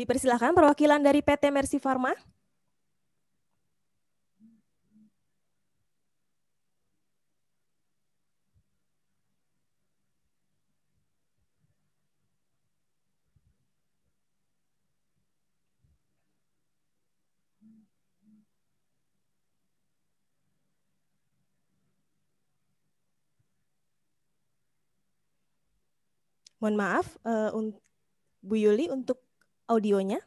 Dipersilahkan perwakilan dari PT Mercy Pharma. Mohon maaf, uh, Bu Yuli untuk audionya?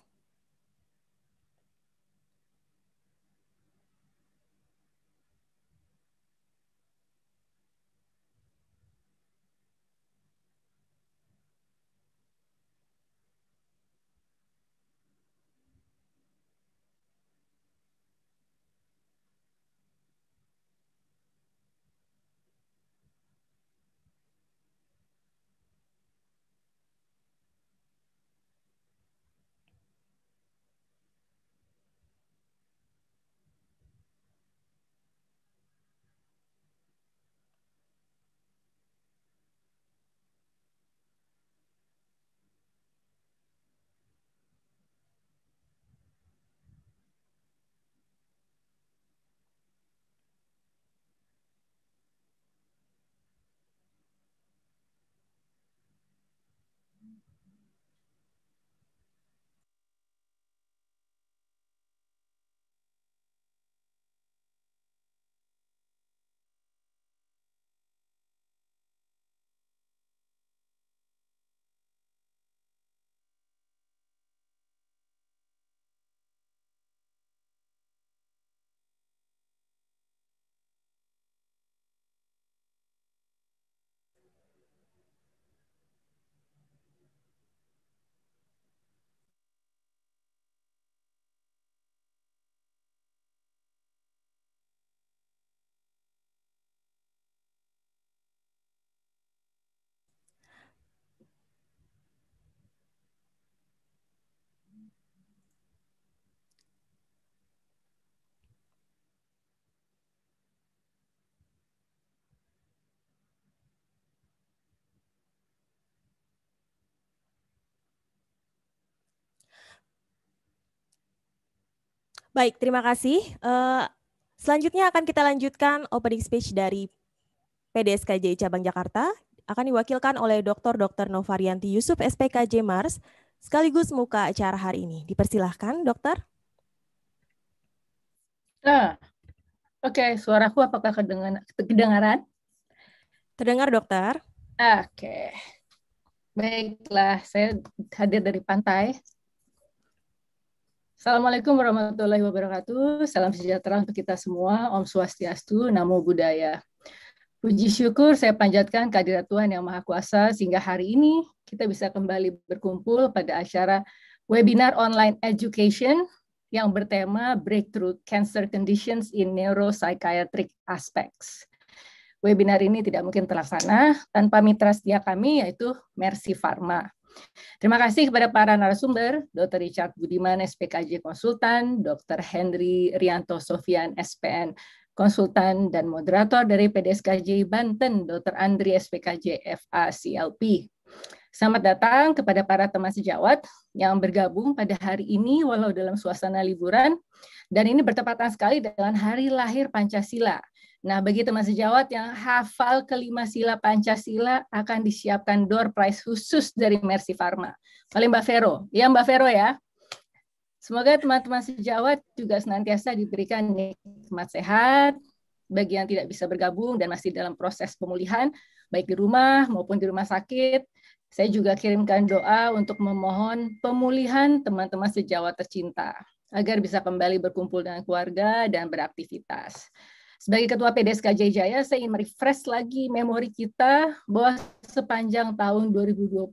Baik, terima kasih. Uh, selanjutnya akan kita lanjutkan opening speech dari PDSKJ Cabang Jakarta akan diwakilkan oleh Dr. Dr. Novarianti Yusuf SPKJ Mars sekaligus muka acara hari ini. Dipersilahkan, dokter. Nah, Oke, okay, suaraku apakah kedengaran? Terdengar, dokter. Ah, oke. Okay. Baiklah, saya hadir dari pantai. Assalamualaikum warahmatullahi wabarakatuh. Salam sejahtera untuk kita semua. Om Swastiastu, Namo Buddhaya. Puji syukur saya panjatkan kehadirat Tuhan Yang Maha Kuasa sehingga hari ini kita bisa kembali berkumpul pada acara webinar online education yang bertema Breakthrough Cancer Conditions in Neuropsychiatric Aspects. Webinar ini tidak mungkin terlaksana tanpa mitra setia kami yaitu Mercy Pharma. Terima kasih kepada para narasumber, Dr. Richard Budiman, SPKJ Konsultan, Dr. Henry Rianto Sofian, SPN Konsultan dan moderator dari PDSKJ Banten, Dr. Andri SPKJ FACLP. Selamat datang kepada para teman sejawat yang bergabung pada hari ini walau dalam suasana liburan dan ini bertepatan sekali dengan hari lahir Pancasila Nah, bagi teman sejawat yang hafal kelima sila Pancasila akan disiapkan door prize khusus dari Mercy Pharma oleh Mbak Vero. Ya, Mbak Vero ya. Semoga teman-teman sejawat juga senantiasa diberikan nikmat sehat bagi yang tidak bisa bergabung dan masih dalam proses pemulihan baik di rumah maupun di rumah sakit. Saya juga kirimkan doa untuk memohon pemulihan teman-teman sejawat tercinta agar bisa kembali berkumpul dengan keluarga dan beraktivitas. Sebagai Ketua PDSK Jaya, saya ingin merefresh lagi memori kita bahwa sepanjang tahun 2020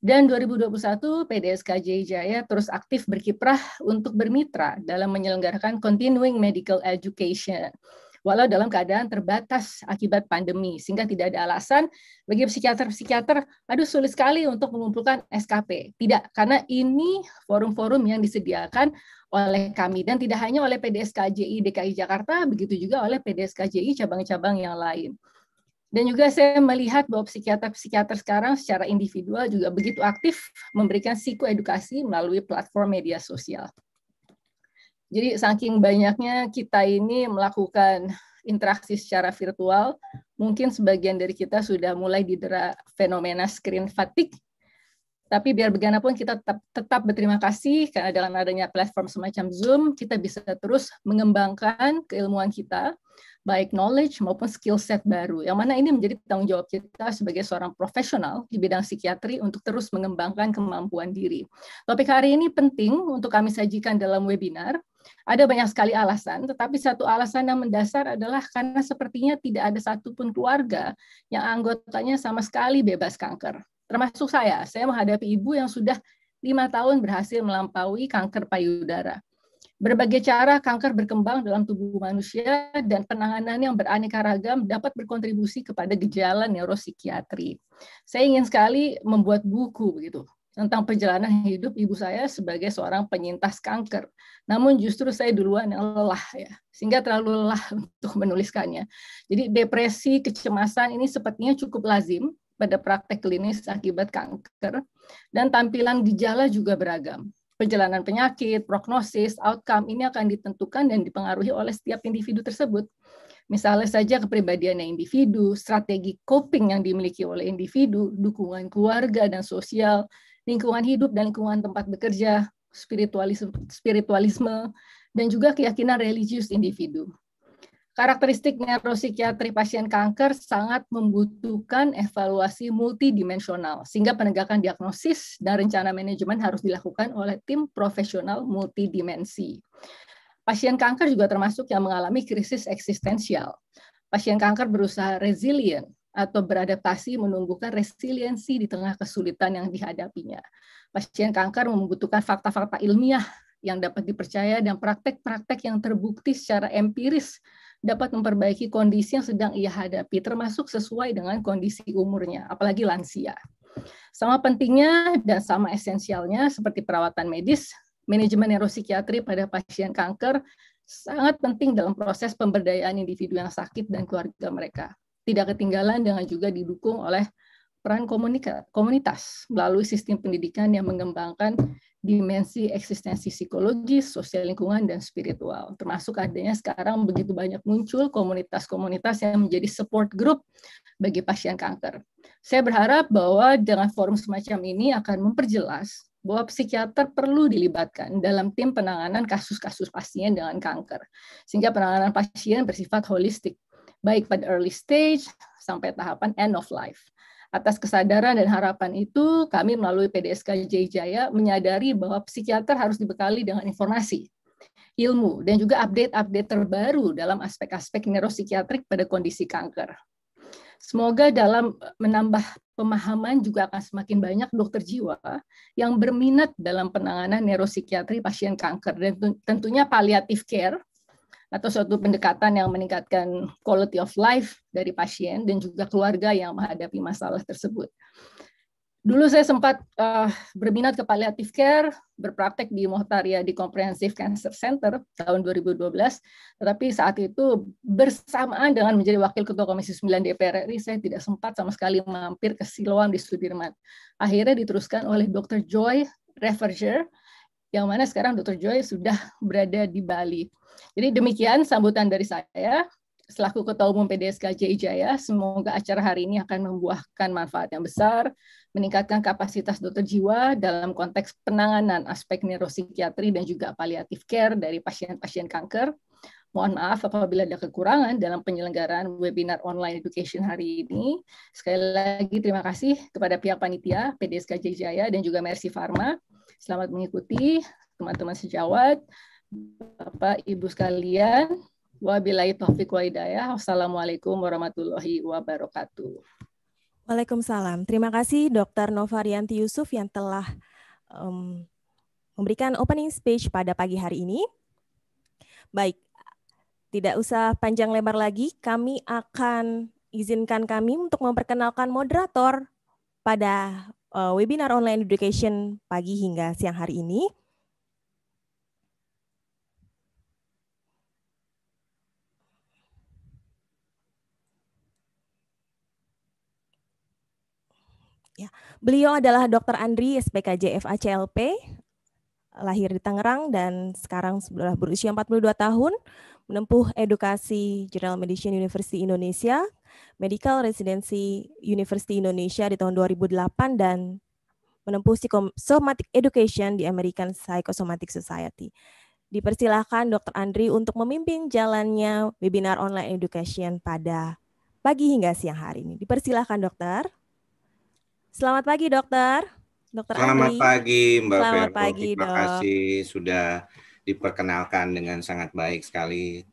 dan 2021 PDSK Jaya terus aktif berkiprah untuk bermitra dalam menyelenggarakan continuing medical education walau dalam keadaan terbatas akibat pandemi, sehingga tidak ada alasan bagi psikiater-psikiater, aduh sulit sekali untuk mengumpulkan SKP. Tidak, karena ini forum-forum yang disediakan oleh kami dan tidak hanya oleh PDSKJI DKI Jakarta, begitu juga oleh PDSKJI cabang-cabang yang lain. Dan juga saya melihat bahwa psikiater-psikiater sekarang secara individual juga begitu aktif memberikan psikoedukasi melalui platform media sosial. Jadi saking banyaknya kita ini melakukan interaksi secara virtual, mungkin sebagian dari kita sudah mulai didera fenomena screen fatigue. Tapi biar bagaimanapun kita tetap, tetap berterima kasih karena dengan adanya platform semacam Zoom, kita bisa terus mengembangkan keilmuan kita, baik knowledge maupun skill set baru. Yang mana ini menjadi tanggung jawab kita sebagai seorang profesional di bidang psikiatri untuk terus mengembangkan kemampuan diri. Topik hari ini penting untuk kami sajikan dalam webinar, ada banyak sekali alasan, tetapi satu alasan yang mendasar adalah karena sepertinya tidak ada satupun keluarga yang anggotanya sama sekali bebas kanker. Termasuk saya, saya menghadapi ibu yang sudah lima tahun berhasil melampaui kanker payudara. Berbagai cara kanker berkembang dalam tubuh manusia dan penanganan yang beraneka ragam dapat berkontribusi kepada gejala neuropsikiatri. Saya ingin sekali membuat buku begitu tentang perjalanan hidup ibu saya sebagai seorang penyintas kanker. Namun justru saya duluan yang lelah ya, sehingga terlalu lelah untuk menuliskannya. Jadi depresi, kecemasan ini sepertinya cukup lazim pada praktek klinis akibat kanker dan tampilan gejala juga beragam. Perjalanan penyakit, prognosis, outcome ini akan ditentukan dan dipengaruhi oleh setiap individu tersebut. Misalnya saja kepribadian individu, strategi coping yang dimiliki oleh individu, dukungan keluarga dan sosial, lingkungan hidup dan lingkungan tempat bekerja, spiritualisme, spiritualisme dan juga keyakinan religius individu. Karakteristik neuropsikiatri pasien kanker sangat membutuhkan evaluasi multidimensional, sehingga penegakan diagnosis dan rencana manajemen harus dilakukan oleh tim profesional multidimensi. Pasien kanker juga termasuk yang mengalami krisis eksistensial. Pasien kanker berusaha resilient, atau beradaptasi menumbuhkan resiliensi di tengah kesulitan yang dihadapinya. Pasien kanker membutuhkan fakta-fakta ilmiah yang dapat dipercaya dan praktek-praktek yang terbukti secara empiris dapat memperbaiki kondisi yang sedang ia hadapi, termasuk sesuai dengan kondisi umurnya, apalagi lansia. Sama pentingnya dan sama esensialnya seperti perawatan medis, manajemen neuropsikiatri pada pasien kanker sangat penting dalam proses pemberdayaan individu yang sakit dan keluarga mereka tidak ketinggalan dengan juga didukung oleh peran komunitas melalui sistem pendidikan yang mengembangkan dimensi eksistensi psikologis, sosial lingkungan, dan spiritual. Termasuk adanya sekarang begitu banyak muncul komunitas-komunitas yang menjadi support group bagi pasien kanker. Saya berharap bahwa dengan forum semacam ini akan memperjelas bahwa psikiater perlu dilibatkan dalam tim penanganan kasus-kasus pasien dengan kanker, sehingga penanganan pasien bersifat holistik, baik pada early stage sampai tahapan end of life. Atas kesadaran dan harapan itu, kami melalui PDSK Jaya menyadari bahwa psikiater harus dibekali dengan informasi, ilmu, dan juga update-update terbaru dalam aspek-aspek neuropsikiatrik pada kondisi kanker. Semoga dalam eh, menambah pemahaman juga akan semakin banyak dokter jiwa yang berminat dalam penanganan neuropsikiatri pasien kanker dan tentunya palliative care atau suatu pendekatan yang meningkatkan quality of life dari pasien dan juga keluarga yang menghadapi masalah tersebut. Dulu saya sempat uh, berminat ke palliative care, berpraktek di Mohtaria di Comprehensive Cancer Center tahun 2012, tetapi saat itu bersamaan dengan menjadi Wakil Ketua Komisi 9 DPR RI, saya tidak sempat sama sekali mampir ke Siloam di Sudirman. Akhirnya diteruskan oleh Dr. Joy Reverger, yang mana sekarang Dr. Joy sudah berada di Bali jadi demikian sambutan dari saya selaku Ketua Umum PDSK Jaya. semoga acara hari ini akan membuahkan manfaat yang besar, meningkatkan kapasitas dokter jiwa dalam konteks penanganan aspek neuropsikiatri dan juga paliatif care dari pasien-pasien kanker. Mohon maaf apabila ada kekurangan dalam penyelenggaraan webinar online education hari ini. Sekali lagi terima kasih kepada pihak panitia PDSK Jaya dan juga Mercy Pharma. Selamat mengikuti teman-teman sejawat. Bapak Ibu sekalian, wabillahi taufik wa hidayah. Wassalamualaikum warahmatullahi wabarakatuh. Waalaikumsalam. Terima kasih Dr. Novarianti Yusuf yang telah um, memberikan opening speech pada pagi hari ini. Baik, tidak usah panjang lebar lagi, kami akan izinkan kami untuk memperkenalkan moderator pada uh, webinar online education pagi hingga siang hari ini. Ya, beliau adalah Dr. Andri SPKJ FACLP, lahir di Tangerang dan sekarang sudah berusia 42 tahun, menempuh edukasi General Medicine University Indonesia, Medical Residency University Indonesia di tahun 2008 dan menempuh Psychosomatic Education di American Psychosomatic Society. Dipersilahkan Dr. Andri untuk memimpin jalannya webinar online education pada pagi hingga siang hari ini. Dipersilahkan dokter. Selamat pagi dokter. Dokter Selamat Andri. pagi Mbak Selamat Vero. pagi Terima dok. kasih sudah diperkenalkan dengan sangat baik sekali.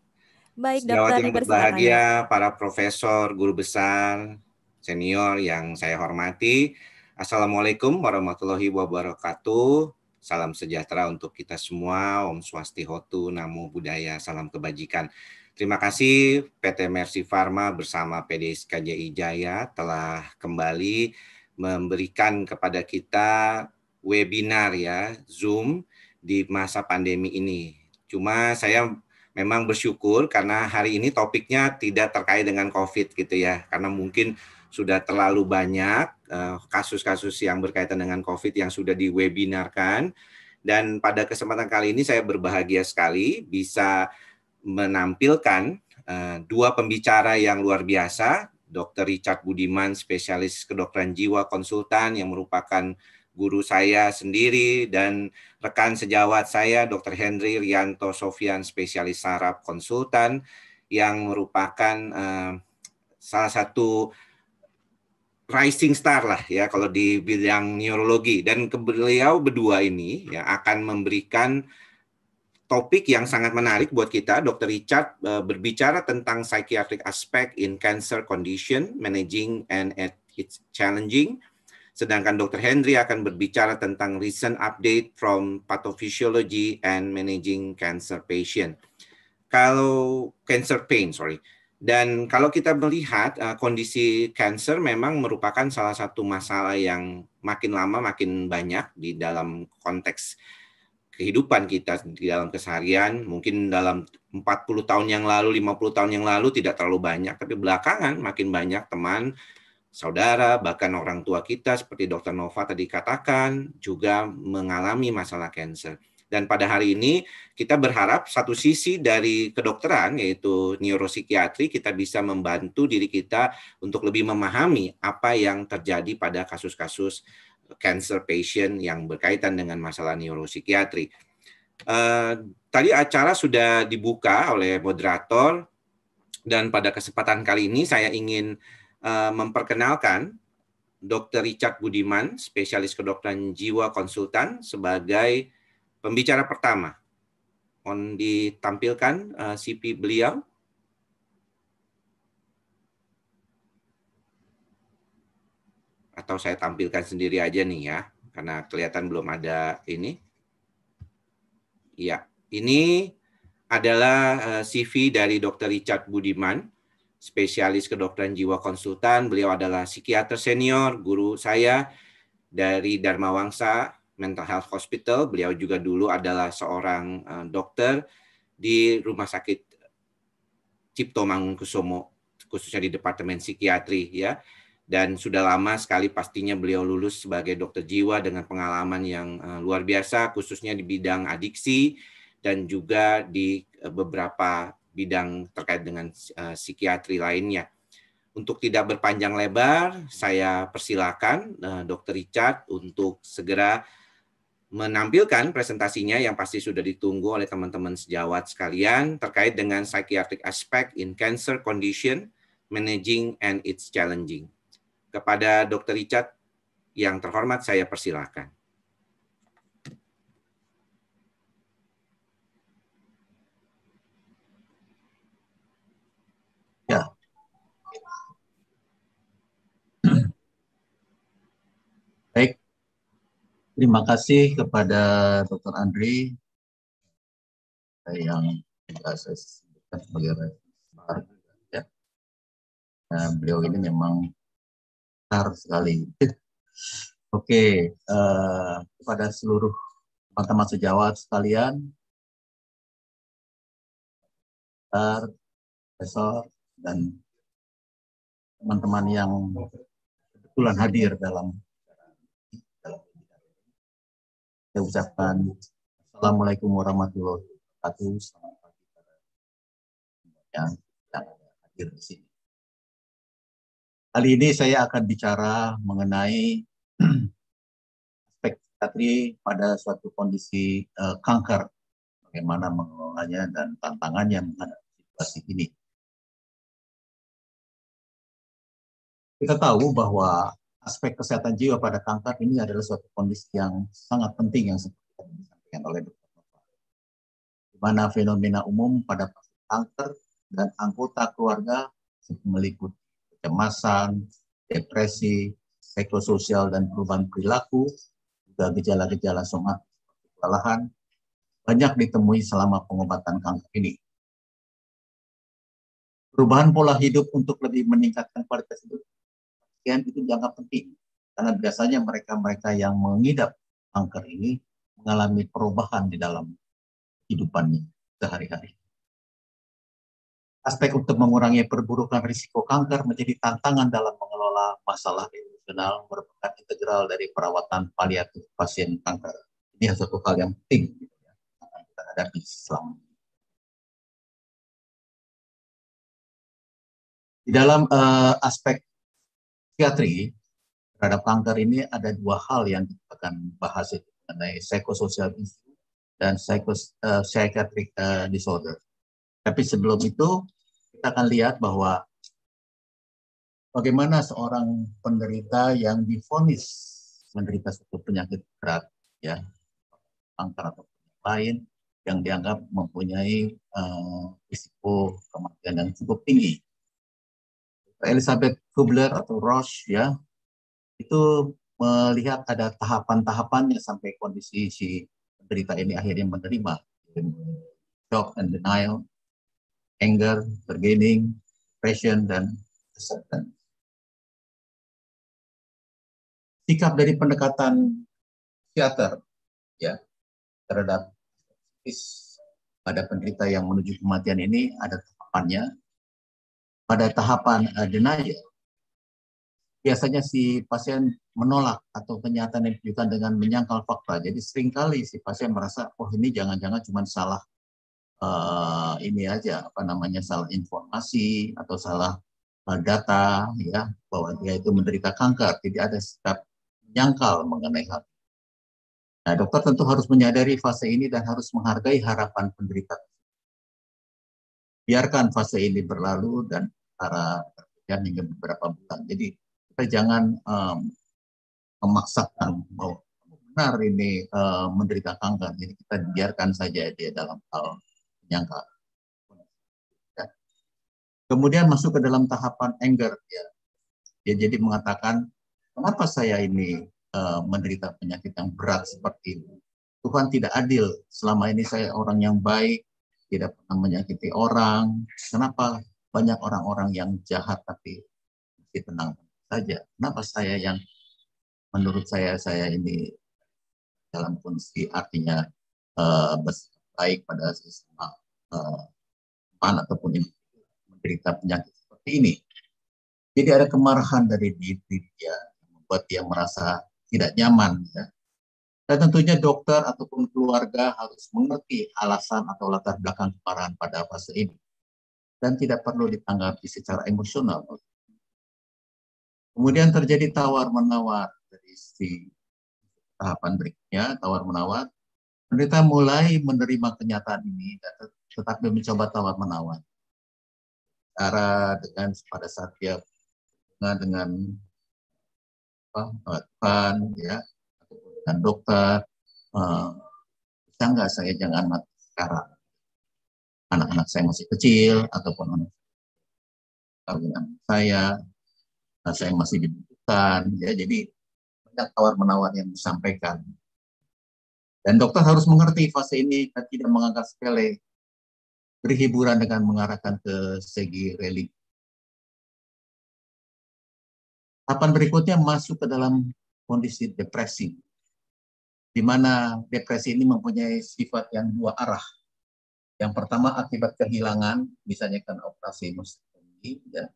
Baik Sejawat dokter. yang berbahagia, ya. para profesor, guru besar, senior yang saya hormati. Assalamualaikum warahmatullahi wabarakatuh. Salam sejahtera untuk kita semua. Om Swastihotu, Namo Buddhaya, Salam Kebajikan. Terima kasih PT Mercy Pharma bersama PDSKJI Jaya telah kembali memberikan kepada kita webinar ya Zoom di masa pandemi ini. Cuma saya memang bersyukur karena hari ini topiknya tidak terkait dengan COVID gitu ya, karena mungkin sudah terlalu banyak eh, kasus-kasus yang berkaitan dengan COVID yang sudah diwebinarkan. Dan pada kesempatan kali ini saya berbahagia sekali bisa menampilkan eh, dua pembicara yang luar biasa Dr. Richard Budiman, spesialis kedokteran jiwa konsultan yang merupakan guru saya sendiri dan rekan sejawat saya Dr. Henry Rianto Sofian spesialis saraf konsultan yang merupakan uh, salah satu rising star lah ya kalau di bidang neurologi dan beliau berdua ini ya akan memberikan topik yang sangat menarik buat kita, Dr. Richard eh, berbicara tentang psychiatric aspect in cancer condition, managing and it's challenging. Sedangkan Dr. Henry akan berbicara tentang recent update from pathophysiology and managing cancer patient. Kalau cancer pain, sorry. Dan kalau kita melihat uh, kondisi cancer memang merupakan salah satu masalah yang makin lama makin banyak di dalam konteks kehidupan kita di dalam keseharian mungkin dalam 40 tahun yang lalu 50 tahun yang lalu tidak terlalu banyak tapi belakangan makin banyak teman saudara bahkan orang tua kita seperti dr Nova tadi katakan juga mengalami masalah kanker dan pada hari ini kita berharap satu sisi dari kedokteran yaitu neuropsikiatri kita bisa membantu diri kita untuk lebih memahami apa yang terjadi pada kasus-kasus cancer patient yang berkaitan dengan masalah neuropsikiatri. Uh, tadi acara sudah dibuka oleh moderator dan pada kesempatan kali ini saya ingin uh, memperkenalkan Dr. Richard Budiman, spesialis kedokteran jiwa konsultan sebagai pembicara pertama. On ditampilkan uh, eh, CP beliau. atau saya tampilkan sendiri aja nih ya karena kelihatan belum ada ini. Ya, ini adalah eh, CV dari Dr. Richard Budiman, spesialis kedokteran jiwa konsultan. Beliau adalah psikiater senior, guru saya dari Dharma Wangsa Mental Health Hospital. Beliau juga dulu adalah seorang eh, dokter di Rumah Sakit Cipto Mangunkusumo, khususnya di Departemen Psikiatri ya dan sudah lama sekali pastinya beliau lulus sebagai dokter jiwa dengan pengalaman yang eh, luar biasa khususnya di bidang adiksi dan juga di eh, beberapa bidang terkait dengan eh, psikiatri lainnya. Untuk tidak berpanjang lebar, saya persilakan Dr. Richard untuk segera menampilkan presentasinya yang pasti sudah ditunggu oleh teman-teman sejawat sekalian terkait dengan psychiatric aspect in cancer condition, managing and its challenging. Kepada Dr. Richard yang terhormat saya persilakan. Ya. Baik. Terima kasih kepada Dr. Andri eh, yang juga saya sebutkan sebagai ya. Nah, beliau ini memang besar sekali. Oke, okay, uh, eh, kepada seluruh teman-teman sejawat sekalian, profesor, dan teman-teman yang kebetulan hadir dalam saya ucapkan Assalamualaikum warahmatullahi wabarakatuh. Selamat pagi para yang hadir di sini. Kali ini saya akan bicara mengenai aspek psikiatri pada suatu kondisi uh, kanker, bagaimana mengelolanya dan tantangan yang menghadapi situasi ini. Kita tahu bahwa aspek kesehatan jiwa pada kanker ini adalah suatu kondisi yang sangat penting yang seperti disampaikan oleh Dr. Nova. Di mana fenomena umum pada pasien kanker dan anggota keluarga meliputi kecemasan, depresi, psikososial dan perubahan perilaku, juga gejala-gejala somatik kelelahan, banyak ditemui selama pengobatan kanker ini. Perubahan pola hidup untuk lebih meningkatkan kualitas hidup pasien itu jangka penting karena biasanya mereka-mereka yang mengidap kanker ini mengalami perubahan di dalam kehidupannya sehari-hari. Aspek untuk mengurangi perburukan risiko kanker menjadi tantangan dalam mengelola masalah emosional merupakan integral dari perawatan paliatif pasien kanker. Ini satu hal yang penting gitu ya, kita hadapi selama ini. Di dalam uh, aspek psikiatri terhadap kanker ini ada dua hal yang kita akan bahas itu mengenai psychosocial dan psychos, uh, eh, psychiatric uh, eh, disorder. Tapi sebelum itu, kita akan lihat bahwa bagaimana seorang penderita yang difonis menderita suatu penyakit berat, ya, kanker atau lain yang dianggap mempunyai uh, risiko kematian yang cukup tinggi. Elizabeth Kubler atau Roche ya itu melihat ada tahapan-tahapannya sampai kondisi si penderita ini akhirnya menerima shock and denial, anger, bargaining, passion, dan acceptance. Sikap dari pendekatan psikiater ya terhadap pada penderita yang menuju kematian ini ada tahapannya. Pada tahapan uh, denial, biasanya si pasien menolak atau kenyataan yang ditunjukkan dengan menyangkal fakta. Jadi seringkali si pasien merasa, oh ini jangan-jangan cuma salah uh, ini aja apa namanya salah informasi atau salah eh, data ya bahwa dia itu menderita kanker tidak ada sikap menyangkal mengenai hal Nah, dokter tentu harus menyadari fase ini dan harus menghargai harapan penderita. Biarkan fase ini berlalu dan para berpikir hingga beberapa bulan. Jadi kita jangan um, memaksakan bahwa benar ini uh, menderita kanker. Jadi kita biarkan saja dia dalam hal menyangka. Ya. Kemudian masuk ke dalam tahapan anger. Ya. Dia jadi mengatakan, kenapa saya ini uh, menderita penyakit yang berat seperti ini? Tuhan tidak adil. Selama ini saya orang yang baik, tidak pernah menyakiti orang. Kenapa banyak orang-orang yang jahat tapi masih tenang saja? Kenapa saya yang menurut saya saya ini dalam kondisi artinya uh, baik pada sesama uh, ataupun individu menderita penyakit seperti ini. Jadi ada kemarahan dari diri dia yang membuat dia merasa tidak nyaman. Ya. Dan tentunya dokter ataupun keluarga harus mengerti alasan atau latar belakang kemarahan pada fase ini. Dan tidak perlu ditanggapi secara emosional. Kemudian terjadi tawar-menawar dari si tahapan berikutnya, tawar-menawar Pendeta mulai menerima kenyataan ini, tetapi mencoba tawar menawar. Cara dengan pada saat dia dengan Tuhan, ya, dengan dokter, uh, bisa nggak saya jangan mati sekarang? Anak-anak saya masih kecil, ataupun anak kawinan saya, saya masih dibutuhkan, ya, jadi banyak tawar menawar yang disampaikan. Dan dokter harus mengerti fase ini dan tidak mengangkat sepele. Beri dengan mengarahkan ke segi relik. Tahapan berikutnya masuk ke dalam kondisi depresi. Di mana depresi ini mempunyai sifat yang dua arah. Yang pertama akibat kehilangan, misalnya karena operasi mastectomy, ya.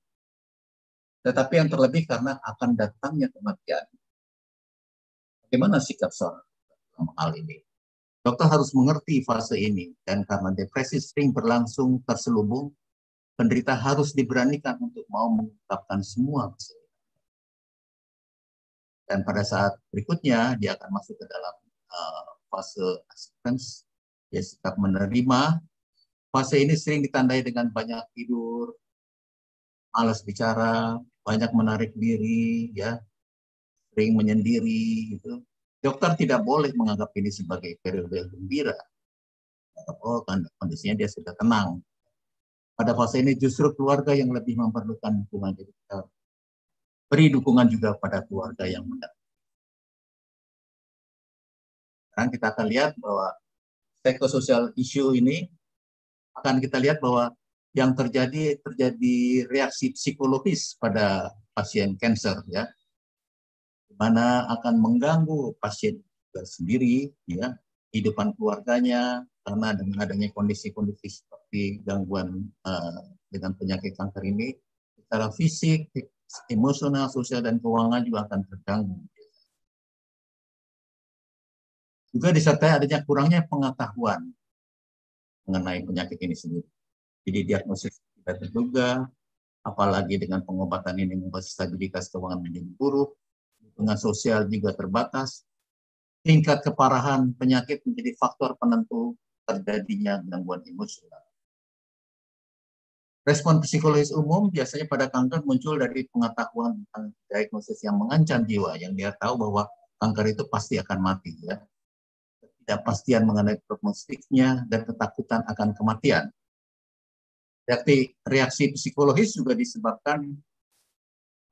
Tetapi yang terlebih karena akan datangnya kematian. Bagaimana sikap seorang hal ini. Dokter harus mengerti fase ini dan karena depresi sering berlangsung terselubung, penderita harus diberanikan untuk mau mengungkapkan semua kesulitan. Dan pada saat berikutnya dia akan masuk ke dalam uh, fase acceptance, dia sikap menerima. Fase ini sering ditandai dengan banyak tidur, malas bicara, banyak menarik diri, ya, sering menyendiri, gitu. Dokter tidak boleh menganggap ini sebagai periode gembira. Oh, kan kondisinya dia sudah tenang. Pada fase ini justru keluarga yang lebih memerlukan dukungan. Jadi kita beri dukungan juga pada keluarga yang mendapat. Sekarang kita akan lihat bahwa psychosocial issue ini akan kita lihat bahwa yang terjadi terjadi reaksi psikologis pada pasien kanker ya mana akan mengganggu pasien sendiri ya kehidupan keluarganya karena dengan adanya kondisi-kondisi seperti gangguan uh, dengan penyakit kanker ini secara fisik, emosional, sosial dan keuangan juga akan terganggu. Juga disertai adanya kurangnya pengetahuan mengenai penyakit ini sendiri. Jadi diagnosis tidak terduga, apalagi dengan pengobatan ini membuat stabilitas keuangan menjadi buruk, dengan sosial juga terbatas, tingkat keparahan penyakit menjadi faktor penentu terjadinya gangguan emosional. Respon psikologis umum biasanya pada kanker muncul dari pengetahuan tentang diagnosis yang mengancam jiwa, yang dia tahu bahwa kanker itu pasti akan mati. Ya. Ketidakpastian mengenai prognostiknya dan ketakutan akan kematian. Reaksi, reaksi psikologis juga disebabkan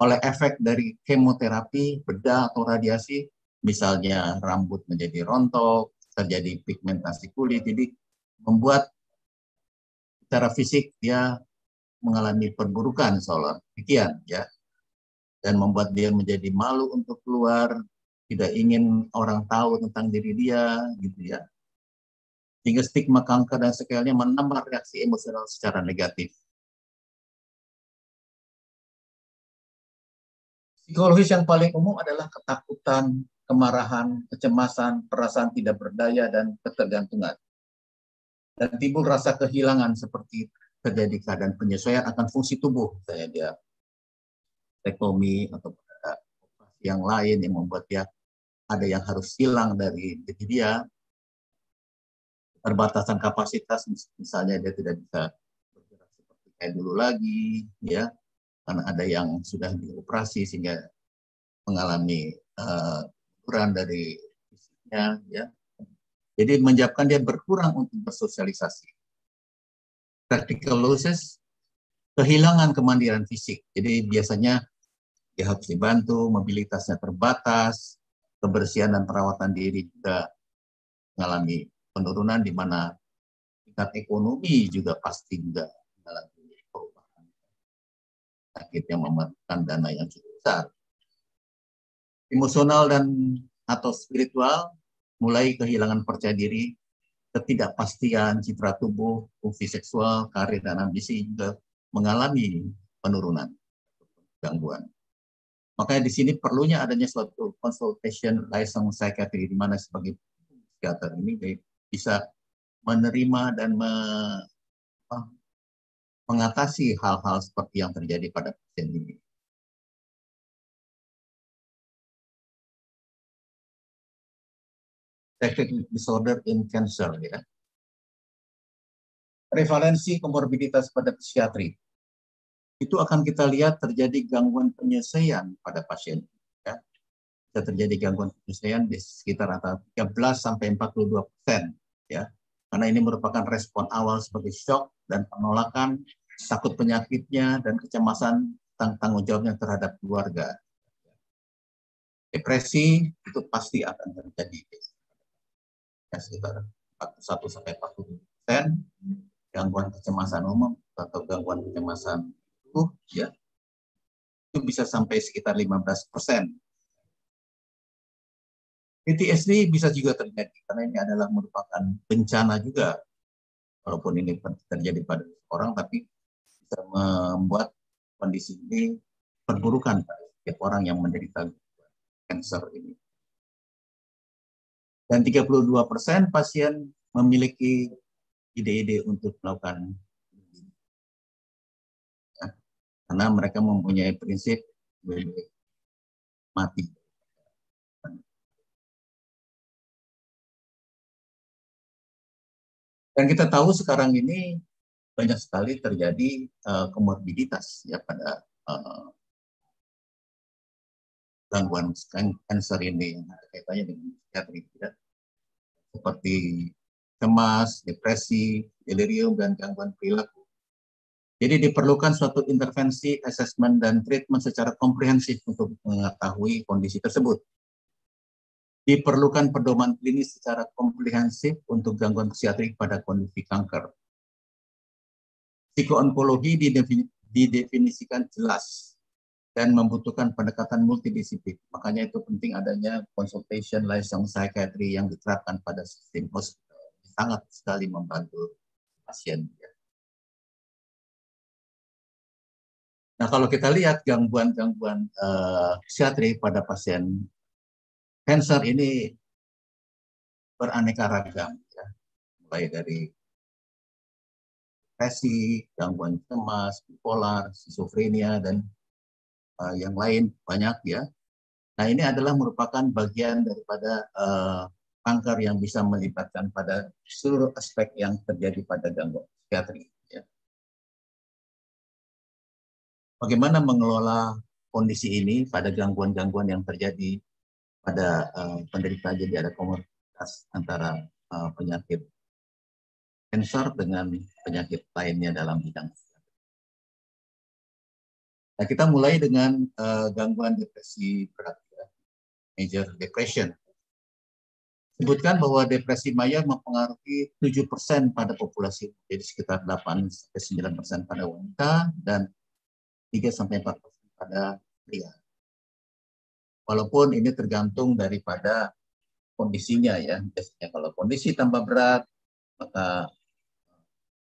oleh efek dari kemoterapi, bedah atau radiasi, misalnya rambut menjadi rontok, terjadi pigmentasi kulit, jadi membuat secara fisik dia mengalami perburukan solar, demikian ya, dan membuat dia menjadi malu untuk keluar, tidak ingin orang tahu tentang diri dia, gitu ya. Sehingga stigma kanker dan sekalian menambah reaksi emosional secara negatif Psikologis yang paling umum adalah ketakutan, kemarahan, kecemasan, perasaan tidak berdaya, dan ketergantungan. Dan timbul rasa kehilangan seperti terjadi keadaan penyesuaian akan fungsi tubuh, misalnya dia tektomi atau yang lain yang membuat dia ada yang harus hilang dari diri dia, terbatasan kapasitas misalnya dia tidak bisa bergerak seperti kayak dulu lagi, ya karena ada yang sudah dioperasi sehingga mengalami eh, kurang dari fisiknya ya jadi menjawabkan dia berkurang untuk bersosialisasi practical losses kehilangan kemandirian fisik jadi biasanya dia harus dibantu mobilitasnya terbatas kebersihan dan perawatan diri juga mengalami penurunan di mana tingkat ekonomi juga pasti juga mengalami akhirnya memakan dana yang cukup besar. Emosional dan atau spiritual mulai kehilangan percaya diri, ketidakpastian citra tubuh, fungsi seksual, karir dan ambisi juga mengalami penurunan gangguan. Makanya di sini perlunya adanya suatu consultation license psychiatry di mana sebagai psikiater ini bisa menerima dan me mengatasi hal-hal seperti yang terjadi pada pasien ini. Teknik disorder in cancer ya. Prevalensi komorbiditas pada psikiatri. Itu akan kita lihat terjadi gangguan penyelesaian pada pasien. Ya. Kita terjadi gangguan penyelesaian di sekitar antara 13 sampai 42 persen. Ya karena ini merupakan respon awal sebagai shock dan penolakan, takut penyakitnya, dan kecemasan tentang tanggung jawabnya terhadap keluarga. Depresi itu pasti akan terjadi. Ya, sekitar 41 sampai 40 persen gangguan kecemasan umum atau gangguan kecemasan tubuh ya itu bisa sampai sekitar 15 persen PTSD bisa juga terjadi karena ini adalah merupakan bencana juga walaupun ini terjadi pada orang tapi bisa membuat kondisi ini perburukan pada setiap orang yang menderita kanker ini. Dan 32 persen pasien memiliki ide-ide untuk melakukan ya, karena mereka mempunyai prinsip mati Dan kita tahu sekarang ini banyak sekali terjadi uh, komorbiditas ya pada uh, gangguan kanker ini yang ada kaitannya dengan psikiatri tidak ya. seperti cemas, depresi, delirium dan gangguan perilaku. Jadi diperlukan suatu intervensi, assessment dan treatment secara komprehensif untuk mengetahui kondisi tersebut diperlukan pedoman klinis secara komprehensif untuk gangguan psikiatrik pada kondisi kanker. Psikoonkologi didefinisikan jelas dan membutuhkan pendekatan multidisiplin. Makanya itu penting adanya consultation liaison psychiatry yang diterapkan pada sistem hospital. Sangat sekali membantu pasien. Ya. Nah, kalau kita lihat gangguan-gangguan uh, psikiatri pada pasien Cancer ini beraneka ragam, ya. mulai dari depresi, gangguan cemas, bipolar, skizofrenia dan uh, yang lain banyak ya. Nah ini adalah merupakan bagian daripada uh, kanker yang bisa melibatkan pada seluruh aspek yang terjadi pada gangguan psikiatri. Ya. Bagaimana mengelola kondisi ini pada gangguan-gangguan yang terjadi pada uh, eh, penderita jadi ada komunitas antara uh, penyakit kanker dengan penyakit lainnya dalam bidang Nah, kita mulai dengan uh, gangguan depresi berat, ya. major depression. Sebutkan bahwa depresi maya mempengaruhi 7% pada populasi, jadi sekitar 8-9% pada wanita dan 3-4% pada pria walaupun ini tergantung daripada kondisinya ya. Biasanya kalau kondisi tambah berat, maka eh,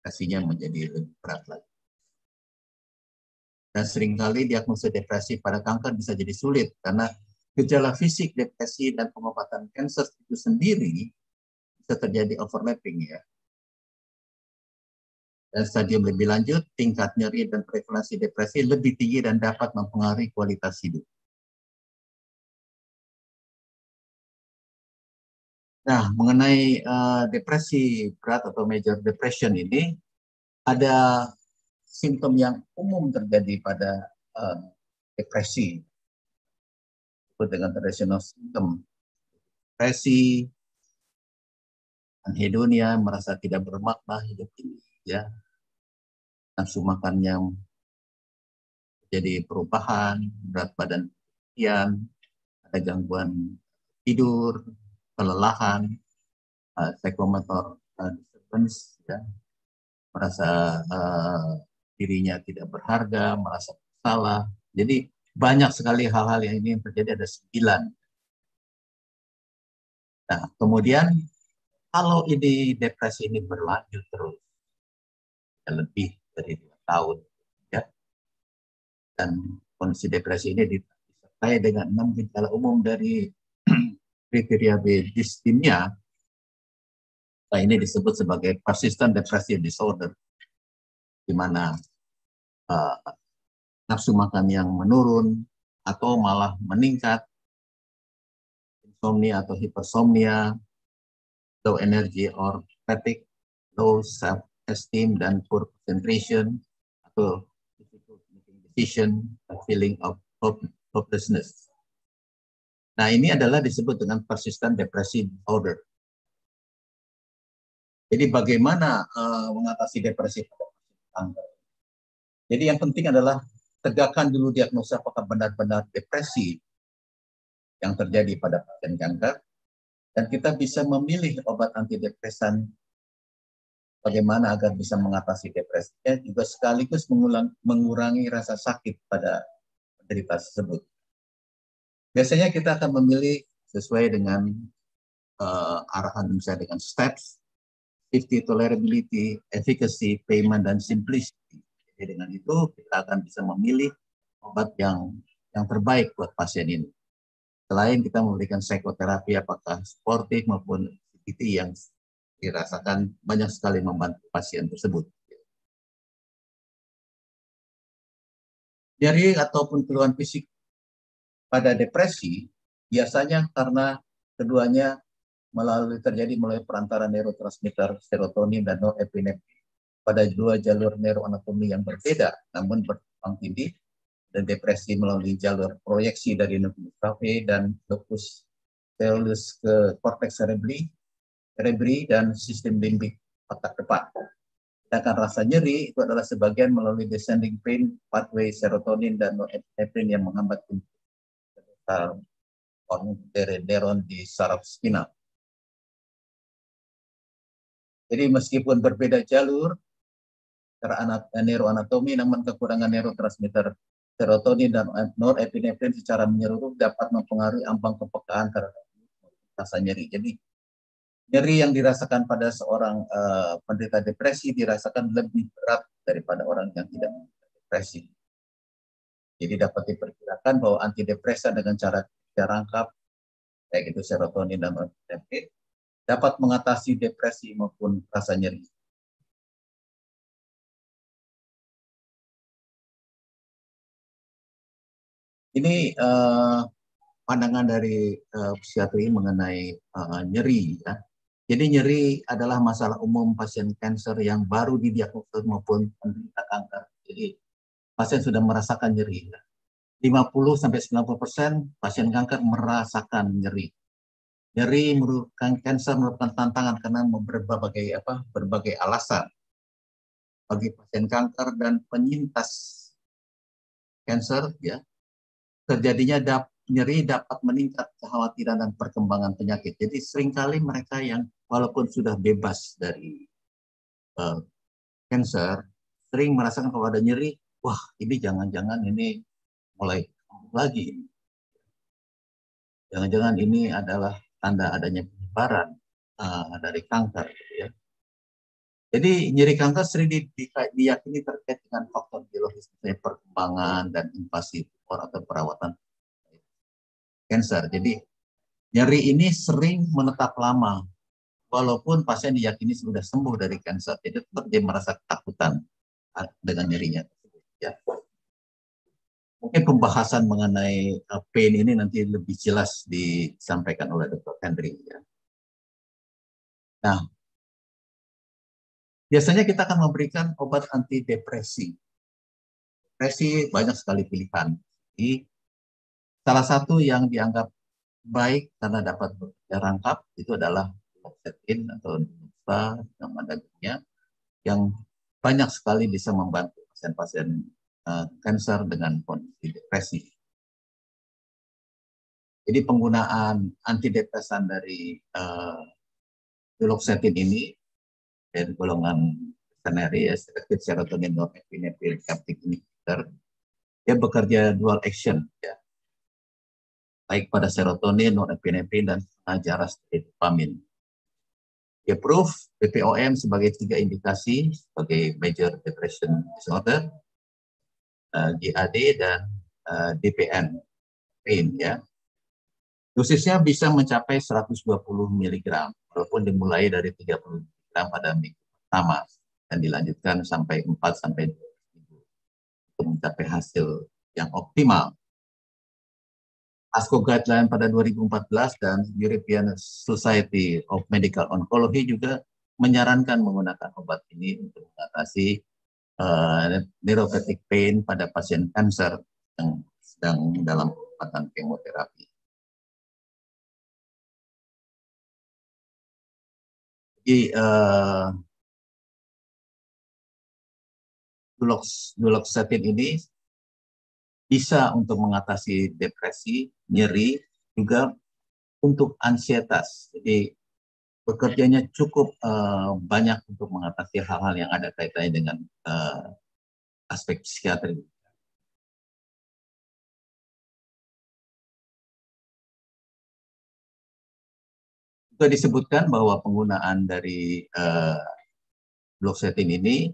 kasihnya menjadi lebih berat lagi. Dan seringkali diagnosis depresi pada kanker bisa jadi sulit karena gejala fisik depresi dan pengobatan kanker itu sendiri bisa terjadi overlapping ya. Dan stadium lebih lanjut, tingkat nyeri dan prevalensi depresi lebih tinggi dan dapat mempengaruhi kualitas hidup. Nah, mengenai uh, depresi berat atau major depression ini, ada simptom yang umum terjadi pada uh, depresi, disebut dengan traditional symptom. Depresi, anhedonia, merasa tidak bermakna hidup ini, ya. Nafsu makan yang jadi perubahan, berat badan, kian, ada gangguan tidur, kelelahan, uh, psychomotor uh, disturbance, ya, merasa uh, dirinya tidak berharga, merasa salah. Jadi banyak sekali hal-hal yang ini yang terjadi ada sembilan. Nah, kemudian kalau ini depresi ini berlanjut terus ya lebih dari dua tahun, ya, dan kondisi depresi ini disertai dengan enam gejala umum dari kriteria di diskimia, nah ini disebut sebagai persistent depressive disorder, di mana uh, nafsu makan yang menurun atau malah meningkat, insomnia atau hipersomnia, low energy or fatigue, low self-esteem dan poor concentration, atau difficult making decision, a feeling of hopelessness. Nah, ini adalah disebut dengan persistent depressive disorder. Jadi bagaimana uh, mengatasi depresi pada kanker? Jadi yang penting adalah tegakkan dulu diagnosa apakah benar-benar depresi yang terjadi pada pasien kanker dan kita bisa memilih obat antidepresan bagaimana agar bisa mengatasi depresinya juga sekaligus mengulang, mengurangi rasa sakit pada penderita tersebut. Biasanya kita akan memilih sesuai dengan uh, arahan misalnya dengan steps, safety, tolerability, efficacy, payment, dan simplicity. Jadi dengan itu kita akan bisa memilih obat yang yang terbaik buat pasien ini. Selain kita memberikan psikoterapi apakah sportif maupun CBT yang dirasakan banyak sekali membantu pasien tersebut. Jadi ataupun keluhan fisik pada depresi biasanya karena keduanya melalui terjadi melalui perantara neurotransmitter serotonin dan norepinefrin pada dua jalur neuroanatomi yang berbeda namun berkembang tinggi dan depresi melalui jalur proyeksi dari nukleus cave dan locus telus ke korteks cerebri, cerebri dan sistem limbik otak depan. Sedangkan rasa nyeri itu adalah sebagian melalui descending pain pathway serotonin dan norepinefrin yang menghambat fungsi sekitar con di saraf spinal. Jadi meskipun berbeda jalur, eh, neuroanatomi namun kekurangan neurotransmitter serotonin dan norepinefrin secara menyeluruh dapat mempengaruhi ambang kepekaan terhadap rasa nyeri. Jadi nyeri yang dirasakan pada seorang uh, penderita depresi dirasakan lebih berat daripada orang yang tidak depresi. Jadi dapat diperkirakan bahwa antidepresan dengan cara rangkap kayak itu serotonin dan norepinefrin dapat mengatasi depresi maupun rasa nyeri. Ini uh, pandangan dari uh, psikiatri mengenai uh, nyeri ya. Jadi nyeri adalah masalah umum pasien kanker yang baru didiagnosis maupun penderita kanker. Jadi pasien sudah merasakan nyeri. 50 sampai 90 persen pasien kanker merasakan nyeri. Nyeri merupakan kanker merupakan tantangan karena berbagai apa berbagai alasan bagi pasien kanker dan penyintas kanker ya terjadinya dap, nyeri dapat meningkat kekhawatiran dan perkembangan penyakit. Jadi seringkali mereka yang walaupun sudah bebas dari eh, kanker uh, sering merasakan kalau ada nyeri wah ini jangan-jangan ini mulai lagi. Jangan-jangan ini adalah tanda adanya penyebaran uh, dari kanker. Gitu ya. Jadi nyeri kanker sering di, di, diyakini terkait dengan faktor biologis misalnya perkembangan dan invasi tumor atau perawatan kanker. Jadi nyeri ini sering menetap lama walaupun pasien diyakini sudah sembuh dari kanker. Jadi tetap dia merasa ketakutan ah, dengan nyerinya. Mungkin pembahasan mengenai eh, pain ini nanti lebih jelas disampaikan oleh Dr. Henry. Ya. Nah, biasanya kita akan memberikan obat antidepresi. Depresi banyak sekali pilihan. Jadi, salah satu yang dianggap baik karena dapat bekerja itu adalah obatin atau yang nama dagingnya yang banyak sekali bisa membantu pasien-pasien Eh, kanker dengan kondisi depresi. Jadi penggunaan antidepresan dari uh, ini dan golongan kenari ya selektif serotonin norepinephrine captic inhibitor dia bekerja dual action ya baik pada serotonin, norepinefrin dan pengajaran dopamin. Dia proof BPOM sebagai tiga indikasi sebagai major depression disorder Eh, GAD dan eh, DPN pain ya. Dosisnya bisa mencapai 120 mg walaupun dimulai dari 30 mg pada minggu pertama dan dilanjutkan sampai 4 sampai 2 minggu untuk mencapai hasil yang optimal. ASCO guideline pada 2014 dan European Society of Medical Oncology juga menyarankan menggunakan obat ini untuk mengatasi uh, neuropathic pain pada pasien kanker yang sedang dalam perawatan kemoterapi. Jadi uh, ini bisa untuk mengatasi depresi, nyeri, juga untuk ansietas. Jadi bekerjanya cukup uh, banyak untuk mengatasi hal-hal yang ada kaitannya dengan uh, aspek psikiatri. Juga disebutkan bahwa penggunaan dari uh, eh, bloksetin ini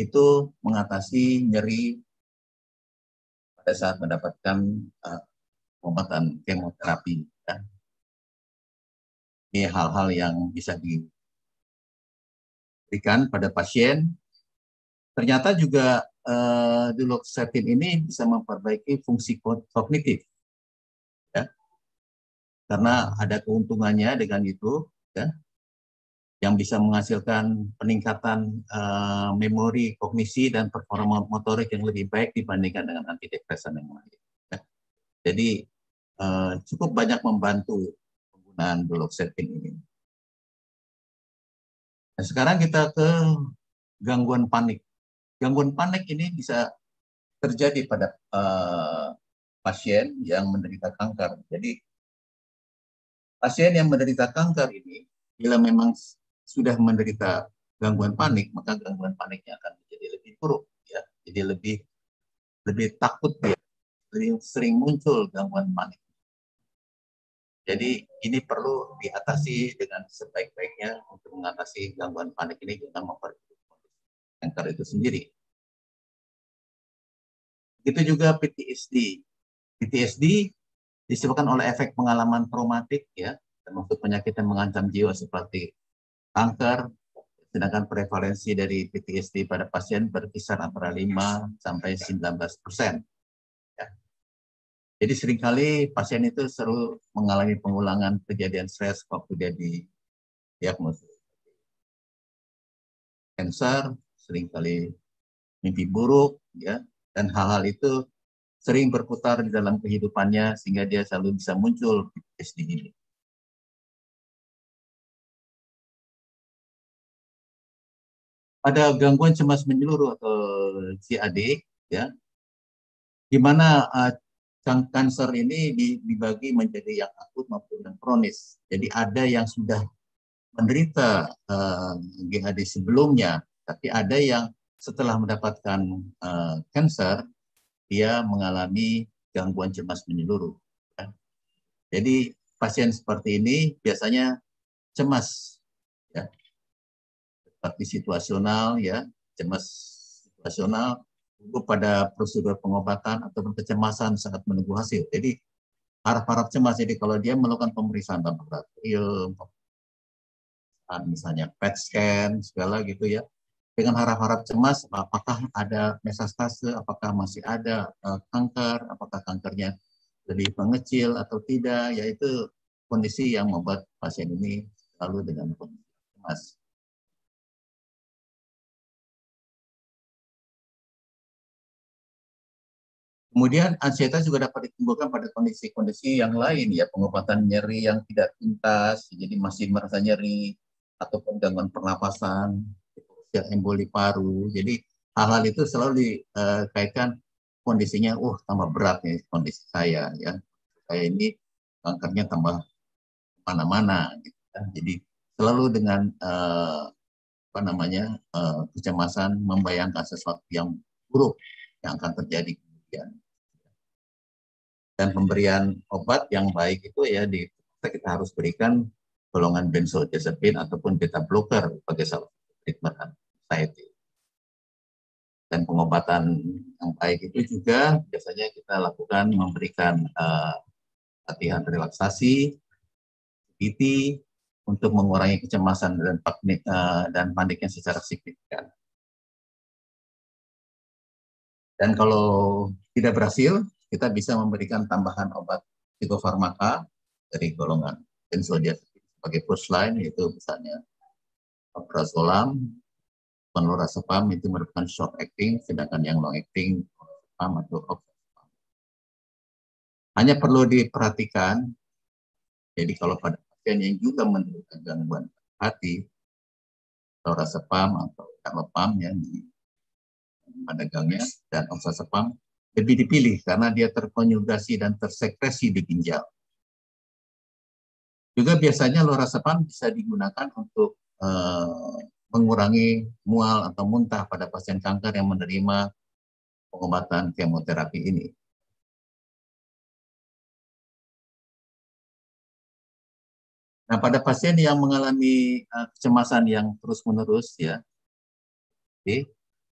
itu mengatasi nyeri pada saat mendapatkan uh, pengobatan kemoterapi ini hal-hal yang bisa diberikan pada pasien. Ternyata juga uh, duloxetine ini bisa memperbaiki fungsi kognitif. Ya. Karena ada keuntungannya dengan itu, ya, yang bisa menghasilkan peningkatan uh, memori, kognisi, dan performa motorik yang lebih baik dibandingkan dengan antidepresan yang lain. Ya. Jadi uh, cukup banyak membantu penggunaan blok setting ini. Nah, sekarang kita ke gangguan panik. Gangguan panik ini bisa terjadi pada uh, pasien yang menderita kanker. Jadi pasien yang menderita kanker ini bila memang sudah menderita gangguan panik, maka gangguan paniknya akan menjadi lebih buruk ya. Jadi lebih lebih takut dia. Lebih sering muncul gangguan panik. Jadi ini perlu diatasi dengan sebaik-baiknya untuk mengatasi gangguan panik ini dengan memperkuat kanker itu sendiri. Begitu juga PTSD. PTSD disebabkan oleh efek pengalaman traumatik ya, termasuk penyakit yang mengancam jiwa seperti kanker, sedangkan prevalensi dari PTSD pada pasien berkisar antara 5 sampai 19 persen jadi seringkali pasien itu seru mengalami pengulangan kejadian stres waktu dia di diagnosis cancer, seringkali mimpi buruk, ya, dan hal-hal itu sering berputar di dalam kehidupannya sehingga dia selalu bisa muncul di ini. Pada gangguan cemas menyeluruh atau CAD, ya, gimana? uh, ah, kanker ini dibagi menjadi yang akut maupun yang kronis. Jadi ada yang sudah menderita uh, eh, GHD sebelumnya, tapi ada yang setelah mendapatkan uh, dia mengalami gangguan cemas menyeluruh. Ya. Jadi pasien seperti ini biasanya cemas, ya. seperti situasional, ya cemas situasional gugup pada prosedur pengobatan atau kecemasan sangat menunggu hasil. Jadi harap-harap cemas. Jadi kalau dia melakukan pemeriksaan laboratorium, misalnya PET scan, segala gitu ya, dengan harap-harap cemas apakah ada metastase, apakah masih ada eh, kanker, apakah kankernya lebih mengecil atau tidak, yaitu kondisi yang membuat pasien ini lalu dengan kondisi cemas. Kemudian ansietas juga dapat ditimbulkan pada kondisi-kondisi yang lain ya, pengobatan nyeri yang tidak tuntas, jadi masih merasa nyeri atau gangguan pernapasan, ya, emboli paru. Jadi hal-hal itu selalu dikaitkan eh, kondisinya, uh tambah berat nih kondisi saya ya. Saya ini kankernya tambah mana-mana gitu. Ya. Jadi selalu dengan uh, apa namanya uh, kecemasan membayangkan sesuatu yang buruk yang akan terjadi ya. Dan pemberian obat yang baik itu ya di kita harus berikan golongan benzodiazepin ataupun beta blocker sebagai salah treatment anxiety. Dan pengobatan yang baik itu juga biasanya kita lakukan memberikan uh, latihan relaksasi, PT untuk mengurangi kecemasan dan, panik, uh, eh, dan paniknya secara signifikan. Dan kalau tidak berhasil, kita bisa memberikan tambahan obat psikofarmaka dari golongan benzodiazepin sebagai first line yaitu misalnya prazolam, penlorasepam itu merupakan short acting, sedangkan yang long acting orazepam atau oxazepam. Hanya perlu diperhatikan, jadi kalau pada pasien yang juga menderita gangguan hati, lorazepam atau oxazepam yang gangnya dan oxazepam lebih dipilih karena dia terkonjugasi dan tersekresi di ginjal. Juga biasanya lorazepam bisa digunakan untuk eh, mengurangi mual atau muntah pada pasien kanker yang menerima pengobatan kemoterapi ini. Nah, pada pasien yang mengalami uh, kecemasan yang terus-menerus ya, okay,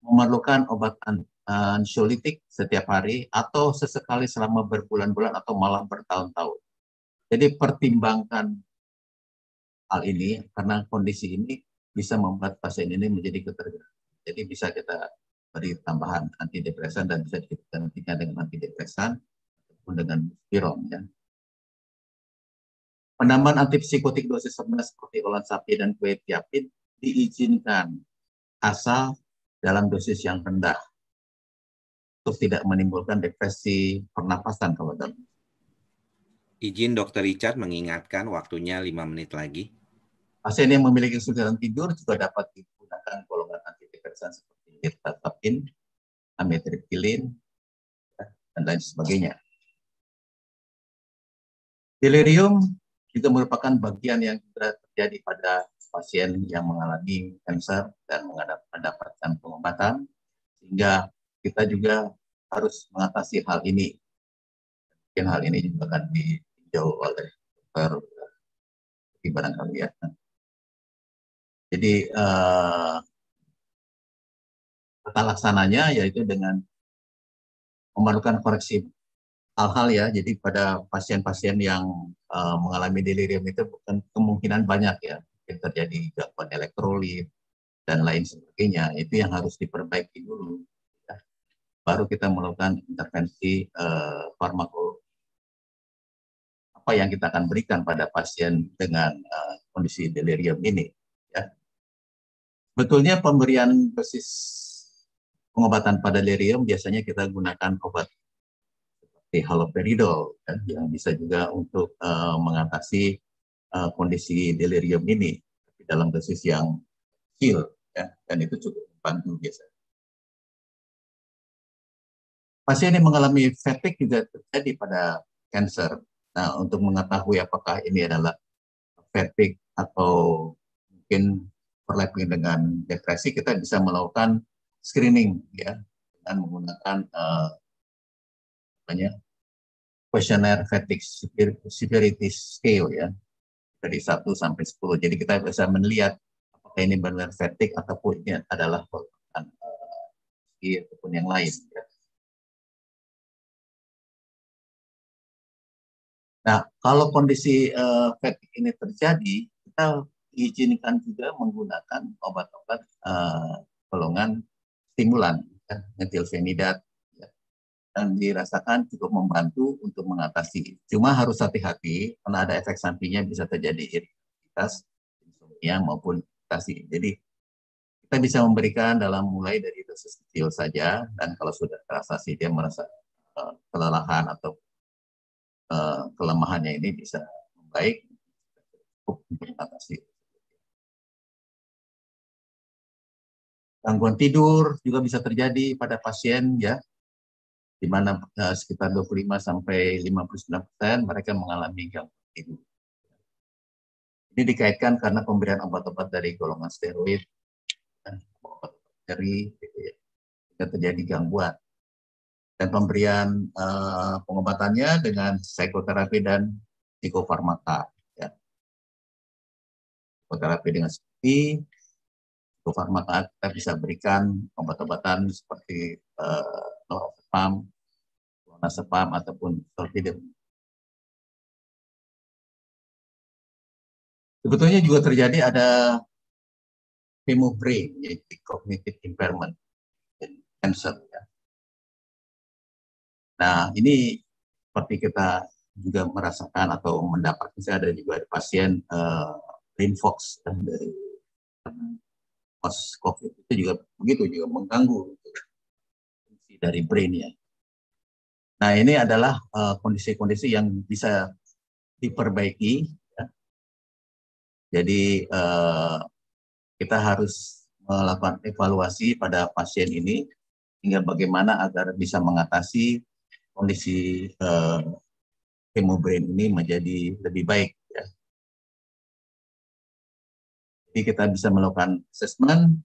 memerlukan obat eh, ansiolitik setiap hari atau sesekali selama berbulan-bulan atau malah bertahun-tahun. Jadi pertimbangkan hal ini karena kondisi ini bisa membuat pasien ini menjadi ketergantungan. Jadi bisa kita beri tambahan antidepresan dan bisa digantikan dengan antidepresan ataupun dengan spiron ya. Penambahan antipsikotik dosis 11 seperti olan dan kue diizinkan asal dalam dosis yang rendah untuk tidak menimbulkan depresi pernapasan kalau dalam. Izin Dokter Richard mengingatkan waktunya 5 menit lagi. Pasien yang memiliki kesulitan tidur juga dapat digunakan golongan antidepresan seperti mirtazapin, amitriptilin, dan lain sebagainya. Delirium juga merupakan bagian yang juga terjadi pada pasien yang mengalami kanker dan mendapatkan pengobatan, sehingga kita juga harus mengatasi hal ini. Mungkin hal ini juga akan ditinjau oleh dokter di barangkali ya. Jadi eh, kata tata laksananya yaitu dengan memerlukan koreksi hal-hal ya. Jadi pada pasien-pasien yang uh, mengalami delirium itu bukan kemungkinan banyak ya mungkin terjadi gangguan elektrolit dan lain sebagainya itu yang harus diperbaiki dulu ya. baru kita melakukan intervensi uh, eh, farmakologi apa yang kita akan berikan pada pasien dengan uh, kondisi delirium ini ya betulnya pemberian dosis pengobatan pada delirium biasanya kita gunakan obat seperti haloperidol ya, yang bisa juga untuk uh, mengatasi uh, kondisi delirium ini tapi dalam dosis yang kecil ya, dan itu cukup membantu biasanya. Pasien yang mengalami fatigue juga terjadi pada cancer. Nah, untuk mengetahui apakah ini adalah fatigue atau mungkin overlapping dengan depresi, kita bisa melakukan screening ya dengan menggunakan uh, namanya questionnaire fatigue severity scale ya dari 1 sampai 10. Jadi kita bisa melihat apakah ini benar fatigue ataupun ini adalah perubahan uh, eh, ataupun yang lain. Ya. Nah, kalau kondisi uh, fatigue ini terjadi, kita izinkan juga menggunakan obat-obat uh, golongan stimulan, ya, metilfenidat, dirasakan cukup membantu untuk mengatasi. Cuma harus hati-hati karena ada efek sampingnya bisa terjadi iritasi, insomnia maupun iritasi. Jadi kita bisa memberikan dalam mulai dari dosis kecil saja dan kalau sudah terasa sih dia merasa uh, kelelahan atau uh, kelemahannya ini bisa membaik cukup untuk mengatasi. Gangguan tidur juga bisa terjadi pada pasien ya di mana uh, sekitar 25 sampai 59 persen mereka mengalami gangguan tidur. Ini dikaitkan karena pemberian obat-obat dari golongan steroid dari gitu ya, terjadi gangguan. Dan pemberian uh, pengobatannya dengan psikoterapi dan psikofarmaka. Ya. Psikoterapi dengan seperti psikofarmaka kita bisa berikan obat-obatan seperti uh, atau spam, zona spam ataupun torpedo. Sebetulnya juga terjadi ada hemopre, yaitu cognitive impairment, cancer. Ya. Nah, ini seperti kita juga merasakan atau mendapatkan saya ada juga ada pasien uh, eh, fox dan dari eh, pos COVID itu juga begitu juga mengganggu dari brain ya. Nah ini adalah eh, kondisi-kondisi uh, yang bisa diperbaiki. Ya. Jadi uh, kita harus melakukan evaluasi pada pasien ini hingga bagaimana agar bisa mengatasi kondisi uh, eh, hemobrain ini menjadi lebih baik. Ya. Jadi kita bisa melakukan assessment,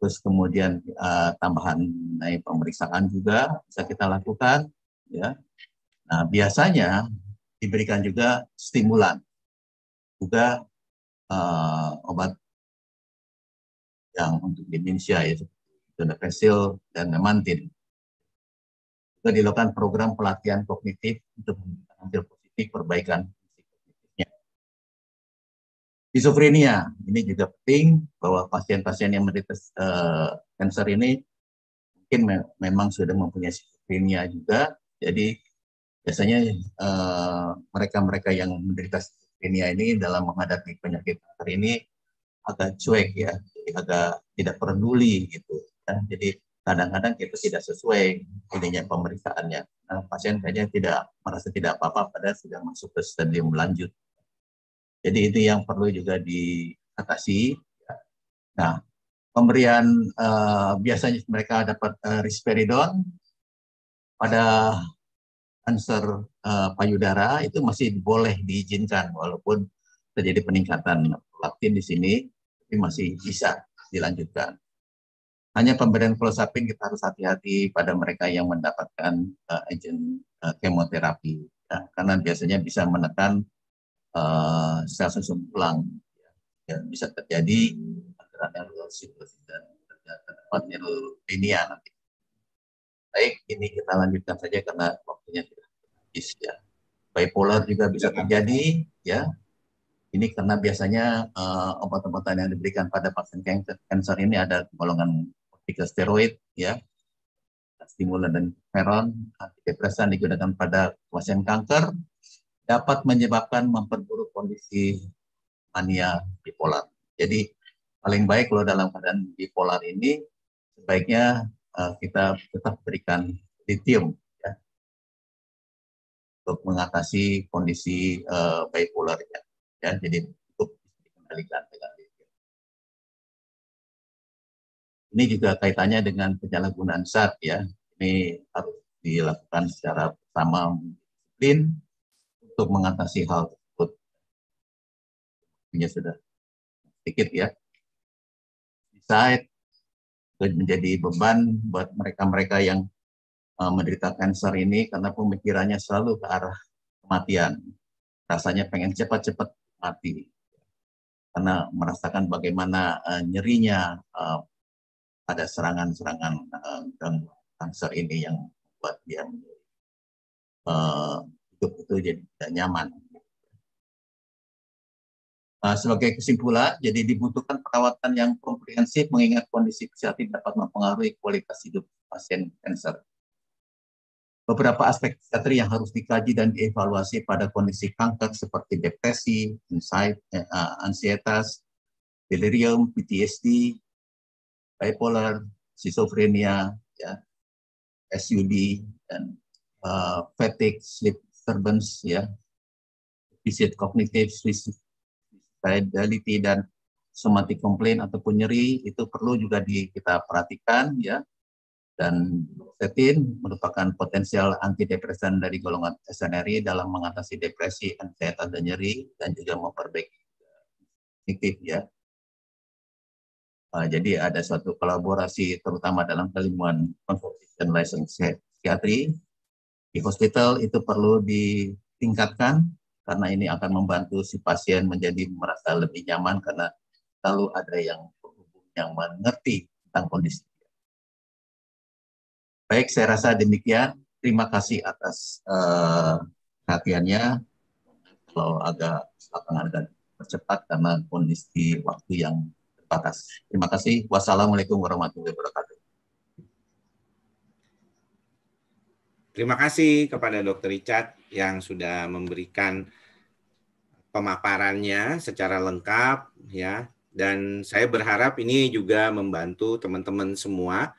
terus kemudian uh, tambahan naik pemeriksaan juga bisa kita lakukan ya nah biasanya diberikan juga stimulan juga uh, obat yang untuk demensia ya donapesil dan memantin juga dilakukan program pelatihan kognitif untuk mengambil positif perbaikan Schizofrenia ini juga penting bahwa pasien-pasien yang menderita uh, kanker ini mungkin me memang sudah mempunyai schizofrenia juga. Jadi biasanya eh, mereka-mereka uh, yang menderita schizofrenia ini dalam menghadapi penyakit kanker ini agak cuek ya, agak tidak peduli gitu. Ya. Jadi kadang-kadang itu tidak sesuai ininya pemeriksaannya. Nah, pasien kayaknya tidak merasa tidak apa-apa pada sudah masuk ke stadium lanjut jadi itu yang perlu juga diatasi. Nah, pemberian uh, biasanya mereka dapat uh, eh, risperidon pada kanker uh, eh, payudara itu masih boleh diizinkan walaupun terjadi peningkatan prolaktin di sini, tapi masih bisa dilanjutkan. Hanya pemberian klosapin kita harus hati-hati pada mereka yang mendapatkan uh, uh, kemoterapi, ya, karena biasanya bisa menekan uh, eh, sel susun tulang ya, bisa terjadi antara neurosis dan terdapat neurolipemia nanti. Baik, ini kita lanjutkan saja karena waktunya sudah habis ya. Bipolar juga bisa ya. terjadi ya. Ini karena biasanya uh, obat-obatan yang diberikan pada pasien kanker kanker ini ada golongan obat-steroid ya, stimulan dan peron antidepresan digunakan pada pasien kanker dapat menyebabkan memperburuk kondisi mania bipolar. Jadi paling baik kalau dalam keadaan bipolar ini sebaiknya uh, kita tetap berikan litium ya, untuk mengatasi kondisi uh, eh, bipolar ya. ya jadi untuk dikendalikan dengan litium. Ini juga kaitannya dengan penyalahgunaan zat ya. Ini harus dilakukan secara bersama disiplin untuk mengatasi hal tersebut. Ini sudah sedikit ya. Bisa menjadi beban buat mereka-mereka yang eh, menderita kanker ini karena pemikirannya selalu ke arah kematian. Rasanya pengen cepat-cepat mati karena merasakan bagaimana eh, nyerinya uh, pada serangan-serangan uh, kanker ini yang buat dia uh, hidup itu jadi tidak nyaman. Nah, sebagai kesimpulan, jadi dibutuhkan perawatan yang komprehensif mengingat kondisi kesehatan dapat mempengaruhi kualitas hidup pasien kanker. Beberapa aspek psikiatri yang harus dikaji dan dievaluasi pada kondisi kanker seperti depresi, eh, eh, ansietas, delirium, PTSD, bipolar, schizophrenia, ya, SUD, dan uh, fatigue, sleep disturbance ya visit kognitif suicidality dan somatic complaint ataupun nyeri itu perlu juga di, kita perhatikan ya dan statin merupakan potensial antidepresan dari golongan SNRI dalam mengatasi depresi, anxiety dan nyeri dan juga memperbaiki kognitif ya. Uh, jadi ada suatu kolaborasi terutama dalam keilmuan dan license psikiatri di hospital itu perlu ditingkatkan karena ini akan membantu si pasien menjadi merasa lebih nyaman karena selalu ada yang yang mengerti tentang kondisi. Baik, saya rasa demikian. Terima kasih atas uh, perhatiannya. Kalau agak setengah dan percepat karena kondisi waktu yang terbatas. Terima kasih. Wassalamualaikum warahmatullahi wabarakatuh. Terima kasih kepada Dr. Richard yang sudah memberikan pemaparannya secara lengkap ya dan saya berharap ini juga membantu teman-teman semua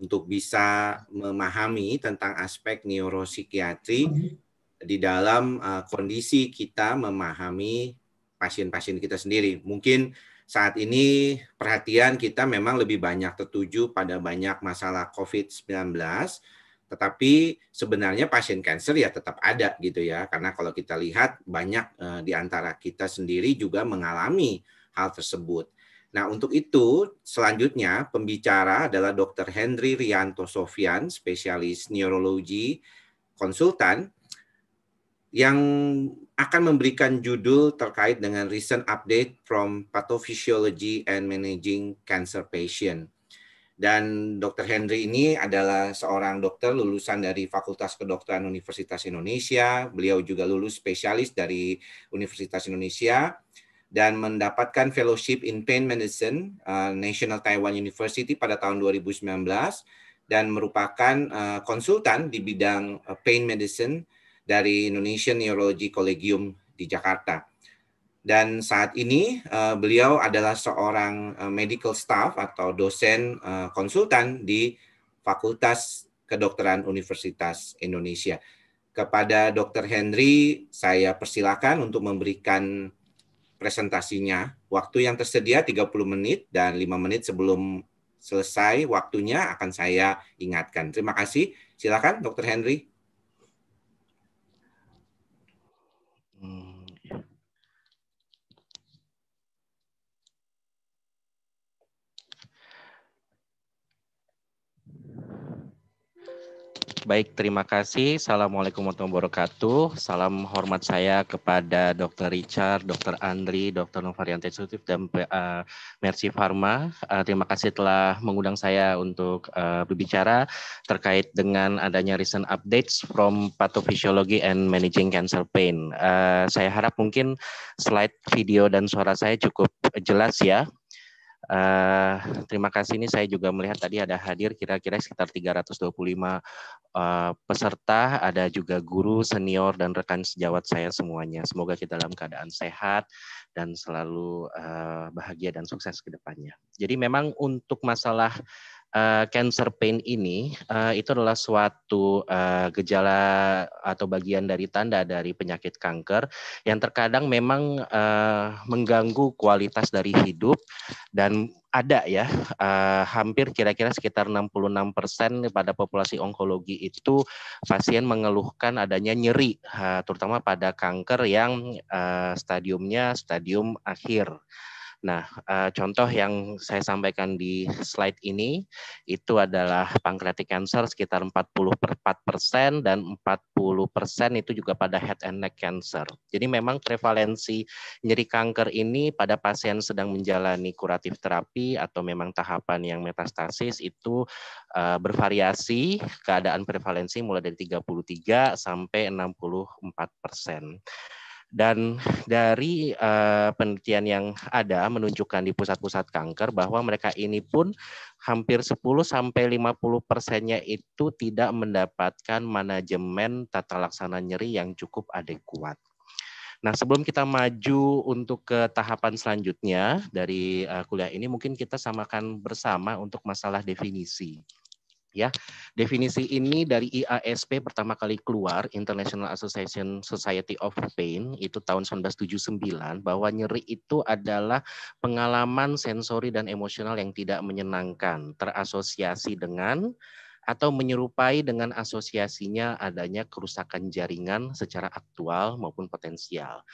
untuk bisa memahami tentang aspek neuropsikiatri mhm. di dalam eh, kondisi kita memahami pasien-pasien kita sendiri. Mungkin saat ini perhatian kita memang lebih banyak tertuju pada banyak masalah COVID-19 tetapi sebenarnya pasien kanker ya tetap ada gitu ya, karena kalau kita lihat banyak e, di antara kita sendiri juga mengalami hal tersebut. Nah, untuk itu selanjutnya pembicara adalah Dr. Henry Rianto Sofian, spesialis neurologi konsultan yang akan memberikan judul terkait dengan recent update from pathophysiology and managing cancer patient. Dan Dr. Henry ini adalah seorang dokter lulusan dari Fakultas Kedokteran Universitas Indonesia. Beliau juga lulus spesialis dari Universitas Indonesia dan mendapatkan fellowship in pain medicine uh, National Taiwan University pada tahun 2019 dan merupakan uh, konsultan di bidang uh, pain medicine dari Indonesian Neurology Collegium di Jakarta dan saat ini uh, beliau adalah seorang uh, medical staff atau dosen uh, konsultan di Fakultas Kedokteran Universitas Indonesia. Kepada Dr. Henry, saya persilakan untuk memberikan presentasinya. Waktu yang tersedia 30 menit dan 5 menit sebelum selesai waktunya akan saya ingatkan. Terima kasih. Silakan Dr. Henry. Baik, terima kasih. Assalamualaikum warahmatullahi wabarakatuh. Salam hormat saya kepada Dr. Richard, Dr. Andri, Dr. Novariante Sutif, dan uh, Mercy Pharma. Uh, terima kasih telah mengundang saya untuk uh, berbicara terkait dengan adanya recent updates from pathophysiology and managing cancer pain. Uh, saya harap mungkin slide video dan suara saya cukup jelas ya. Uh, terima kasih ini saya juga melihat tadi ada hadir kira-kira sekitar 325 uh, eh, peserta, ada juga guru, senior dan rekan sejawat saya semuanya. Semoga kita dalam keadaan sehat dan selalu uh, bahagia dan sukses ke depannya. Jadi memang untuk masalah uh, cancer pain ini uh, itu adalah suatu uh, gejala atau bagian dari tanda dari penyakit kanker yang terkadang memang uh, mengganggu kualitas dari hidup dan ada ya uh, hampir kira-kira sekitar 66 persen pada populasi onkologi itu pasien mengeluhkan adanya nyeri uh, terutama pada kanker yang uh, stadiumnya stadium akhir. Nah, eh, contoh yang saya sampaikan di slide ini itu adalah pankreatik cancer sekitar 44% persen dan 40 persen itu juga pada head and neck cancer. Jadi memang prevalensi nyeri kanker ini pada pasien sedang menjalani kuratif terapi atau memang tahapan yang metastasis itu eh, bervariasi keadaan prevalensi mulai dari 33 sampai 64 persen. Dan dari uh, penelitian yang ada menunjukkan di pusat-pusat kanker bahwa mereka ini pun hampir 10 sampai 50 persennya itu tidak mendapatkan manajemen tata laksana nyeri yang cukup adekuat. Nah, sebelum kita maju untuk ke tahapan selanjutnya dari uh, kuliah ini, mungkin kita samakan bersama untuk masalah definisi ya. Definisi ini dari IASP pertama kali keluar International Association Society of Pain itu tahun 1979 bahwa nyeri itu adalah pengalaman sensori dan emosional yang tidak menyenangkan terasosiasi dengan atau menyerupai dengan asosiasinya adanya kerusakan jaringan secara aktual maupun potensial.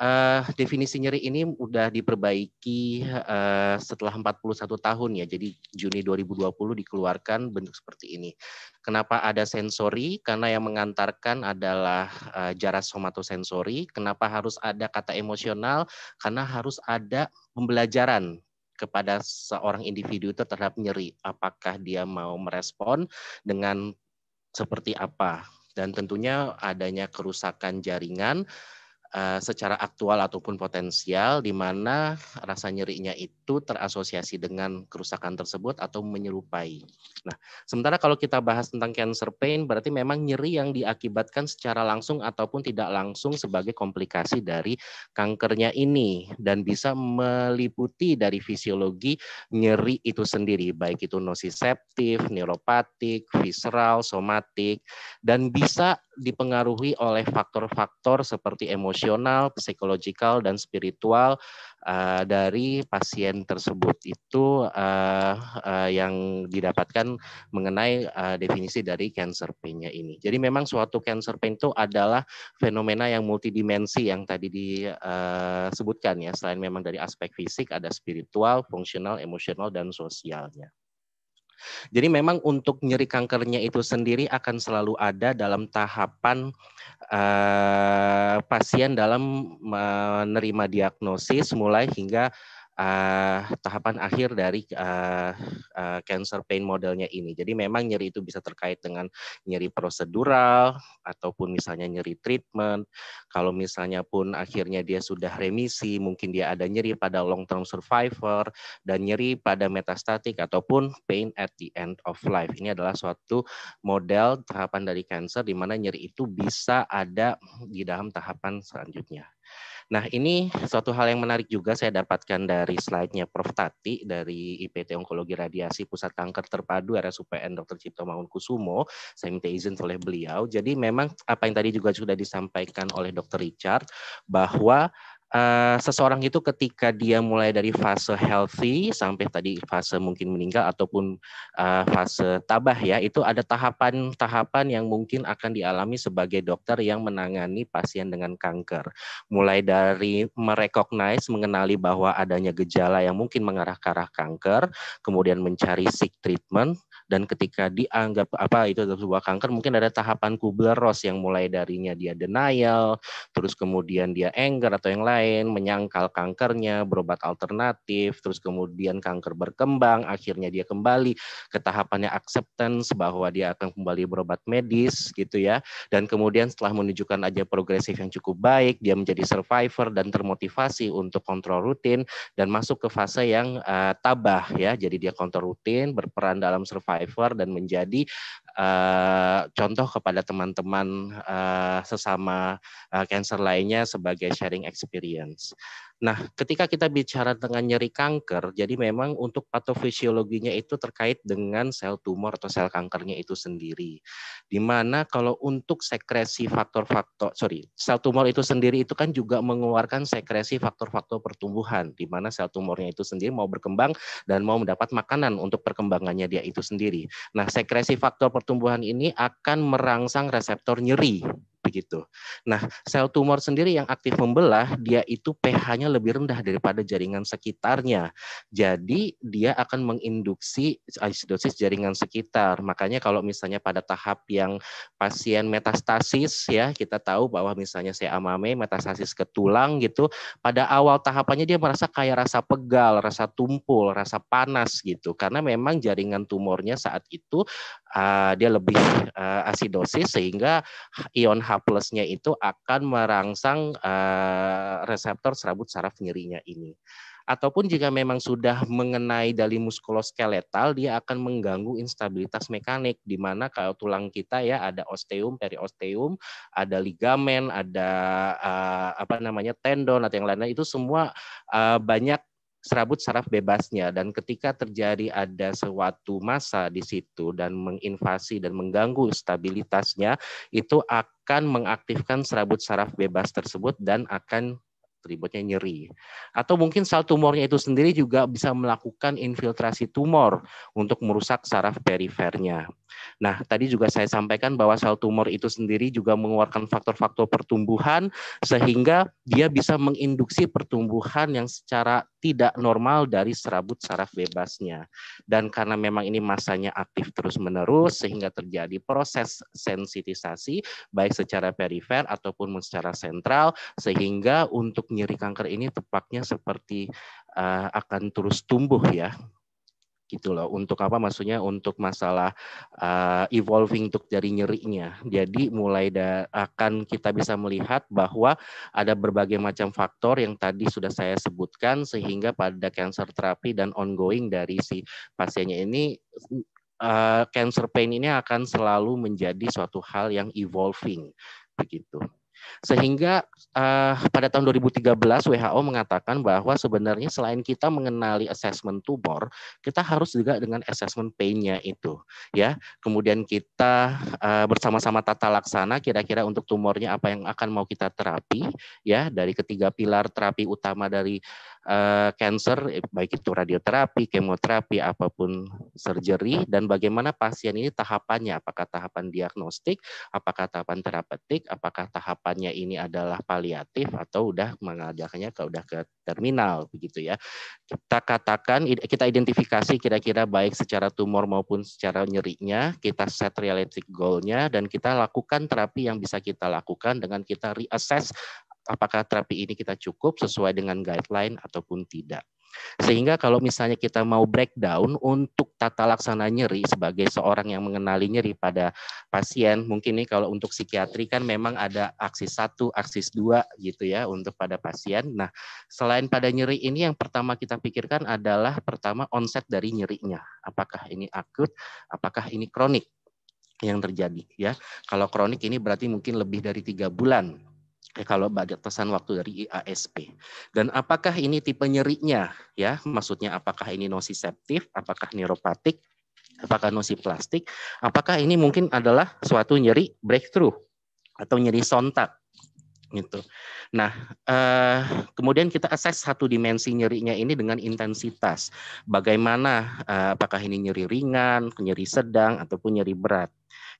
Uh, definisi nyeri ini udah diperbaiki uh, setelah 41 tahun ya. Jadi Juni 2020 dikeluarkan bentuk seperti ini. Kenapa ada sensori? Karena yang mengantarkan adalah uh, jarak somatosensori. Kenapa harus ada kata emosional? Karena harus ada pembelajaran kepada seorang individu itu terhadap nyeri. Apakah dia mau merespon dengan seperti apa? Dan tentunya adanya kerusakan jaringan Eh, secara aktual ataupun potensial di mana rasa nyerinya itu terasosiasi dengan kerusakan tersebut atau menyerupai. Nah, sementara kalau kita bahas tentang cancer pain berarti memang nyeri yang diakibatkan secara langsung ataupun tidak langsung sebagai komplikasi dari kankernya ini dan bisa meliputi dari fisiologi nyeri itu sendiri baik itu nosiseptif, neuropatik, visceral, somatik dan bisa dipengaruhi oleh faktor-faktor seperti emosi emosional, psikologikal dan spiritual uh, dari pasien tersebut itu uh, uh, yang didapatkan mengenai uh, definisi dari cancer pain-nya ini. Jadi memang suatu cancer pain itu adalah fenomena yang multidimensi yang tadi disebutkan ya. Selain memang dari aspek fisik ada spiritual, fungsional, emosional dan sosialnya. Jadi memang untuk nyeri kankernya itu sendiri akan selalu ada dalam tahapan uh, pasien dalam menerima diagnosis mulai hingga uh, tahapan akhir dari uh, uh, cancer pain modelnya ini. Jadi memang nyeri itu bisa terkait dengan nyeri prosedural ataupun misalnya nyeri treatment. Kalau misalnya pun akhirnya dia sudah remisi, mungkin dia ada nyeri pada long term survivor dan nyeri pada metastatik ataupun pain at the end of life. Ini adalah suatu model tahapan dari cancer di mana nyeri itu bisa ada di dalam tahapan selanjutnya. Nah, ini suatu hal yang menarik juga saya dapatkan dari slide-nya Prof. Tati dari IPT Onkologi Radiasi Pusat Kanker Terpadu RSUPN Dr. Cipto Mangunkusumo. Saya minta izin oleh beliau. Jadi memang apa yang tadi juga sudah disampaikan oleh Dr. Richard bahwa uh, seseorang itu ketika dia mulai dari fase healthy sampai tadi fase mungkin meninggal ataupun uh, fase tabah ya itu ada tahapan-tahapan yang mungkin akan dialami sebagai dokter yang menangani pasien dengan kanker mulai dari merekognize mengenali bahwa adanya gejala yang mungkin mengarah ke arah kanker kemudian mencari sick treatment dan ketika dianggap apa itu adalah sebuah kanker mungkin ada tahapan Kubler-Ross yang mulai darinya dia denial terus kemudian dia anger atau yang lain menyangkal kankernya berobat alternatif terus kemudian kanker berkembang akhirnya dia kembali ke tahapannya acceptance bahwa dia akan kembali berobat medis gitu ya dan kemudian setelah menunjukkan aja progresif yang cukup baik dia menjadi survivor dan termotivasi untuk kontrol rutin dan masuk ke fase yang uh, tabah ya jadi dia kontrol rutin berperan dalam survival survivor dan menjadi uh, contoh kepada teman-teman uh, sesama uh, cancer lainnya sebagai sharing experience. Nah, ketika kita bicara dengan nyeri kanker, jadi memang untuk patofisiologinya itu terkait dengan sel tumor atau sel kankernya itu sendiri. Dimana kalau untuk sekresi faktor-faktor, sorry, sel tumor itu sendiri itu kan juga mengeluarkan sekresi faktor-faktor pertumbuhan, di mana sel tumornya itu sendiri mau berkembang dan mau mendapat makanan untuk perkembangannya dia itu sendiri. Nah, sekresi faktor pertumbuhan ini akan merangsang reseptor nyeri begitu. Nah, sel tumor sendiri yang aktif membelah, dia itu pH-nya lebih rendah daripada jaringan sekitarnya. Jadi, dia akan menginduksi asidosis jaringan sekitar. Makanya kalau misalnya pada tahap yang pasien metastasis ya, kita tahu bahwa misalnya saya amame metastasis ke tulang gitu, pada awal tahapannya dia merasa kayak rasa pegal, rasa tumpul, rasa panas gitu. Karena memang jaringan tumornya saat itu uh, dia lebih uh, asidosis sehingga ion H plusnya itu akan merangsang uh, reseptor serabut saraf nyerinya ini. Ataupun jika memang sudah mengenai dali muskuloskeletal, dia akan mengganggu instabilitas mekanik, di mana kalau tulang kita ya ada osteum, periosteum, ada ligamen, ada uh, apa namanya tendon atau yang lainnya itu semua uh, banyak serabut saraf bebasnya dan ketika terjadi ada suatu masa di situ dan menginvasi dan mengganggu stabilitasnya itu akan mengaktifkan serabut saraf bebas tersebut dan akan ributnya nyeri. Atau mungkin sel tumornya itu sendiri juga bisa melakukan infiltrasi tumor untuk merusak saraf perifernya. Nah, tadi juga saya sampaikan bahwa sel tumor itu sendiri juga mengeluarkan faktor-faktor pertumbuhan sehingga dia bisa menginduksi pertumbuhan yang secara tidak normal dari serabut saraf bebasnya. Dan karena memang ini masanya aktif terus-menerus sehingga terjadi proses sensitisasi baik secara perifer ataupun secara sentral sehingga untuk nyeri kanker ini tepatnya seperti uh, akan terus tumbuh ya gitu loh. Untuk apa maksudnya untuk masalah uh, evolving untuk dari nyerinya. Jadi mulai da akan kita bisa melihat bahwa ada berbagai macam faktor yang tadi sudah saya sebutkan sehingga pada cancer terapi dan ongoing dari si pasiennya ini uh, cancer pain ini akan selalu menjadi suatu hal yang evolving begitu. Sehingga uh, pada tahun 2013 WHO mengatakan bahwa sebenarnya selain kita mengenali assessment tumor, kita harus juga dengan assessment pain-nya itu, ya. Kemudian kita uh, bersama-sama tata laksana kira-kira untuk tumornya apa yang akan mau kita terapi, ya, dari ketiga pilar terapi utama dari uh, cancer, baik itu radioterapi, kemoterapi, apapun surgery, dan bagaimana pasien ini tahapannya, apakah tahapan diagnostik, apakah tahapan terapeutik, apakah tahapannya ini adalah paliatif atau udah mengajaknya ke udah ke terminal begitu ya. Kita katakan kita identifikasi kira-kira baik secara tumor maupun secara nyerinya, kita set realistic goalnya dan kita lakukan terapi yang bisa kita lakukan dengan kita reassess apakah terapi ini kita cukup sesuai dengan guideline ataupun tidak. Sehingga kalau misalnya kita mau breakdown untuk tata laksana nyeri sebagai seorang yang mengenali nyeri pada pasien, mungkin nih kalau untuk psikiatri kan memang ada aksis satu, aksis dua gitu ya untuk pada pasien. Nah, selain pada nyeri ini yang pertama kita pikirkan adalah pertama onset dari nyerinya. Apakah ini akut, apakah ini kronik yang terjadi ya. Kalau kronik ini berarti mungkin lebih dari tiga bulan Eh, kalau pesan waktu dari IASP. Eh, Dan apakah ini tipe nyerinya? Ya, maksudnya apakah ini nosiseptif, apakah neuropatik, apakah nosiplastik, apakah ini mungkin adalah suatu nyeri breakthrough atau nyeri sontak gitu. Nah, eh, kemudian kita assess satu dimensi nyerinya ini dengan intensitas. Bagaimana eh, apakah ini nyeri ringan, nyeri sedang ataupun nyeri berat.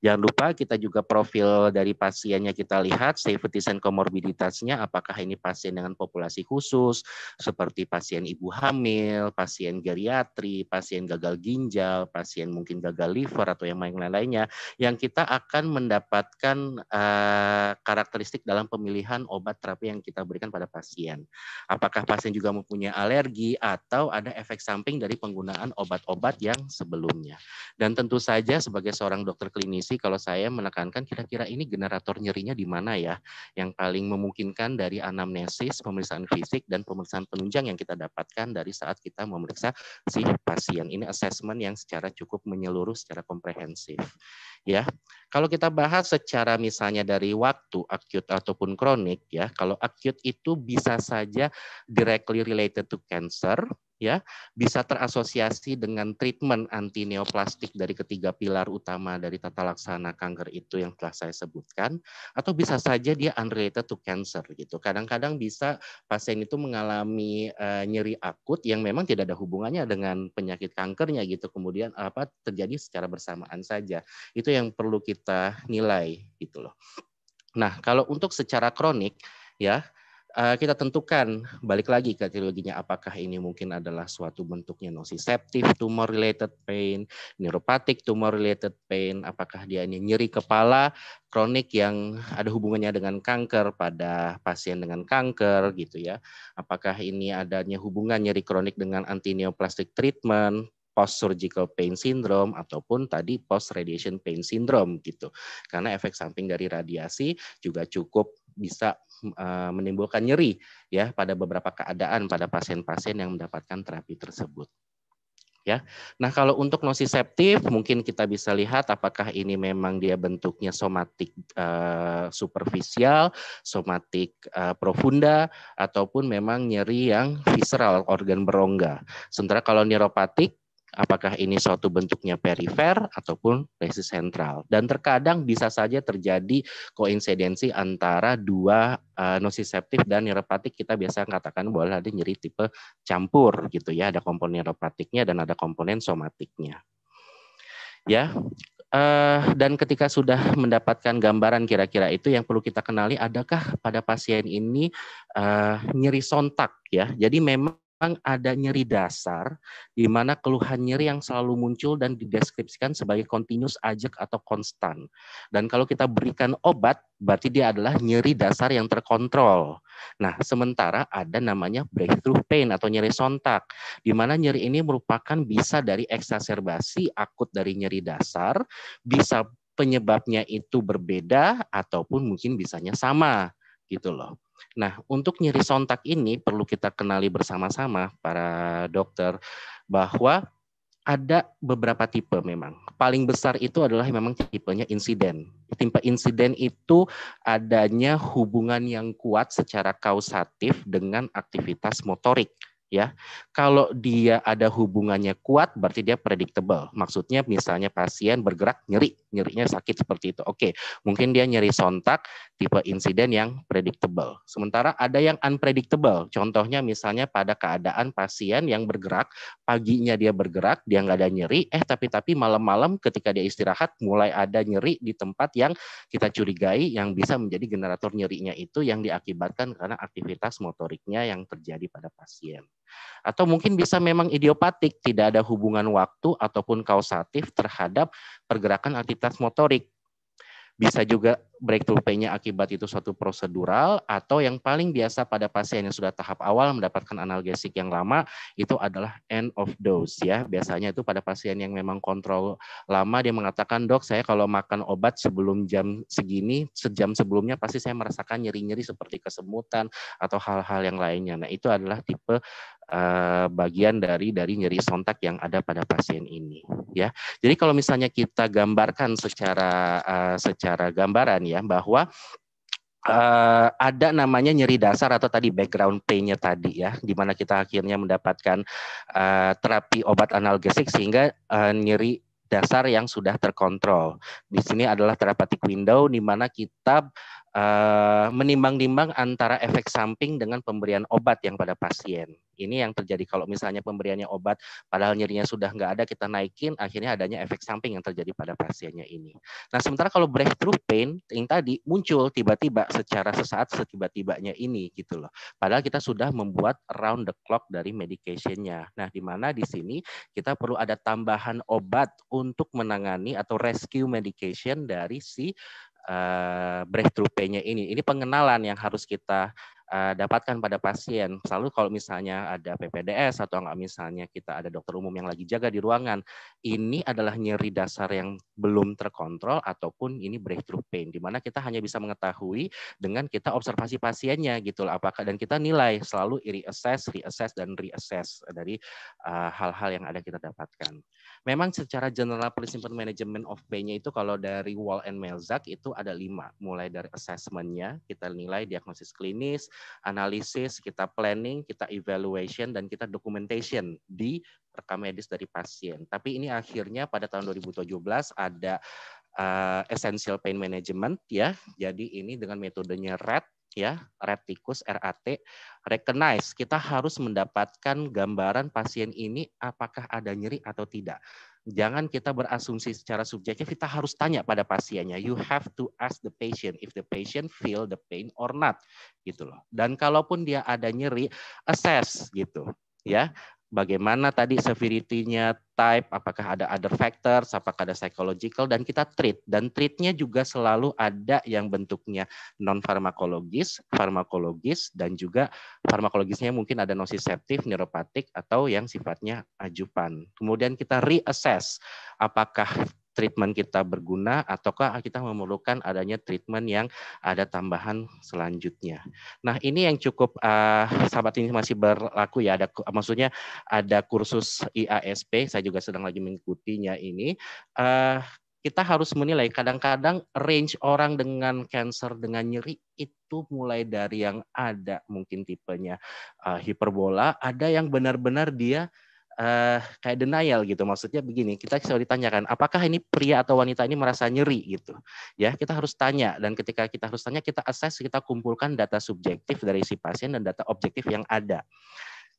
Jangan lupa kita juga profil dari pasiennya kita lihat safety and komorbiditasnya apakah ini pasien dengan populasi khusus seperti pasien ibu hamil, pasien geriatri, pasien gagal ginjal, pasien mungkin gagal liver atau yang lain-lainnya yang kita akan mendapatkan uh, karakteristik dalam pemilihan obat terapi yang kita berikan pada pasien. Apakah pasien juga mempunyai alergi atau ada efek samping dari penggunaan obat-obat yang sebelumnya. Dan tentu saja sebagai seorang dokter klinis sih kalau saya menekankan kira-kira ini generator nyerinya di mana ya yang paling memungkinkan dari anamnesis, pemeriksaan fisik dan pemeriksaan penunjang yang kita dapatkan dari saat kita memeriksa si pasien. Ini assessment yang secara cukup menyeluruh secara komprehensif. Ya. Kalau kita bahas secara misalnya dari waktu akut ataupun kronik ya, kalau akut itu bisa saja directly related to cancer ya bisa terasosiasi dengan treatment anti neoplastik dari ketiga pilar utama dari tata laksana kanker itu yang telah saya sebutkan atau bisa saja dia unrelated to cancer gitu. Kadang-kadang bisa pasien itu mengalami uh, nyeri akut yang memang tidak ada hubungannya dengan penyakit kankernya gitu. Kemudian apa terjadi secara bersamaan saja. Itu yang perlu kita nilai gitu loh. Nah, kalau untuk secara kronik ya Eh, kita tentukan balik lagi ke teologinya apakah ini mungkin adalah suatu bentuknya nociceptive tumor related pain, neuropathic tumor related pain, apakah dia ini nyeri kepala kronik yang ada hubungannya dengan kanker pada pasien dengan kanker gitu ya. Apakah ini adanya hubungan nyeri kronik dengan anti neoplastic treatment, post surgical pain syndrome ataupun tadi post radiation pain syndrome gitu. Karena efek samping dari radiasi juga cukup bisa eh, menimbulkan nyeri ya pada beberapa keadaan pada pasien-pasien yang mendapatkan terapi tersebut. Ya. Nah, kalau untuk nosiseptif mungkin kita bisa lihat apakah ini memang dia bentuknya somatik uh, superficial, somatik uh, profunda ataupun memang nyeri yang visceral organ berongga. Sementara kalau neuropatik apakah ini suatu bentuknya perifer ataupun resist sentral. Dan terkadang bisa saja terjadi koinsidensi antara dua uh, nosiseptif dan neuropatik. Kita biasa katakan bahwa ada nyeri tipe campur gitu ya, ada komponen neuropatiknya dan ada komponen somatiknya. Ya, Uh, dan ketika sudah mendapatkan gambaran kira-kira itu yang perlu kita kenali adakah pada pasien ini uh, nyeri sontak ya. Jadi memang ada nyeri dasar, di mana keluhan nyeri yang selalu muncul dan dideskripsikan sebagai continuous ajak atau konstan. Dan kalau kita berikan obat, berarti dia adalah nyeri dasar yang terkontrol. Nah, sementara ada namanya breakthrough pain atau nyeri sontak, di mana nyeri ini merupakan bisa dari eksacerbasi akut dari nyeri dasar, bisa penyebabnya itu berbeda ataupun mungkin bisanya sama gitu loh. Nah, untuk nyeri sontak ini perlu kita kenali bersama-sama para dokter bahwa ada beberapa tipe memang. Paling besar itu adalah memang tipenya insiden. Tipe insiden itu adanya hubungan yang kuat secara kausatif dengan aktivitas motorik ya. Kalau dia ada hubungannya kuat berarti dia predictable. Maksudnya misalnya pasien bergerak nyeri, nyerinya sakit seperti itu. Oke, mungkin dia nyeri sontak tipe insiden yang predictable. Sementara ada yang unpredictable. Contohnya misalnya pada keadaan pasien yang bergerak, paginya dia bergerak, dia nggak ada nyeri, eh tapi tapi malam-malam ketika dia istirahat mulai ada nyeri di tempat yang kita curigai yang bisa menjadi generator nyerinya itu yang diakibatkan karena aktivitas motoriknya yang terjadi pada pasien. Atau mungkin bisa memang idiopatik, tidak ada hubungan waktu ataupun kausatif terhadap pergerakan aktivitas motorik. Bisa juga breakthrough pain-nya akibat itu suatu prosedural atau yang paling biasa pada pasien yang sudah tahap awal mendapatkan analgesik yang lama itu adalah end of dose ya. Biasanya itu pada pasien yang memang kontrol lama dia mengatakan, "Dok, saya kalau makan obat sebelum jam segini, sejam sebelumnya pasti saya merasakan nyeri-nyeri seperti kesemutan atau hal-hal yang lainnya." Nah, itu adalah tipe Eh, bagian dari dari nyeri sontak yang ada pada pasien ini ya. Jadi kalau misalnya kita gambarkan secara eh, secara gambaran ya bahwa uh, ada namanya nyeri dasar atau tadi background pain-nya tadi ya, di mana kita akhirnya mendapatkan uh, terapi obat analgesik sehingga uh, nyeri dasar yang sudah terkontrol. Di sini adalah therapeutic window di mana kita Eh, menimbang-nimbang antara efek samping dengan pemberian obat yang pada pasien. Ini yang terjadi kalau misalnya pemberiannya obat, padahal nyerinya sudah nggak ada, kita naikin, akhirnya adanya efek samping yang terjadi pada pasiennya ini. Nah, sementara kalau breakthrough pain yang tadi muncul tiba-tiba secara sesaat setiba-tibanya ini gitu loh. Padahal kita sudah membuat round the clock dari medicationnya. Nah, di mana di sini kita perlu ada tambahan obat untuk menangani atau rescue medication dari si uh, breakthrough pain-nya ini. Ini pengenalan yang harus kita uh, dapatkan pada pasien. Selalu kalau misalnya ada PPDS atau enggak misalnya kita ada dokter umum yang lagi jaga di ruangan, ini adalah nyeri dasar yang belum terkontrol ataupun ini breakthrough pain di mana kita hanya bisa mengetahui dengan kita observasi pasiennya gitu loh apakah dan kita nilai selalu reassess, reassess dan reassess dari eh, hal-hal uh, hal -hal yang ada kita dapatkan. Memang secara general principle management of pay-nya itu kalau dari Wall and Melzack itu ada lima, mulai dari assessment-nya, kita nilai diagnosis klinis, analisis, kita planning, kita evaluation, dan kita documentation di rekam medis dari pasien. Tapi ini akhirnya pada tahun 2017 ada uh, essential pain management ya. Jadi ini dengan metodenya RAT ya, RAT tikus RAT recognize, kita harus mendapatkan gambaran pasien ini apakah ada nyeri atau tidak. Jangan kita berasumsi secara subjektif, kita harus tanya pada pasiennya. You have to ask the patient if the patient feel the pain or not, gitu loh. Dan kalaupun dia ada nyeri, assess gitu ya bagaimana tadi severity-nya, type, apakah ada other factors, apakah ada psychological, dan kita treat. Dan treatnya juga selalu ada yang bentuknya non-farmakologis, farmakologis, dan juga farmakologisnya mungkin ada nociceptif, neuropatik, atau yang sifatnya ajupan. Kemudian kita reassess apakah treatment kita berguna ataukah kita memerlukan adanya treatment yang ada tambahan selanjutnya. Nah, ini yang cukup uh, sahabat ini masih berlaku ya ada maksudnya ada kursus IASP saya juga sedang lagi mengikutinya ini uh, kita harus menilai kadang-kadang range orang dengan cancer dengan nyeri itu mulai dari yang ada mungkin tipenya uh, hiperbola ada yang benar-benar dia uh, kayak denial gitu. Maksudnya begini, kita selalu ditanyakan apakah ini pria atau wanita ini merasa nyeri gitu. Ya, kita harus tanya dan ketika kita harus tanya kita assess, kita kumpulkan data subjektif dari si pasien dan data objektif yang ada.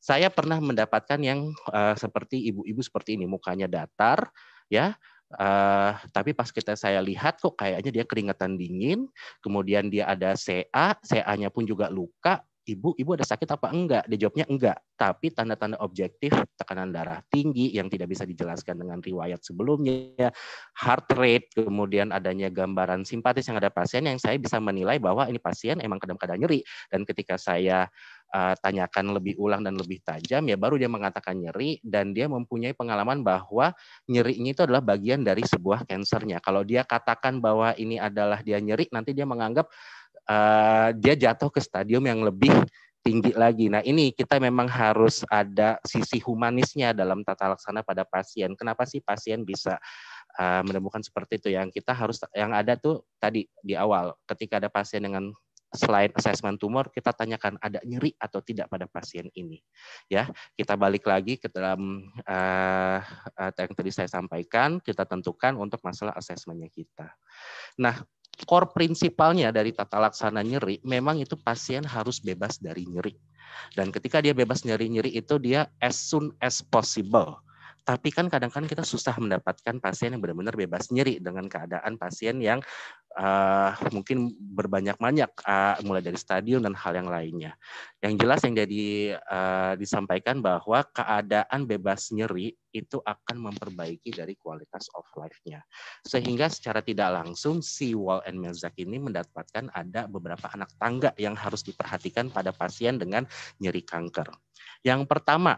Saya pernah mendapatkan yang uh, seperti ibu-ibu seperti ini, mukanya datar ya, Uh, tapi pas kita saya lihat kok kayaknya dia keringatan dingin, kemudian dia ada CA, CA-nya pun juga luka, ibu, ibu ada sakit apa enggak? Dia jawabnya enggak. Tapi tanda-tanda objektif, tekanan darah tinggi yang tidak bisa dijelaskan dengan riwayat sebelumnya, heart rate, kemudian adanya gambaran simpatis yang ada pasien yang saya bisa menilai bahwa ini pasien emang kadang-kadang nyeri. Dan ketika saya uh, tanyakan lebih ulang dan lebih tajam, ya baru dia mengatakan nyeri dan dia mempunyai pengalaman bahwa nyerinya itu adalah bagian dari sebuah kansernya. Kalau dia katakan bahwa ini adalah dia nyeri, nanti dia menganggap uh, dia jatuh ke stadium yang lebih tinggi lagi. Nah ini kita memang harus ada sisi humanisnya dalam tata laksana pada pasien. Kenapa sih pasien bisa uh, menemukan seperti itu? Yang kita harus yang ada tuh tadi di awal ketika ada pasien dengan selain asesmen tumor kita tanyakan ada nyeri atau tidak pada pasien ini ya kita balik lagi ke dalam uh, yang tadi saya sampaikan kita tentukan untuk masalah asesmennya kita nah core prinsipalnya dari tata laksana nyeri memang itu pasien harus bebas dari nyeri dan ketika dia bebas nyeri nyeri itu dia as soon as possible tapi kan kadang-kadang kan kita susah mendapatkan pasien yang benar-benar bebas nyeri dengan keadaan pasien yang uh, mungkin berbanyak-banyak uh, mulai dari stadium dan hal yang lainnya. Yang jelas yang jadi uh, disampaikan bahwa keadaan bebas nyeri itu akan memperbaiki dari kualitas of life-nya. Sehingga secara tidak langsung si Wall and Melzack ini mendapatkan ada beberapa anak tangga yang harus diperhatikan pada pasien dengan nyeri kanker. Yang pertama,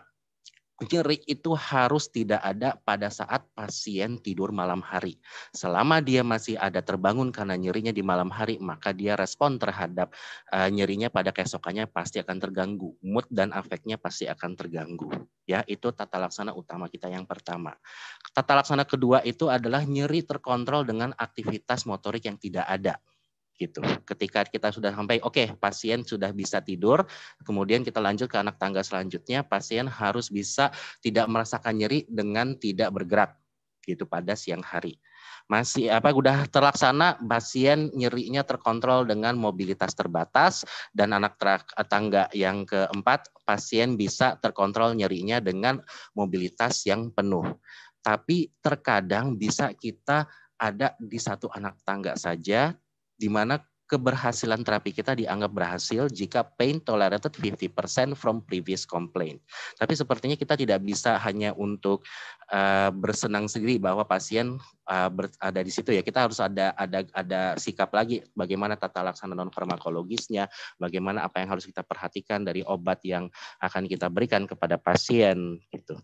Nyeri itu harus tidak ada pada saat pasien tidur malam hari. Selama dia masih ada terbangun karena nyerinya di malam hari, maka dia respon terhadap uh, nyerinya pada keesokannya pasti akan terganggu. Mood dan afeknya pasti akan terganggu. Ya, itu tata laksana utama kita yang pertama. Tata laksana kedua itu adalah nyeri terkontrol dengan aktivitas motorik yang tidak ada gitu. Ketika kita sudah sampai, oke, okay, pasien sudah bisa tidur, kemudian kita lanjut ke anak tangga selanjutnya, pasien harus bisa tidak merasakan nyeri dengan tidak bergerak gitu pada siang hari. Masih apa sudah terlaksana pasien nyerinya terkontrol dengan mobilitas terbatas dan anak tangga yang keempat pasien bisa terkontrol nyerinya dengan mobilitas yang penuh. Tapi terkadang bisa kita ada di satu anak tangga saja di mana keberhasilan terapi kita dianggap berhasil jika pain tolerated 50% from previous complaint. Tapi sepertinya kita tidak bisa hanya untuk uh, bersenang sendiri bahwa pasien uh, ada di situ ya. Kita harus ada ada ada sikap lagi bagaimana tata laksana non farmakologisnya, bagaimana apa yang harus kita perhatikan dari obat yang akan kita berikan kepada pasien gitu.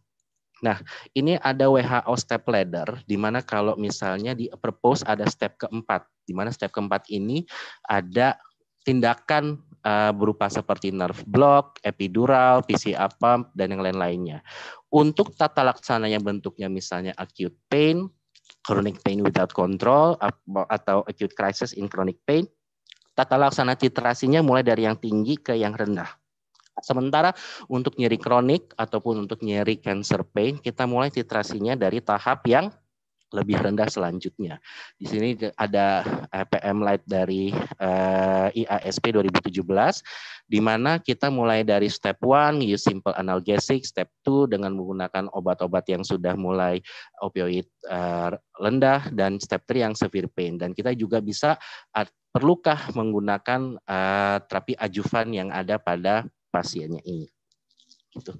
Nah, ini ada WHO step ladder, di mana kalau misalnya di propose ada step keempat, di mana step keempat ini ada tindakan uh, berupa seperti nerve block, epidural, PCA pump, dan yang lain-lainnya. Untuk tata laksana yang bentuknya misalnya acute pain, chronic pain without control, atau acute crisis in chronic pain, tata laksana titrasinya mulai dari yang tinggi ke yang rendah. Sementara untuk nyeri kronik ataupun untuk nyeri cancer pain, kita mulai titrasinya dari tahap yang lebih rendah selanjutnya. Di sini ada eh, PM Light dari eh, IASP 2017, di mana kita mulai dari step 1, use simple analgesic, step 2 dengan menggunakan obat-obat yang sudah mulai opioid eh, rendah, dan step 3 yang severe pain. Dan kita juga bisa, perlukah menggunakan terapi ajuvan yang ada pada pasiennya ini. Gitu.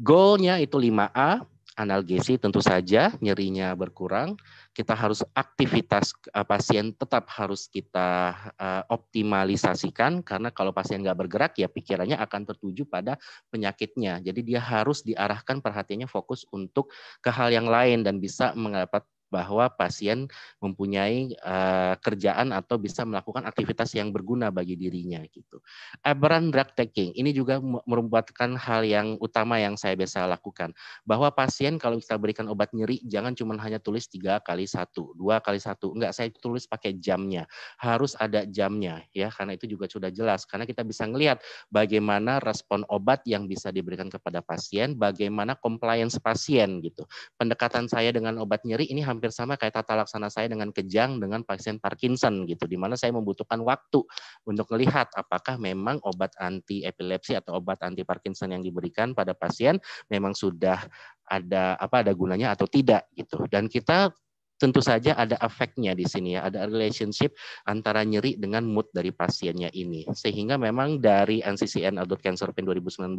Goalnya itu 5A, analgesi tentu saja nyerinya berkurang. Kita harus aktivitas eh, pasien tetap harus kita eh, optimalisasikan karena kalau pasien nggak bergerak ya pikirannya akan tertuju pada penyakitnya. Jadi dia harus diarahkan perhatiannya fokus untuk ke hal yang lain dan bisa mendapat bahwa pasien mempunyai uh, kerjaan atau bisa melakukan aktivitas yang berguna bagi dirinya gitu. Aberrant drug taking ini juga merupakan hal yang utama yang saya biasa lakukan bahwa pasien kalau kita berikan obat nyeri jangan cuma hanya tulis tiga kali satu, dua kali satu, enggak saya tulis pakai jamnya, harus ada jamnya ya karena itu juga sudah jelas karena kita bisa melihat bagaimana respon obat yang bisa diberikan kepada pasien, bagaimana compliance pasien gitu. Pendekatan saya dengan obat nyeri ini hampir hampir sama kayak tata laksana saya dengan kejang dengan pasien Parkinson gitu, di mana saya membutuhkan waktu untuk melihat apakah memang obat anti epilepsi atau obat anti Parkinson yang diberikan pada pasien memang sudah ada apa ada gunanya atau tidak gitu. Dan kita tentu saja ada efeknya di sini ya, ada relationship antara nyeri dengan mood dari pasiennya ini. Sehingga memang dari NCCN Adult Cancer Pain 2019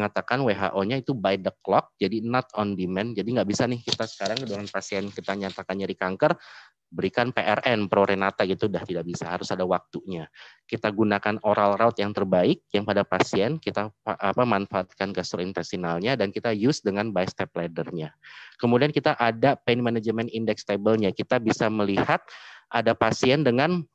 mengatakan WHO-nya itu by the clock, jadi not on demand. Jadi nggak bisa nih kita sekarang dengan pasien kita nyatakan nyeri kanker, berikan PRN pro renata gitu udah tidak bisa harus ada waktunya kita gunakan oral route yang terbaik yang pada pasien kita apa manfaatkan gastrointestinalnya dan kita use dengan by step laddernya kemudian kita ada pain management index table-nya kita bisa melihat ada pasien dengan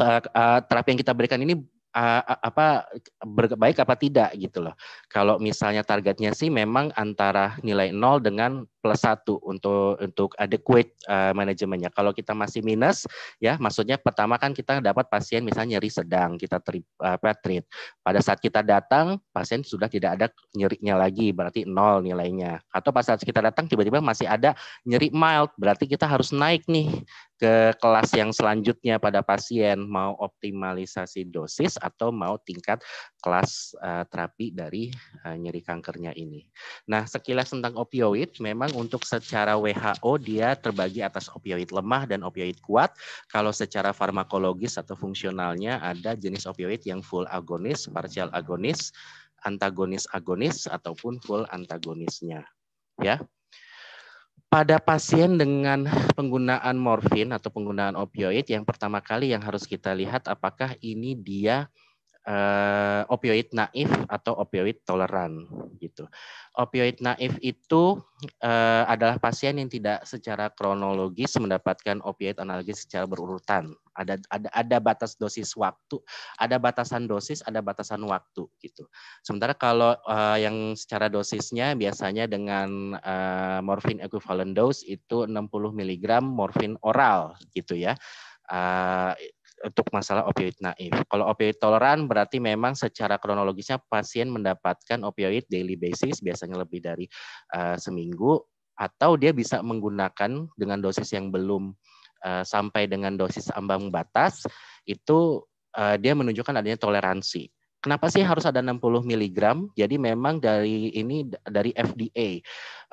uh, uh, terapi yang kita berikan ini uh, apa berbaik apa tidak gitu loh. Kalau misalnya targetnya sih memang antara nilai 0 dengan plus satu untuk untuk adequate uh, manajemennya. Kalau kita masih minus, ya maksudnya pertama kan kita dapat pasien misalnya nyeri sedang kita tri, apa, treat. Pada saat kita datang, pasien sudah tidak ada nyerinya lagi, berarti nol nilainya. Atau pas saat kita datang tiba-tiba masih ada nyeri mild, berarti kita harus naik nih ke kelas yang selanjutnya pada pasien mau optimalisasi dosis atau mau tingkat kelas uh, terapi dari uh, nyeri kankernya ini. Nah, sekilas tentang opioid memang untuk secara WHO dia terbagi atas opioid lemah dan opioid kuat. Kalau secara farmakologis atau fungsionalnya ada jenis opioid yang full agonis, partial agonis, antagonis agonis ataupun full antagonisnya. Ya. Pada pasien dengan penggunaan morfin atau penggunaan opioid yang pertama kali yang harus kita lihat apakah ini dia Eh, opioid naif atau opioid toleran gitu. Opioid naif itu eh, adalah pasien yang tidak secara kronologis mendapatkan opioid analogis secara berurutan. Ada ada ada batas dosis waktu, ada batasan dosis, ada batasan waktu gitu. Sementara kalau eh, yang secara dosisnya biasanya dengan morfin equivalent dose itu 60 mg morfin oral gitu ya untuk masalah opioid naif. Kalau opioid toleran berarti memang secara kronologisnya pasien mendapatkan opioid daily basis biasanya lebih dari uh, seminggu atau dia bisa menggunakan dengan dosis yang belum uh, sampai dengan dosis ambang batas itu uh, dia menunjukkan adanya toleransi. Kenapa sih harus ada 60 mg? Jadi memang dari ini dari FDA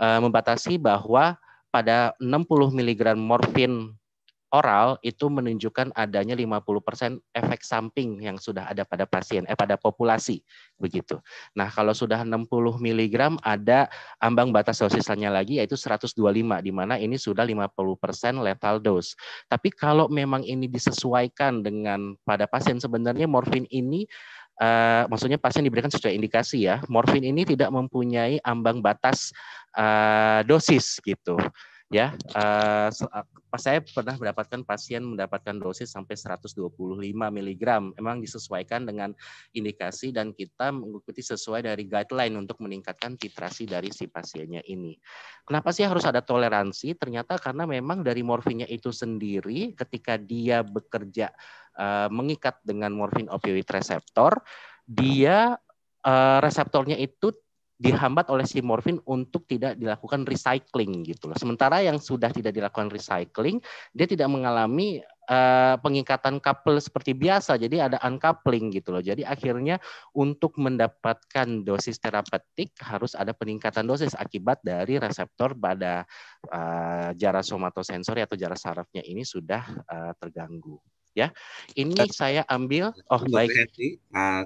uh, membatasi bahwa pada 60 mg morfin oral itu menunjukkan adanya 50% efek samping yang sudah ada pada pasien eh pada populasi begitu. Nah, kalau sudah 60 mg ada ambang batas dosisnya lagi yaitu 125 di mana ini sudah 50% lethal dose. Tapi kalau memang ini disesuaikan dengan pada pasien sebenarnya morfin ini Uh, maksudnya pasien diberikan sesuai indikasi ya. Morfin ini tidak mempunyai ambang batas uh, dosis gitu ya uh, pas saya pernah mendapatkan pasien mendapatkan dosis sampai 125 mg emang disesuaikan dengan indikasi dan kita mengikuti sesuai dari guideline untuk meningkatkan titrasi dari si pasiennya ini. Kenapa sih harus ada toleransi? Ternyata karena memang dari morfinnya itu sendiri ketika dia bekerja uh, mengikat dengan morfin opioid reseptor, dia uh, eh, reseptornya itu dihambat oleh si morfin untuk tidak dilakukan recycling gitu loh. Sementara yang sudah tidak dilakukan recycling, dia tidak mengalami uh, pengikatan couple seperti biasa. Jadi ada uncoupling gitu loh. Jadi akhirnya untuk mendapatkan dosis terapeutik harus ada peningkatan dosis akibat dari reseptor pada uh, jarak somatosensori atau jarak sarafnya ini sudah uh, terganggu ya. Ini saya ambil oh baik.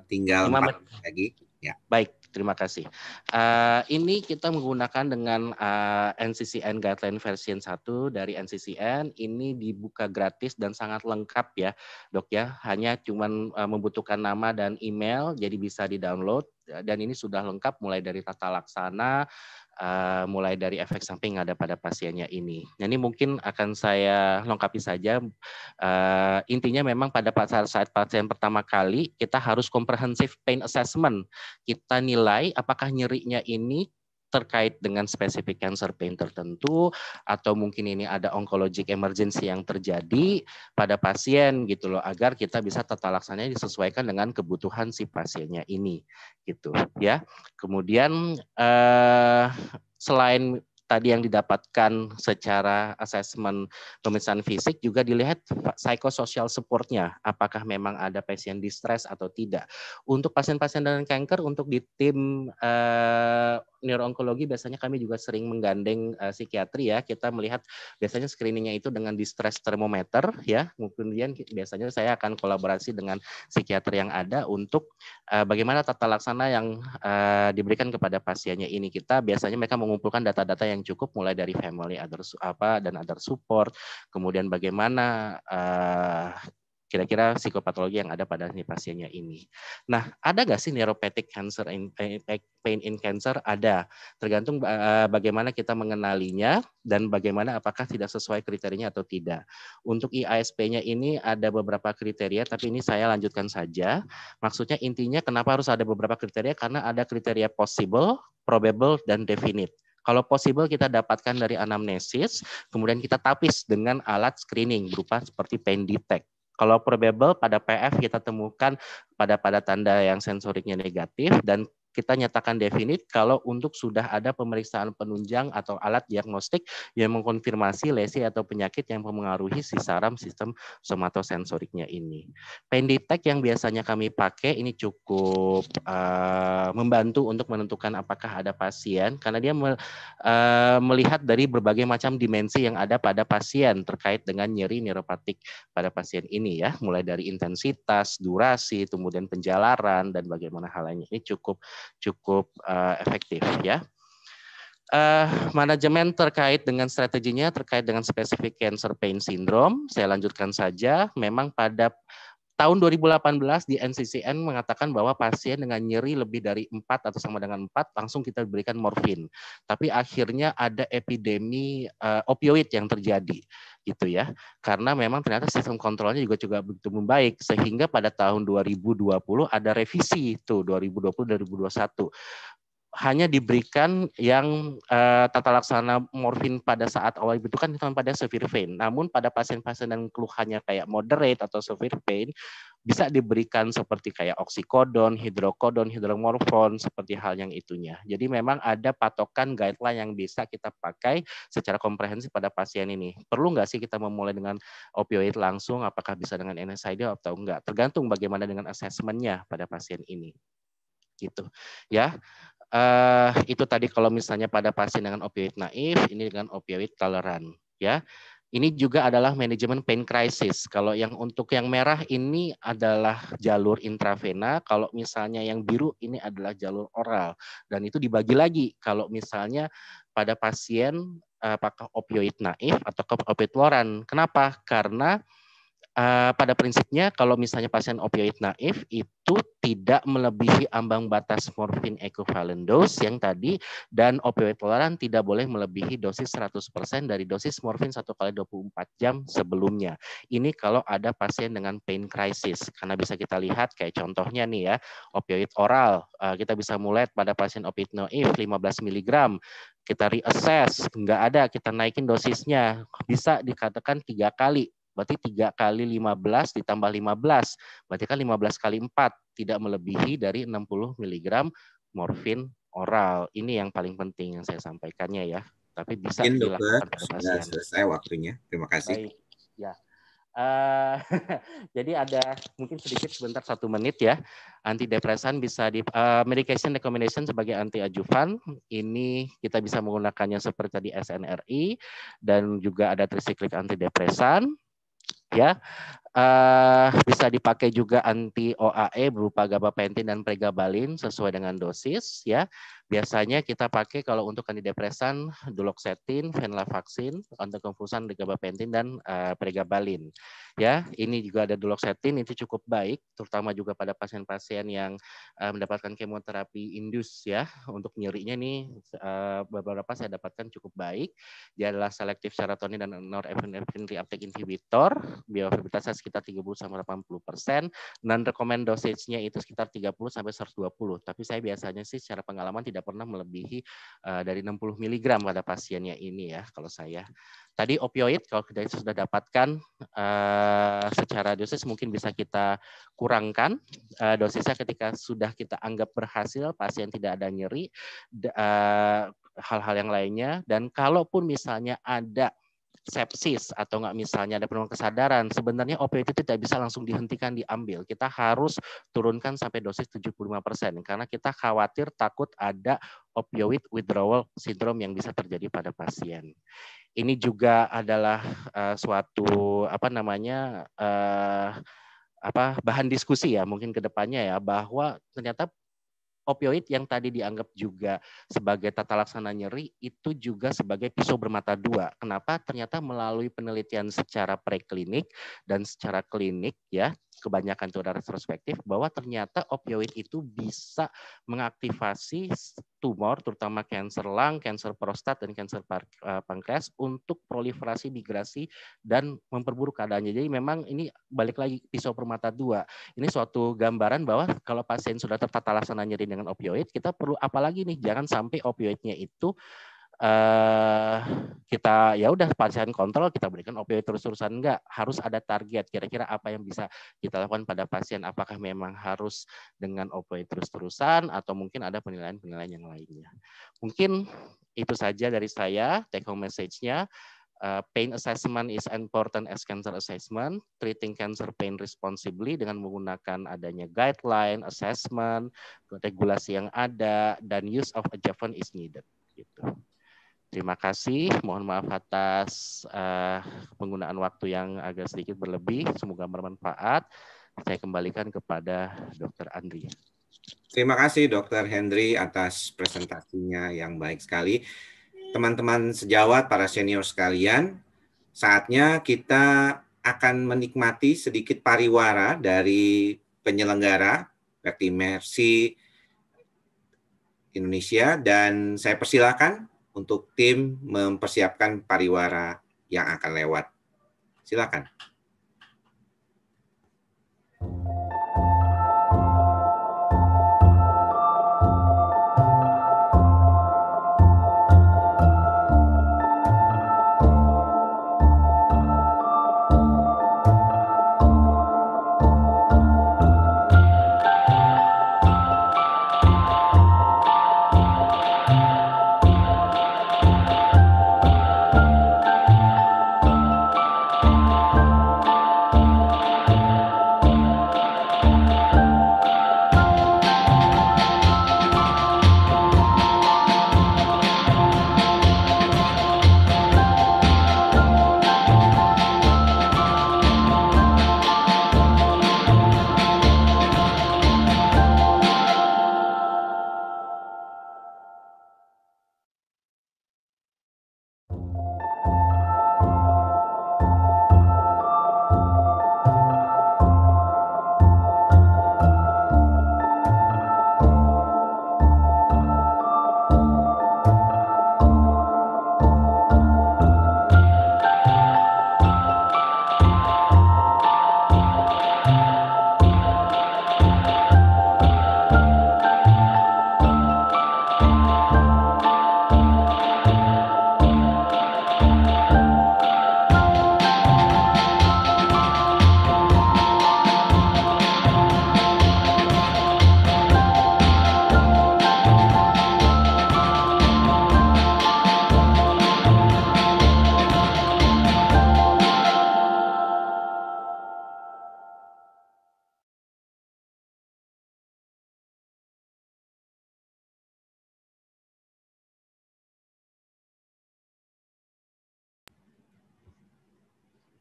tinggal lagi ya. Baik. Terima kasih. Uh, ini kita menggunakan dengan uh, eh, NCCN Guideline version 1 dari NCCN. Ini dibuka gratis dan sangat lengkap ya, Dok ya. Hanya cuman uh, membutuhkan nama dan email jadi bisa di-download dan ini sudah lengkap mulai dari tata laksana, Eh, mulai dari efek samping ada pada pasiennya ini. Nah, ini mungkin akan saya lengkapi saja. Uh, intinya memang pada saat, saat pasien pertama kali kita harus komprehensif pain assessment. Kita nilai apakah nyerinya ini terkait dengan spesifik cancer pain tertentu atau mungkin ini ada oncologic emergency yang terjadi pada pasien gitu loh agar kita bisa tata laksananya disesuaikan dengan kebutuhan si pasiennya ini gitu ya. Kemudian eh, selain tadi yang didapatkan secara asesmen pemeriksaan fisik juga dilihat psikososial supportnya apakah memang ada pasien distress atau tidak. Untuk pasien-pasien dengan kanker untuk di tim eh, neuroonkologi biasanya kami juga sering menggandeng uh, psikiatri ya. Kita melihat biasanya screeningnya itu dengan distress thermometer ya. Kemudian biasanya saya akan kolaborasi dengan psikiater yang ada untuk uh, bagaimana tata laksana yang uh, diberikan kepada pasiennya ini. Kita biasanya mereka mengumpulkan data-data yang cukup mulai dari family other apa dan other support, kemudian bagaimana uh, kira-kira psikopatologi yang ada pada si pasiennya ini. Nah, ada nggak sih neuropathic cancer in, eh, eh, pain in cancer? Ada. Tergantung eh, bagaimana kita mengenalinya dan bagaimana apakah tidak sesuai kriterinya atau tidak. Untuk IASP-nya ini ada beberapa kriteria, tapi ini saya lanjutkan saja. Maksudnya intinya kenapa harus ada beberapa kriteria? Karena ada kriteria possible, probable, dan definite. Kalau possible kita dapatkan dari anamnesis, kemudian kita tapis dengan alat screening berupa seperti pain detect. Kalau probable pada PF kita temukan pada pada tanda yang sensoriknya negatif dan kita nyatakan definit kalau untuk sudah ada pemeriksaan penunjang atau alat diagnostik yang mengkonfirmasi lesi atau penyakit yang mempengaruhi si saram sistem somatosensoriknya ini. Penditek yang biasanya kami pakai ini cukup uh, membantu untuk menentukan apakah ada pasien karena dia me, uh, melihat dari berbagai macam dimensi yang ada pada pasien terkait dengan nyeri neuropatik pada pasien ini ya, mulai dari intensitas, durasi, kemudian penjalaran dan bagaimana hal lainnya. Ini cukup cukup uh, efektif ya. Uh, manajemen terkait dengan strateginya terkait dengan spesifik cancer pain syndrome. Saya lanjutkan saja. Memang pada Tahun 2018 di NCCN mengatakan bahwa pasien dengan nyeri lebih dari 4 atau sama dengan 4 langsung kita berikan morfin. Tapi akhirnya ada epidemi uh, opioid yang terjadi gitu ya. Karena memang ternyata sistem kontrolnya juga juga begitu membaik sehingga pada tahun 2020 ada revisi tuh 2020 2021 hanya diberikan yang uh, tata laksana morfin pada saat awal dibutuhkan cuma pada severe pain. Namun pada pasien-pasien yang keluhannya kayak moderate atau severe pain bisa diberikan seperti kayak oksikodon, hidrokodon, hidromorfon seperti hal yang itunya. Jadi memang ada patokan guideline yang bisa kita pakai secara komprehensif pada pasien ini. Perlu nggak sih kita memulai dengan opioid langsung? Apakah bisa dengan NSAID atau enggak? Tergantung bagaimana dengan asesmennya pada pasien ini gitu ya Uh, itu tadi kalau misalnya pada pasien dengan opioid naif, ini dengan opioid toleran, ya. Ini juga adalah manajemen pain crisis. Kalau yang untuk yang merah ini adalah jalur intravena, kalau misalnya yang biru ini adalah jalur oral. Dan itu dibagi lagi kalau misalnya pada pasien eh, apakah opioid naif atau opioid toleran? Kenapa? Karena uh, pada prinsipnya kalau misalnya pasien opioid naif itu tidak melebihi ambang batas morfin equivalent dose yang tadi dan opioid toleran tidak boleh melebihi dosis 100% dari dosis morfin 1 kali 24 jam sebelumnya. Ini kalau ada pasien dengan pain crisis karena bisa kita lihat kayak contohnya nih ya, opioid oral eh, kita bisa mulai pada pasien opioid naif 15 mg kita reassess, nggak ada, kita naikin dosisnya, bisa dikatakan tiga kali Berarti 3 kali 15 ditambah 15. Berarti kan 15 kali 4. Tidak melebihi dari 60 mg morfin oral. Ini yang paling penting yang saya sampaikannya ya. Tapi bisa Mungkin dilakukan dokter, sudah selesai waktunya. Terima kasih. Baik. Ya. Uh, jadi ada mungkin sedikit sebentar satu menit ya antidepresan bisa di uh, medication recommendation sebagai anti antiajuvan ini kita bisa menggunakannya seperti di SNRI dan juga ada trisiklik antidepresan ya uh, bisa dipakai juga anti OAE berupa gabapentin dan pregabalin sesuai dengan dosis ya Biasanya kita pakai kalau untuk antidepresan, duloxetin, venlafaxin, untuk konvulsan gabapentin dan uh, pregabalin. Ya, ini juga ada duloxetin itu cukup baik, terutama juga pada pasien-pasien yang uh, mendapatkan kemoterapi indus ya. Untuk nyerinya nih uh, beberapa saya dapatkan cukup baik. Dia adalah selektif serotonin dan norepinephrine reuptake inhibitor, bioavailability sekitar 30 sampai 80 persen, dan recommend dosage-nya itu sekitar 30 sampai 120. Tapi saya biasanya sih secara pengalaman tidak tidak pernah melebihi uh, dari 60 mg pada pasiennya ini ya kalau saya. Tadi opioid kalau kita sudah dapatkan uh, secara dosis mungkin bisa kita kurangkan uh, dosisnya ketika sudah kita anggap berhasil pasien tidak ada nyeri hal hal-hal yang lainnya dan kalaupun misalnya ada sepsis atau nggak misalnya ada penurunan kesadaran, sebenarnya opioid itu tidak bisa langsung dihentikan diambil. Kita harus turunkan sampai dosis 75% karena kita khawatir takut ada opioid withdrawal syndrome yang bisa terjadi pada pasien. Ini juga adalah uh, suatu apa namanya uh, apa bahan diskusi ya mungkin kedepannya ya bahwa ternyata opioid yang tadi dianggap juga sebagai tata laksana nyeri itu juga sebagai pisau bermata dua. Kenapa? Ternyata melalui penelitian secara preklinik dan secara klinik ya kebanyakan itu adalah retrospektif bahwa ternyata opioid itu bisa mengaktifasi tumor terutama kanker lang, kanker prostat dan kanker eh, pankreas untuk proliferasi migrasi dan memperburuk keadaannya. Jadi memang ini balik lagi pisau permata dua. Ini suatu gambaran bahwa kalau pasien sudah tertata laksana nyeri dengan opioid, kita perlu apalagi nih jangan sampai opioidnya itu eh, kita ya udah pasien kontrol kita berikan opioid terus-terusan enggak harus ada target kira-kira apa yang bisa kita lakukan pada pasien apakah memang harus dengan opioid terus-terusan atau mungkin ada penilaian-penilaian yang lainnya mungkin itu saja dari saya take home message-nya eh, pain assessment is important as cancer assessment. Treating cancer pain responsibly dengan menggunakan adanya guideline, assessment, regulasi yang ada, dan use of adjuvant is needed. Gitu. Terima kasih. Mohon maaf atas uh, penggunaan waktu yang agak sedikit berlebih. Semoga bermanfaat. Saya kembalikan kepada Dr. Andri. Terima kasih Dr. Hendry atas presentasinya yang baik sekali. Teman-teman sejawat, para senior sekalian, saatnya kita akan menikmati sedikit pariwara dari penyelenggara Mercy Indonesia dan saya persilahkan untuk tim mempersiapkan pariwara yang akan lewat. Silakan.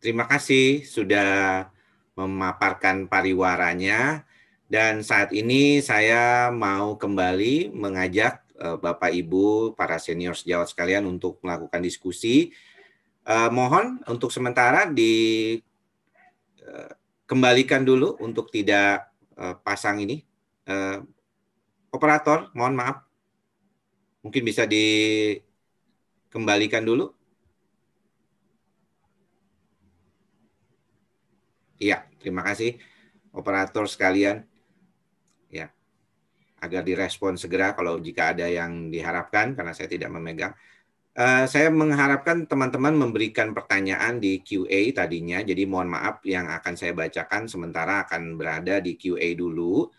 Terima kasih sudah memaparkan pariwaranya dan saat ini saya mau kembali mengajak eh, Bapak Ibu para senior sejawat sekalian untuk melakukan diskusi. Eh, mohon untuk sementara dikembalikan eh, dulu untuk tidak pasang ini. Operator, mohon maaf. Mungkin bisa dikembalikan dulu. Iya, terima kasih operator sekalian. Ya. Agar direspon segera kalau jika ada yang diharapkan karena saya tidak memegang. Uh, saya mengharapkan teman-teman memberikan pertanyaan di QA tadinya. Jadi mohon maaf yang akan saya bacakan sementara akan berada di QA dulu.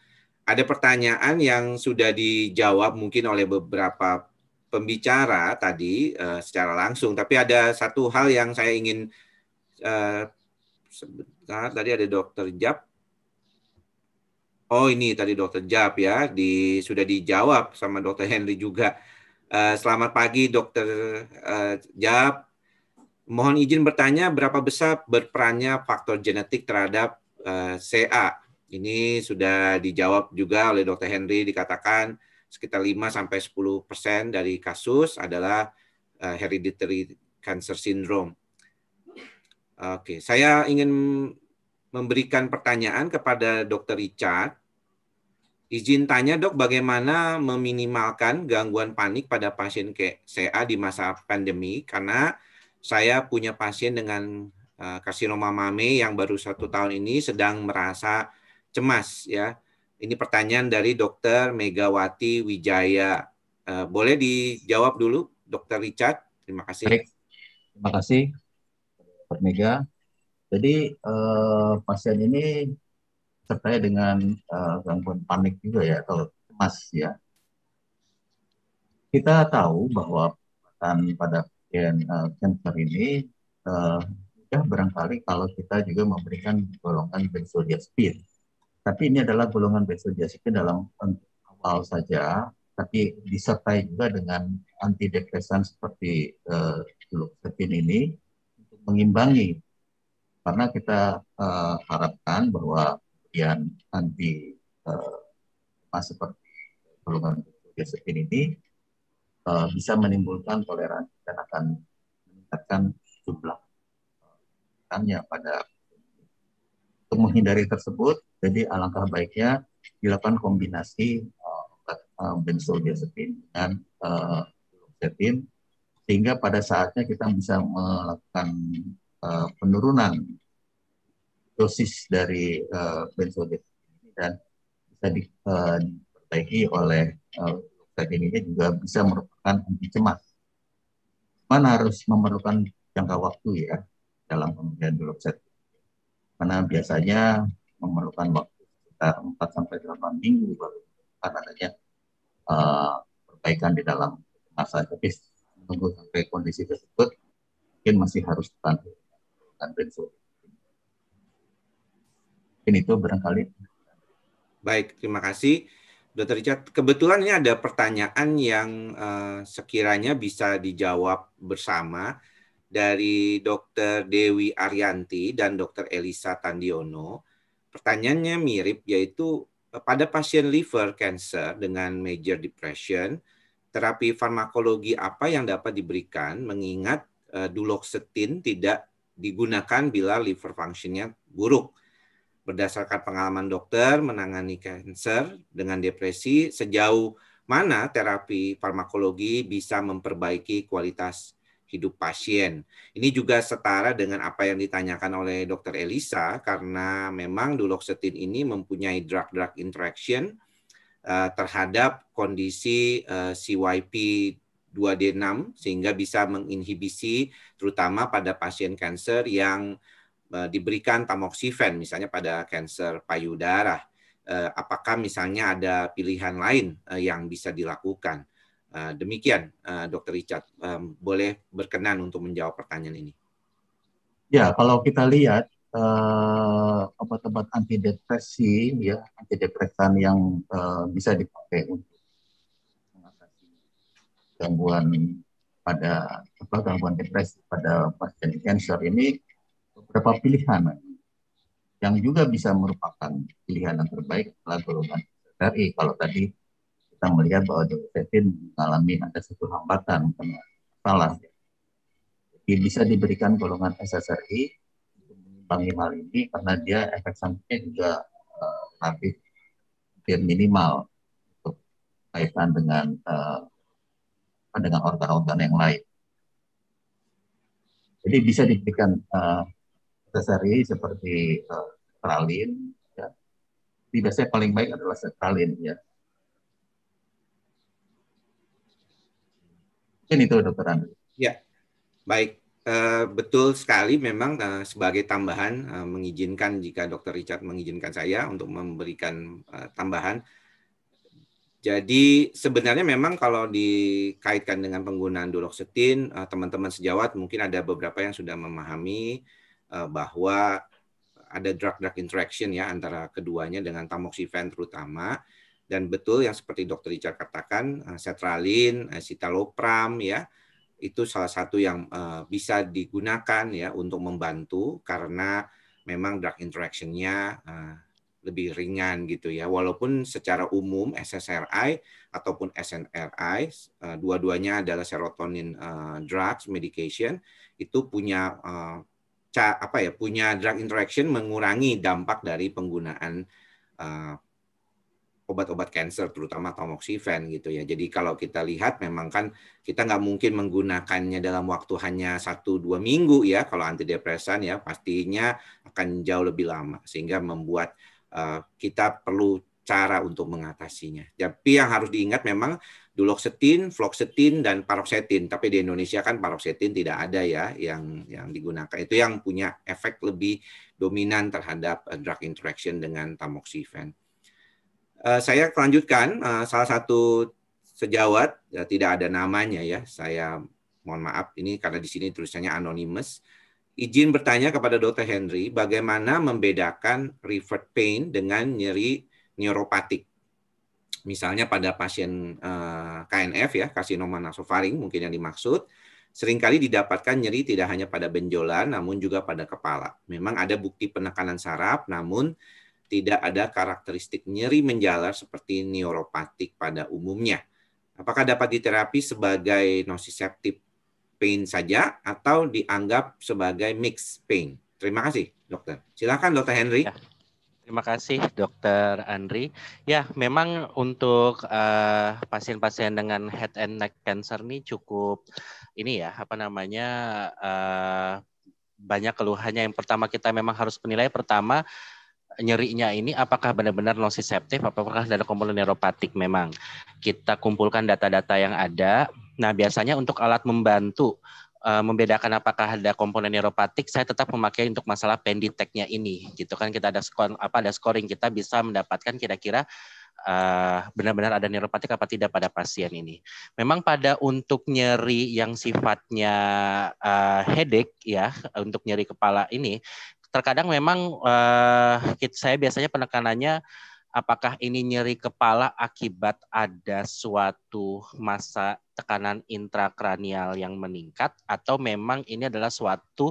Ada pertanyaan yang sudah dijawab mungkin oleh beberapa pembicara tadi uh, secara langsung, tapi ada satu hal yang saya ingin uh, Nah, tadi ada dokter Jap. Oh ini tadi dokter Jap ya, di, sudah dijawab sama dokter Henry juga. Uh, selamat pagi dokter uh, eh, Jap. Mohon izin bertanya berapa besar berperannya faktor genetik terhadap uh, eh, CA? Ini sudah dijawab juga oleh dokter Henry dikatakan sekitar 5 sampai 10 persen dari kasus adalah uh, hereditary cancer syndrome. Oke, saya ingin memberikan pertanyaan kepada Dr. Richard. Izin tanya dok, bagaimana meminimalkan gangguan panik pada pasien CA di masa pandemi? Karena saya punya pasien dengan eh, karsinoma mame yang baru satu tahun ini sedang merasa cemas ya. Ini pertanyaan dari Dr. Megawati Wijaya. Eh, boleh dijawab dulu, Dr. Richard? Terima kasih. Terima kasih per mega. Jadi uh, pasien ini terkait dengan uh, gangguan panik juga ya atau cemas ya. Kita tahu bahwa pada pasien uh, ini uh, ya barangkali kalau kita juga memberikan golongan benzodiazepin. Tapi ini adalah golongan benzodiazepin dalam awal saja, tapi disertai juga dengan antidepresan seperti uh, ini mengimbangi karena kita uh, harapkan bahwa kemudian nanti uh, seperti golongan Josephine ini uh, bisa menimbulkan toleransi dan akan meningkatkan jumlah uh, pada untuk menghindari tersebut jadi alangkah baiknya dilakukan kombinasi uh, uh, dan dengan uh, sehingga pada saatnya kita bisa melakukan uh, penurunan dosis dari uh, eh, benzodiazepine dan bisa eh, diperbaiki uh, oleh uh, ini juga bisa merupakan anti cemas. Cuman harus memerlukan jangka waktu ya dalam pemberian duloxetine. Karena biasanya memerlukan waktu sekitar 4 sampai 8 minggu baru akan adanya uh, perbaikan di dalam masa jenis Menunggu sampai kondisi tersebut mungkin masih harus tahan bensin. Mungkin itu barangkali. Baik, terima kasih. Dokter Richard, kebetulan ini ada pertanyaan yang uh, sekiranya bisa dijawab bersama dari Dokter Dewi Arianti dan Dokter Elisa Tandiono. Pertanyaannya mirip, yaitu eh, pada pasien liver cancer dengan major depression, terapi farmakologi apa yang dapat diberikan mengingat uh, eh, duloxetin tidak digunakan bila liver functionnya buruk. Berdasarkan pengalaman dokter menangani kanker dengan depresi, sejauh mana terapi farmakologi bisa memperbaiki kualitas hidup pasien. Ini juga setara dengan apa yang ditanyakan oleh dokter Elisa karena memang duloxetin ini mempunyai drug-drug interaction Eh, terhadap kondisi eh, CYP 2D6 sehingga bisa menginhibisi terutama pada pasien kanker yang uh, diberikan tamoxifen misalnya pada kanker payudara. apakah misalnya ada pilihan lain yang bisa dilakukan? demikian, dokter Dr. Richard, boleh berkenan untuk menjawab pertanyaan ini. Ya, kalau kita lihat uh, obat-obat antidepresi ya antidepresan yang uh, bisa dipakai untuk mengatasi gangguan pada apa gangguan depresi pada pasien cancer ini beberapa pilihan yang juga bisa merupakan pilihan yang terbaik adalah golongan RI kalau tadi kita melihat bahwa doxepin mengalami ada satu hambatan karena salah jadi bisa diberikan golongan SSRI minimal ini karena dia efek sampingnya juga uh, nanti hampir minimal untuk kaitan dengan uh, dengan organ-organ yang lain. Jadi bisa diberikan uh, seri seperti uh, eh, pralin, Ya. Tidak biasanya paling baik adalah pralin ya. Ini itu dokter Andri. Ya, baik. Eh, betul sekali memang uh, sebagai tambahan uh, mengizinkan jika Dr. Richard mengizinkan saya untuk memberikan uh, tambahan. Jadi sebenarnya memang kalau dikaitkan dengan penggunaan duloxetin, uh, teman-teman sejawat mungkin ada beberapa yang sudah memahami uh, bahwa ada drug-drug interaction ya antara keduanya dengan tamoxifen terutama dan betul yang seperti Dr. Richard katakan, uh, setralin, uh, citalopram ya itu salah satu yang uh, bisa digunakan ya untuk membantu karena memang drug interaction-nya uh, lebih ringan gitu ya. Walaupun secara umum SSRI ataupun SNRI eh, dua-duanya adalah serotonin drugs medication itu punya apa ya punya drug interaction mengurangi dampak dari penggunaan obat-obat cancer terutama tamoxifen gitu ya. Jadi kalau kita lihat memang kan kita nggak mungkin menggunakannya dalam waktu hanya satu dua minggu ya kalau antidepresan ya pastinya akan jauh lebih lama sehingga membuat uh, kita perlu cara untuk mengatasinya. Tapi yang harus diingat memang duloxetin, floxetin dan paroxetin. Tapi di Indonesia kan paroxetin tidak ada ya yang yang digunakan. Itu yang punya efek lebih dominan terhadap eh, drug interaction dengan tamoxifen. Uh, saya lanjutkan uh, eh, salah satu sejawat ya, tidak ada namanya ya. Saya mohon maaf ini karena di sini tulisannya anonymous. Izin bertanya kepada dokter Henry, bagaimana membedakan referred pain dengan nyeri neuropatik? Misalnya pada pasien uh, eh, KNF ya, karsinoma nasofaring mungkin yang dimaksud, seringkali didapatkan nyeri tidak hanya pada benjolan namun juga pada kepala. Memang ada bukti penekanan saraf namun tidak ada karakteristik nyeri menjalar seperti neuropatik pada umumnya. Apakah dapat diterapi sebagai nociceptive pain saja atau dianggap sebagai mixed pain? Terima kasih, dokter. Silakan, dokter Henry. Ya. Terima kasih, Dokter Andri. Ya, memang untuk eh, pasien-pasien uh, dengan head and neck cancer ini cukup ini ya, apa namanya uh, banyak keluhannya. Yang pertama kita memang harus menilai pertama nyerinya ini apakah benar-benar nonsiseptif apakah ada komponen neuropatik memang kita kumpulkan data-data yang ada nah biasanya untuk alat membantu eh, membedakan apakah ada komponen neuropatik saya tetap memakai untuk masalah pendeteknya ini gitu kan kita ada skor apa ada scoring kita bisa mendapatkan kira-kira benar eh, benar-benar ada neuropatik apa tidak pada pasien ini. Memang pada untuk nyeri yang sifatnya uh, headache ya, untuk nyeri kepala ini terkadang memang uh, saya biasanya penekanannya apakah ini nyeri kepala akibat ada suatu masa tekanan intrakranial yang meningkat atau memang ini adalah suatu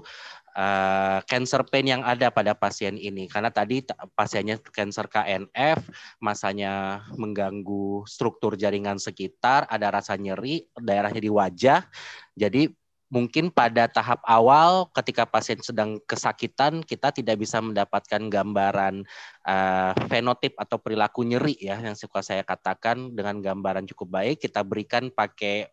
uh, cancer pain yang ada pada pasien ini karena tadi pasiennya cancer KNF masanya mengganggu struktur jaringan sekitar ada rasa nyeri daerahnya di wajah jadi mungkin pada tahap awal ketika pasien sedang kesakitan kita tidak bisa mendapatkan gambaran uh, fenotip atau perilaku nyeri ya yang suka saya katakan dengan gambaran cukup baik kita berikan pakai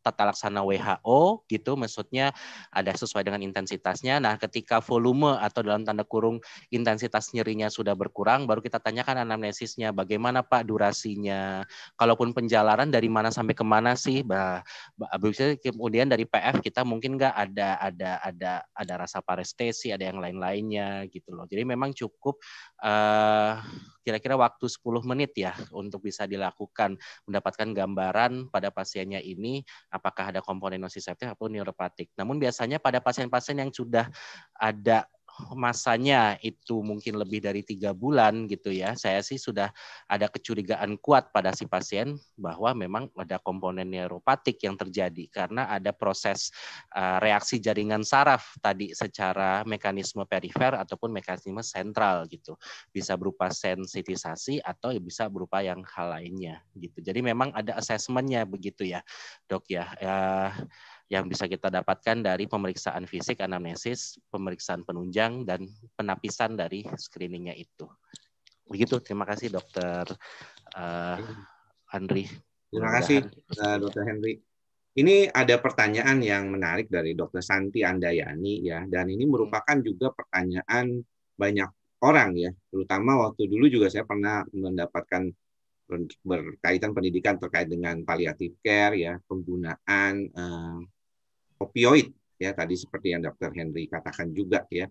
tata laksana WHO gitu maksudnya ada sesuai dengan intensitasnya. Nah, ketika volume atau dalam tanda kurung intensitas nyerinya sudah berkurang baru kita tanyakan anamnesisnya bagaimana Pak durasinya. Kalaupun penjalaran dari mana sampai kemana sih? Bah, kemudian dari PF kita mungkin nggak ada ada ada ada rasa parestesi, ada yang lain-lainnya gitu loh. Jadi memang cukup uh, kira-kira waktu 10 menit ya untuk bisa dilakukan mendapatkan gambaran pada pasiennya ini apakah ada komponen nonsiseptik atau neuropatik. Namun biasanya pada pasien-pasien yang sudah ada masanya itu mungkin lebih dari tiga bulan gitu ya, saya sih sudah ada kecurigaan kuat pada si pasien bahwa memang ada komponen neuropatik yang terjadi karena ada proses uh, reaksi jaringan saraf tadi secara mekanisme perifer ataupun mekanisme sentral gitu, bisa berupa sensitisasi atau bisa berupa yang hal lainnya gitu. Jadi memang ada asesmennya begitu ya, dok ya. Uh, yang bisa kita dapatkan dari pemeriksaan fisik anamnesis, pemeriksaan penunjang, dan penapisan dari screeningnya itu. Begitu, terima kasih dokter uh, Andri. Terima kasih eh, ya. dokter Henry. Ini ada pertanyaan yang menarik dari Dokter Santi Andayani ya, dan ini hmm. merupakan juga pertanyaan banyak orang ya, terutama waktu dulu juga saya pernah mendapatkan berkaitan pendidikan terkait dengan palliative care ya, penggunaan uh, opioid ya tadi seperti yang Dr. Henry katakan juga ya.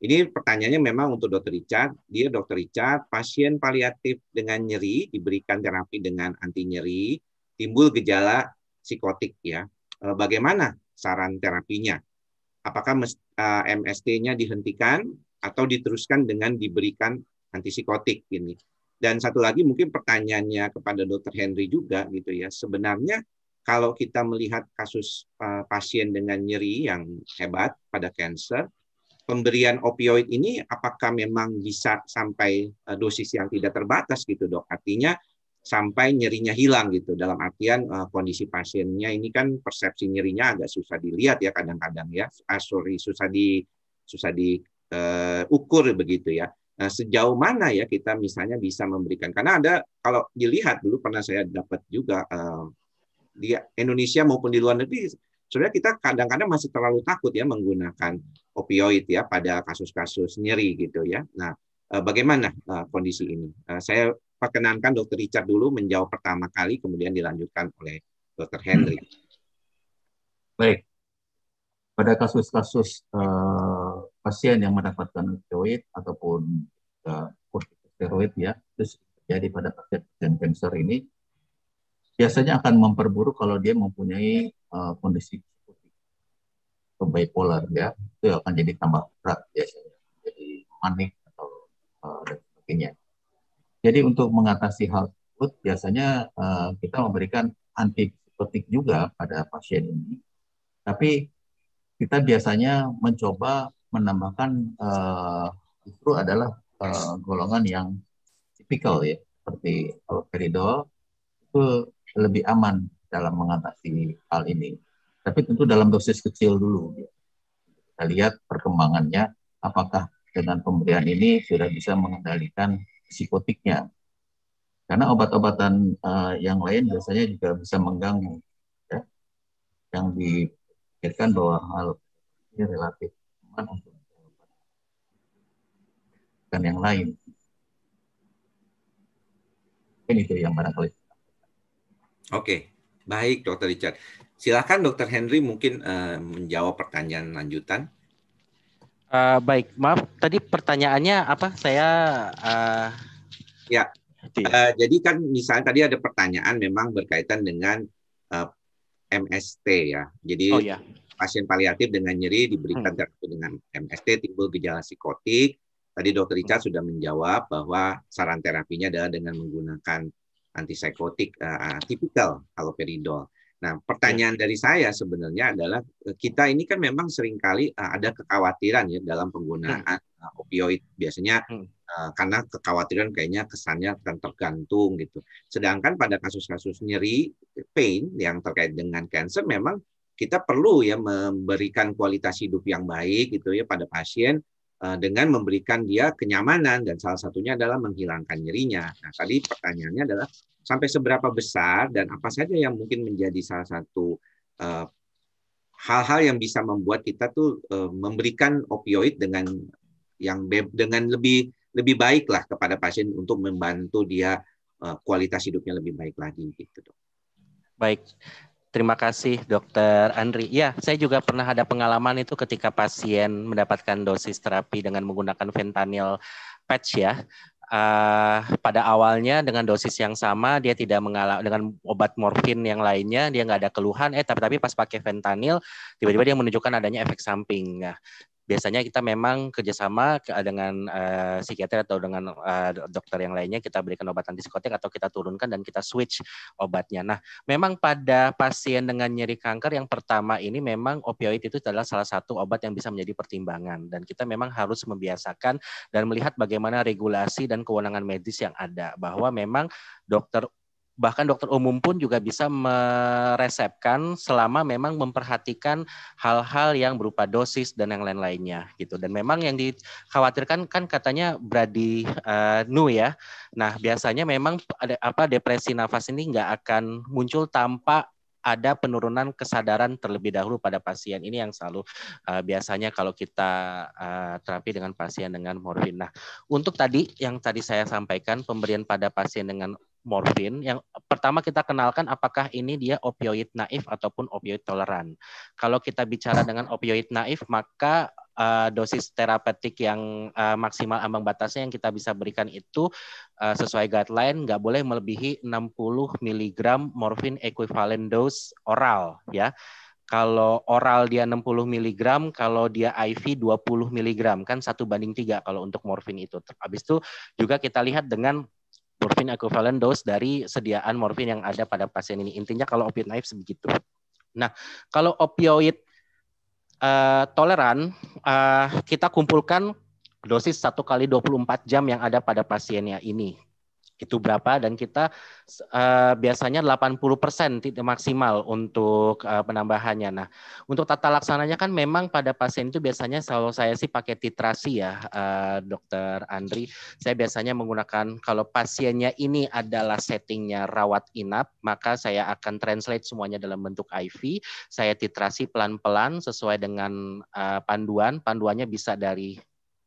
Ini pertanyaannya memang untuk Dr. Richard, dia Dr. Richard, pasien paliatif dengan nyeri diberikan terapi dengan anti nyeri, timbul gejala psikotik ya. Eh, bagaimana saran terapinya? Apakah MST-nya eh, dihentikan atau diteruskan dengan diberikan antipsikotik ini? Dan satu lagi mungkin pertanyaannya kepada Dr. Henry juga gitu ya. Sebenarnya kalau kita melihat kasus eh, pasien dengan nyeri yang hebat pada cancer, pemberian opioid ini apakah memang bisa sampai eh, dosis yang tidak terbatas gitu dok? Artinya sampai nyerinya hilang gitu. Dalam artian uh, kondisi pasiennya ini kan persepsi nyerinya agak susah dilihat ya kadang-kadang ya. Ah, sorry susah di susah diukur uh, begitu ya. Nah, sejauh mana ya kita misalnya bisa memberikan karena ada kalau dilihat dulu pernah saya dapat juga uh, di Indonesia maupun di luar negeri sebenarnya kita kadang-kadang masih terlalu takut ya menggunakan opioid ya pada kasus-kasus nyeri gitu ya. Nah, eh, bagaimana eh, kondisi ini? Eh, saya perkenankan Dokter Richard dulu menjawab pertama kali kemudian dilanjutkan oleh Dokter Henry. Hmm. Baik. Pada kasus-kasus uh, pasien yang mendapatkan opioid ataupun uh, steroid ya, terus terjadi pada pasien-pasien kanker ini biasanya akan memperburuk kalau dia mempunyai uh, kondisi bipolar ya itu akan jadi tambah berat biasanya jadi manik atau uh, dan sebagainya jadi untuk mengatasi hal tersebut biasanya uh, kita memberikan antipsikotik juga pada pasien ini tapi kita biasanya mencoba menambahkan uh, itu adalah uh, golongan yang tipikal ya seperti kalau peridol itu lebih aman dalam mengatasi hal ini. Tapi tentu dalam dosis kecil dulu. Kita lihat perkembangannya, apakah dengan pemberian ini sudah bisa mengendalikan psikotiknya. Karena obat-obatan uh, yang lain biasanya juga bisa mengganggu. Ya. Yang dipikirkan bahwa hal ini relatif aman untuk dan yang lain. Ini itu yang barangkali Oke, baik Dokter Richard. Silakan Dokter Henry mungkin uh, menjawab pertanyaan lanjutan. Uh, baik, maaf tadi pertanyaannya apa? Saya uh... ya. Uh, jadi kan misalnya tadi ada pertanyaan memang berkaitan dengan uh, MST ya. Jadi oh, ya. pasien paliatif dengan nyeri diberikan hmm. dengan MST timbul gejala psikotik. Tadi Dokter Richard hmm. sudah menjawab bahwa saran terapinya adalah dengan menggunakan antipsikotik uh, tipikal haloperidol. Nah, ya. pertanyaan dari saya sebenarnya adalah eh, kita ini kan memang seringkali uh, ada kekhawatiran ya dalam penggunaan uh, opioid biasanya uh, karena kekhawatiran kayaknya kesannya akan tergantung gitu. Sedangkan pada kasus-kasus nyeri pain yang terkait dengan cancer memang kita perlu ya memberikan kualitas hidup yang baik gitu ya pada pasien Eh, dengan memberikan dia kenyamanan dan salah satunya adalah menghilangkan nyerinya. Nah, tadi pertanyaannya adalah sampai seberapa besar dan apa saja yang mungkin menjadi salah satu hal eh, hal-hal yang bisa membuat kita tuh uh, memberikan opioid dengan yang dengan lebih lebih baiklah kepada pasien untuk membantu dia uh, kualitas hidupnya lebih baik lagi gitu dok. Baik, Terima kasih Dokter Andri. Ya, saya juga pernah ada pengalaman itu ketika pasien mendapatkan dosis terapi dengan menggunakan fentanyl patch ya. Uh, pada awalnya dengan dosis yang sama dia tidak mengalami dengan obat morfin yang lainnya dia nggak ada keluhan eh tapi tapi pas pakai fentanyl tiba-tiba dia menunjukkan adanya efek samping. Nah, biasanya kita memang kerjasama dengan uh, psikiater atau dengan uh, dokter yang lainnya kita berikan obat antipsikotik atau kita turunkan dan kita switch obatnya. Nah, memang pada pasien dengan nyeri kanker yang pertama ini memang opioid itu adalah salah satu obat yang bisa menjadi pertimbangan dan kita memang harus membiasakan dan melihat bagaimana regulasi dan kewenangan medis yang ada bahwa memang dokter bahkan dokter umum pun juga bisa meresepkan selama memang memperhatikan hal-hal yang berupa dosis dan yang lain-lainnya gitu. Dan memang yang dikhawatirkan kan katanya brady uh, nu ya. Nah, biasanya memang ada apa depresi nafas ini nggak akan muncul tanpa ada penurunan kesadaran terlebih dahulu pada pasien. Ini yang selalu uh, biasanya kalau kita uh, terapi dengan pasien dengan morfin. Nah, untuk tadi yang tadi saya sampaikan pemberian pada pasien dengan morfin. Yang pertama kita kenalkan apakah ini dia opioid naif ataupun opioid toleran. Kalau kita bicara dengan opioid naif, maka uh, dosis terapeutik yang uh, maksimal ambang batasnya yang kita bisa berikan itu uh, sesuai guideline nggak boleh melebihi 60 mg morfin equivalent dose oral ya. Kalau oral dia 60 mg, kalau dia IV 20 mg kan satu banding tiga kalau untuk morfin itu. Habis itu juga kita lihat dengan morfin equivalent dose dari sediaan morfin yang ada pada pasien ini. Intinya kalau opioid naif sebegitu. Nah, kalau opioid uh, toleran, uh, kita kumpulkan dosis 1 kali 24 jam yang ada pada pasiennya ini itu berapa dan kita uh, biasanya 80% titik maksimal untuk uh, penambahannya. Nah, untuk tata laksananya kan memang pada pasien itu biasanya kalau saya sih pakai titrasi ya, uh, Dokter Andri. Saya biasanya menggunakan kalau pasiennya ini adalah settingnya rawat inap, maka saya akan translate semuanya dalam bentuk IV. Saya titrasi pelan-pelan sesuai dengan uh, panduan. Panduannya bisa dari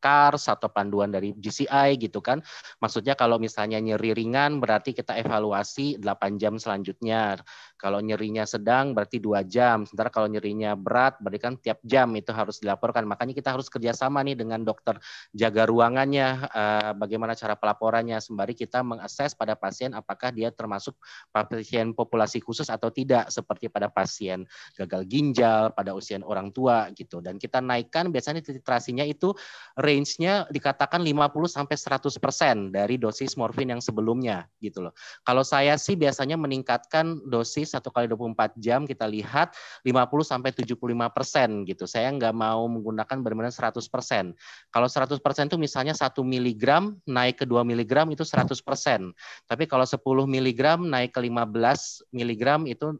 CARS atau panduan dari GCI gitu kan. Maksudnya kalau misalnya nyeri ringan berarti kita evaluasi 8 jam selanjutnya. Kalau nyerinya sedang berarti dua jam, sementara kalau nyerinya berat berarti kan tiap jam itu harus dilaporkan. Makanya kita harus kerjasama nih dengan dokter jaga ruangannya, eh, bagaimana cara pelaporannya, sembari kita mengakses pada pasien apakah dia termasuk pasien populasi khusus atau tidak, seperti pada pasien gagal ginjal, pada usia orang tua gitu. Dan kita naikkan biasanya titrasinya itu range-nya dikatakan 50 sampai 100 persen dari dosis morfin yang sebelumnya gitu loh. Kalau saya sih biasanya meningkatkan dosis satu kali 24 jam kita lihat 50 sampai 75 persen gitu. Saya nggak mau menggunakan benar-benar 100 persen. Kalau 100 persen itu misalnya 1 miligram naik ke 2 miligram itu 100 persen. Tapi kalau 10 miligram naik ke 15 miligram itu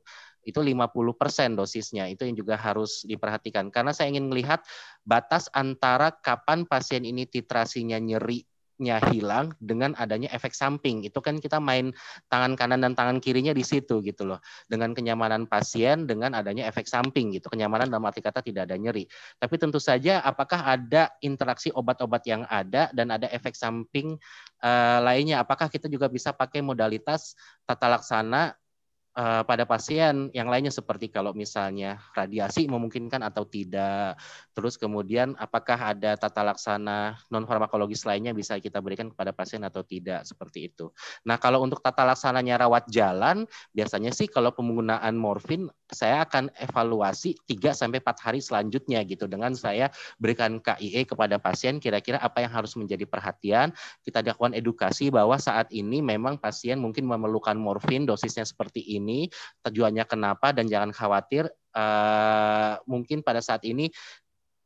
itu 50% dosisnya. Itu yang juga harus diperhatikan. Karena saya ingin melihat batas antara kapan pasien ini titrasinya nyeri efeknya hilang dengan adanya efek samping. Itu kan kita main tangan kanan dan tangan kirinya di situ gitu loh. Dengan kenyamanan pasien dengan adanya efek samping gitu. Kenyamanan dalam arti kata tidak ada nyeri. Tapi tentu saja apakah ada interaksi obat-obat yang ada dan ada efek samping uh, lainnya? Apakah kita juga bisa pakai modalitas tata laksana Eh, pada pasien yang lainnya seperti kalau misalnya radiasi memungkinkan atau tidak. Terus kemudian apakah ada tata laksana non farmakologis lainnya bisa kita berikan kepada pasien atau tidak seperti itu. Nah, kalau untuk tata laksananya rawat jalan biasanya sih kalau penggunaan morfin saya akan evaluasi 3 sampai 4 hari selanjutnya gitu dengan saya berikan KIE kepada pasien kira-kira apa yang harus menjadi perhatian. Kita dakwaan edukasi bahwa saat ini memang pasien mungkin memerlukan morfin dosisnya seperti ini, tujuannya kenapa dan jangan khawatir Uh, mungkin pada saat ini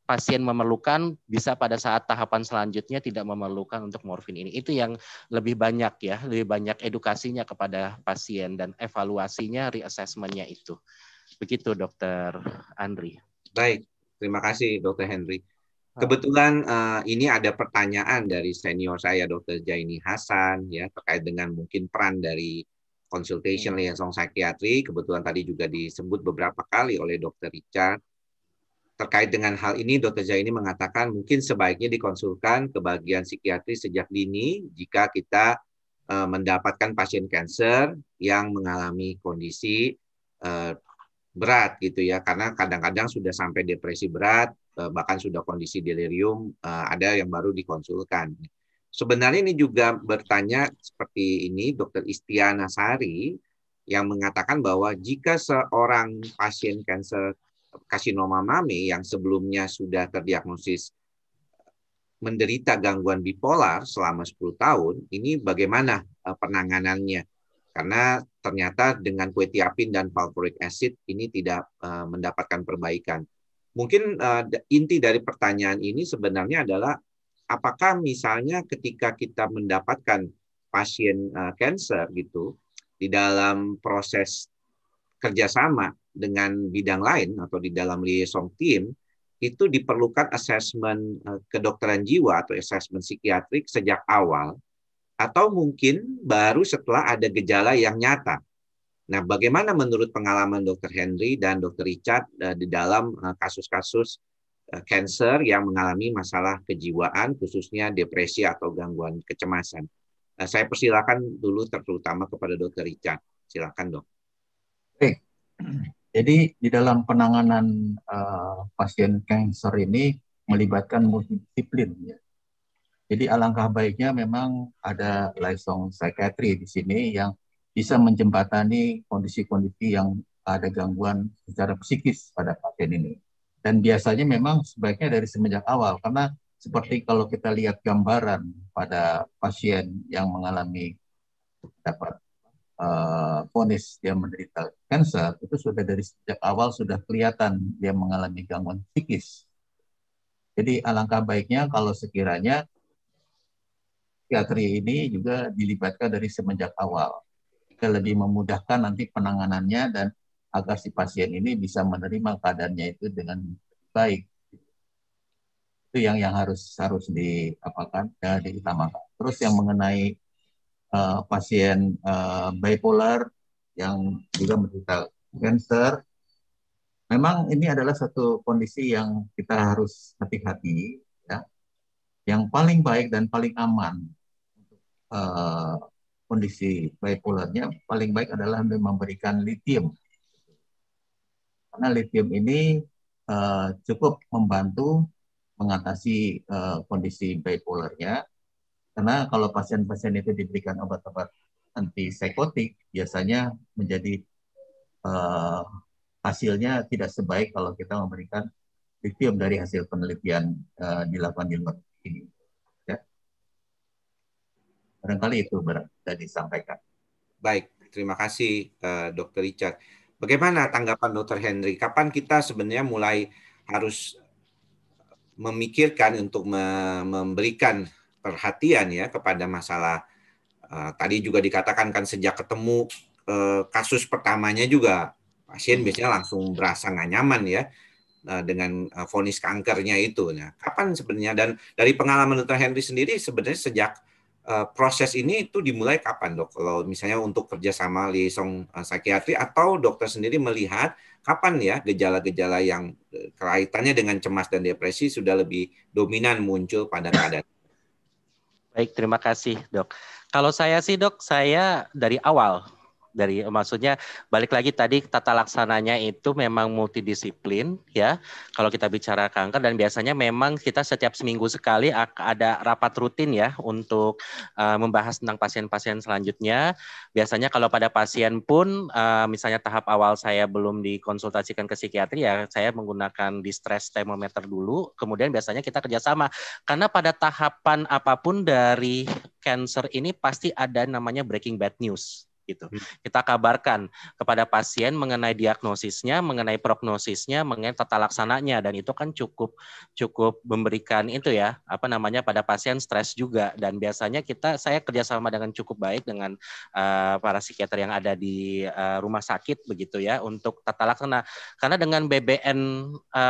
pasien memerlukan bisa pada saat tahapan selanjutnya tidak memerlukan untuk morfin ini. Itu yang lebih banyak ya, lebih banyak edukasinya kepada pasien dan evaluasinya reassessmentnya itu. Begitu Dokter Andri. Baik, terima kasih Dokter Henry. Ah. Kebetulan uh, ini ada pertanyaan dari senior saya dokter Jaini Hasan ya terkait dengan mungkin peran dari consultation iya. liaison psikiatri. Kebetulan tadi juga disebut beberapa kali oleh dokter Richard terkait dengan hal ini dokter Jaini mengatakan mungkin sebaiknya dikonsulkan ke bagian psikiatri sejak dini jika kita eh, mendapatkan pasien kanker yang mengalami kondisi uh, berat gitu ya karena kadang-kadang sudah sampai depresi berat eh, bahkan sudah kondisi delirium eh, ada yang baru dikonsulkan. Sebenarnya ini juga bertanya seperti ini dokter Istiana Sari yang mengatakan bahwa jika seorang pasien kanker karsinoma mami yang sebelumnya sudah terdiagnosis menderita gangguan bipolar selama 10 tahun, ini bagaimana eh, penanganannya? karena ternyata dengan quetiapin dan valproic acid ini tidak uh, mendapatkan perbaikan. Mungkin uh, inti dari pertanyaan ini sebenarnya adalah apakah misalnya ketika kita mendapatkan pasien uh, cancer gitu di dalam proses kerjasama dengan bidang lain atau di dalam liaison team itu diperlukan assessment kedokteran jiwa atau assessment psikiatrik sejak awal atau mungkin baru setelah ada gejala yang nyata. Nah, bagaimana menurut pengalaman Dr. Henry dan Dr. Richard eh, di dalam eh, kasus-kasus uh, eh, kanker yang mengalami masalah kejiwaan, khususnya depresi atau gangguan kecemasan? saya persilakan dulu terutama kepada Dr. Richard. Silakan dok. Oke. Jadi di dalam penanganan uh, pasien kanker ini melibatkan multidisiplin ya. Jadi alangkah baiknya memang ada langsung psikiatri di sini yang bisa menjembatani kondisi-kondisi yang ada gangguan secara psikis pada pasien ini. Dan biasanya memang sebaiknya dari semenjak awal karena seperti kalau kita lihat gambaran pada pasien yang mengalami dapat ponis eh, uh, dia menderita kanker itu sudah dari sejak awal sudah kelihatan dia mengalami gangguan psikis. Jadi alangkah baiknya kalau sekiranya psikiatri ini juga dilibatkan dari semenjak awal. Kita lebih memudahkan nanti penanganannya dan agar si pasien ini bisa menerima keadaannya itu dengan baik. Itu yang yang harus harus diapakan ya, diutamakan. Terus yang mengenai uh, pasien uh, bipolar yang juga menderita cancer, memang ini adalah satu kondisi yang kita harus hati-hati ya yang paling baik dan paling aman uh, kondisi bipolarnya paling baik adalah memberikan litium karena litium ini uh, cukup membantu mengatasi uh, kondisi bipolarnya karena kalau pasien-pasien itu diberikan obat-obat antipsikotik biasanya menjadi uh, hasilnya tidak sebaik kalau kita memberikan litium dari hasil penelitian uh, dilakukan di luar ini. Barangkali itu tadi disampaikan. Baik, terima kasih uh, eh, Dr. Richard. Bagaimana tanggapan Dr. Henry? Kapan kita sebenarnya mulai harus memikirkan untuk memberikan perhatian ya kepada masalah uh, tadi juga dikatakan kan sejak ketemu uh, kasus pertamanya juga pasien biasanya langsung berasa nggak nyaman ya uh, dengan vonis kankernya itu. Nah, kapan sebenarnya dan dari pengalaman Dr. Henry sendiri sebenarnya sejak Eh, proses ini itu dimulai kapan dok? Kalau misalnya untuk kerjasama liaison eh, psikiatri atau dokter sendiri melihat kapan ya gejala-gejala yang eh, kaitannya dengan cemas dan depresi sudah lebih dominan muncul pada keadaan? Baik, terima kasih dok. Kalau saya sih dok, saya dari awal dari maksudnya balik lagi tadi tata laksananya itu memang multidisiplin ya. Kalau kita bicara kanker dan biasanya memang kita setiap seminggu sekali ada rapat rutin ya untuk uh, membahas tentang pasien-pasien selanjutnya. Biasanya kalau pada pasien pun uh, misalnya tahap awal saya belum dikonsultasikan ke psikiatri ya saya menggunakan distress thermometer dulu. Kemudian biasanya kita kerjasama karena pada tahapan apapun dari cancer ini pasti ada namanya breaking bad news gitu. Hmm. Kita kabarkan kepada pasien mengenai diagnosisnya, mengenai prognosisnya, mengenai tata laksananya dan itu kan cukup cukup memberikan itu ya apa namanya pada pasien stres juga dan biasanya kita saya kerjasama dengan cukup baik dengan uh, para psikiater yang ada di uh, rumah sakit begitu ya untuk tata laksana karena dengan BBN uh,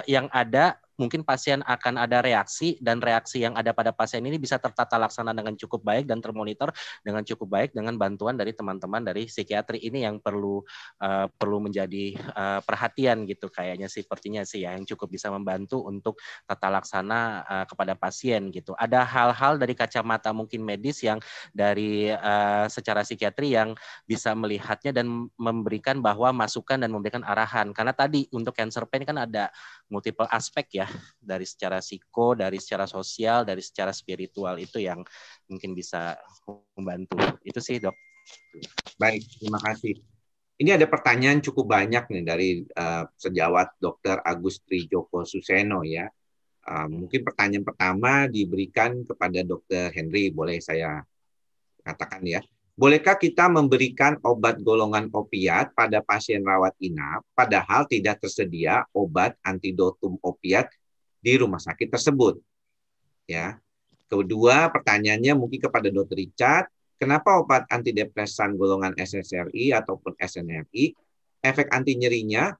eh, yang ada mungkin pasien akan ada reaksi dan reaksi yang ada pada pasien ini bisa tertata laksana dengan cukup baik dan termonitor dengan cukup baik dengan bantuan dari teman-teman dari psikiatri ini yang perlu uh, perlu menjadi uh, perhatian gitu kayaknya sih sepertinya sih ya yang cukup bisa membantu untuk tata laksana uh, kepada pasien gitu. Ada hal-hal dari kacamata mungkin medis yang dari uh, secara psikiatri yang bisa melihatnya dan memberikan bahwa masukan dan memberikan arahan. Karena tadi untuk cancer pain kan ada multiple aspek ya dari secara psiko, dari secara sosial, dari secara spiritual itu yang mungkin bisa membantu. Itu sih dok. Baik, terima kasih. Ini ada pertanyaan cukup banyak nih dari uh, sejawat Dr. Agus Joko Suseno ya. Uh, mungkin pertanyaan pertama diberikan kepada Dr. Henry, boleh saya katakan ya. Bolehkah kita memberikan obat golongan opiat pada pasien rawat inap padahal tidak tersedia obat antidotum opiat di rumah sakit tersebut? Ya. Kedua, pertanyaannya mungkin kepada Dr. Richard, kenapa obat antidepresan golongan SSRI ataupun SNRI efek anti nyerinya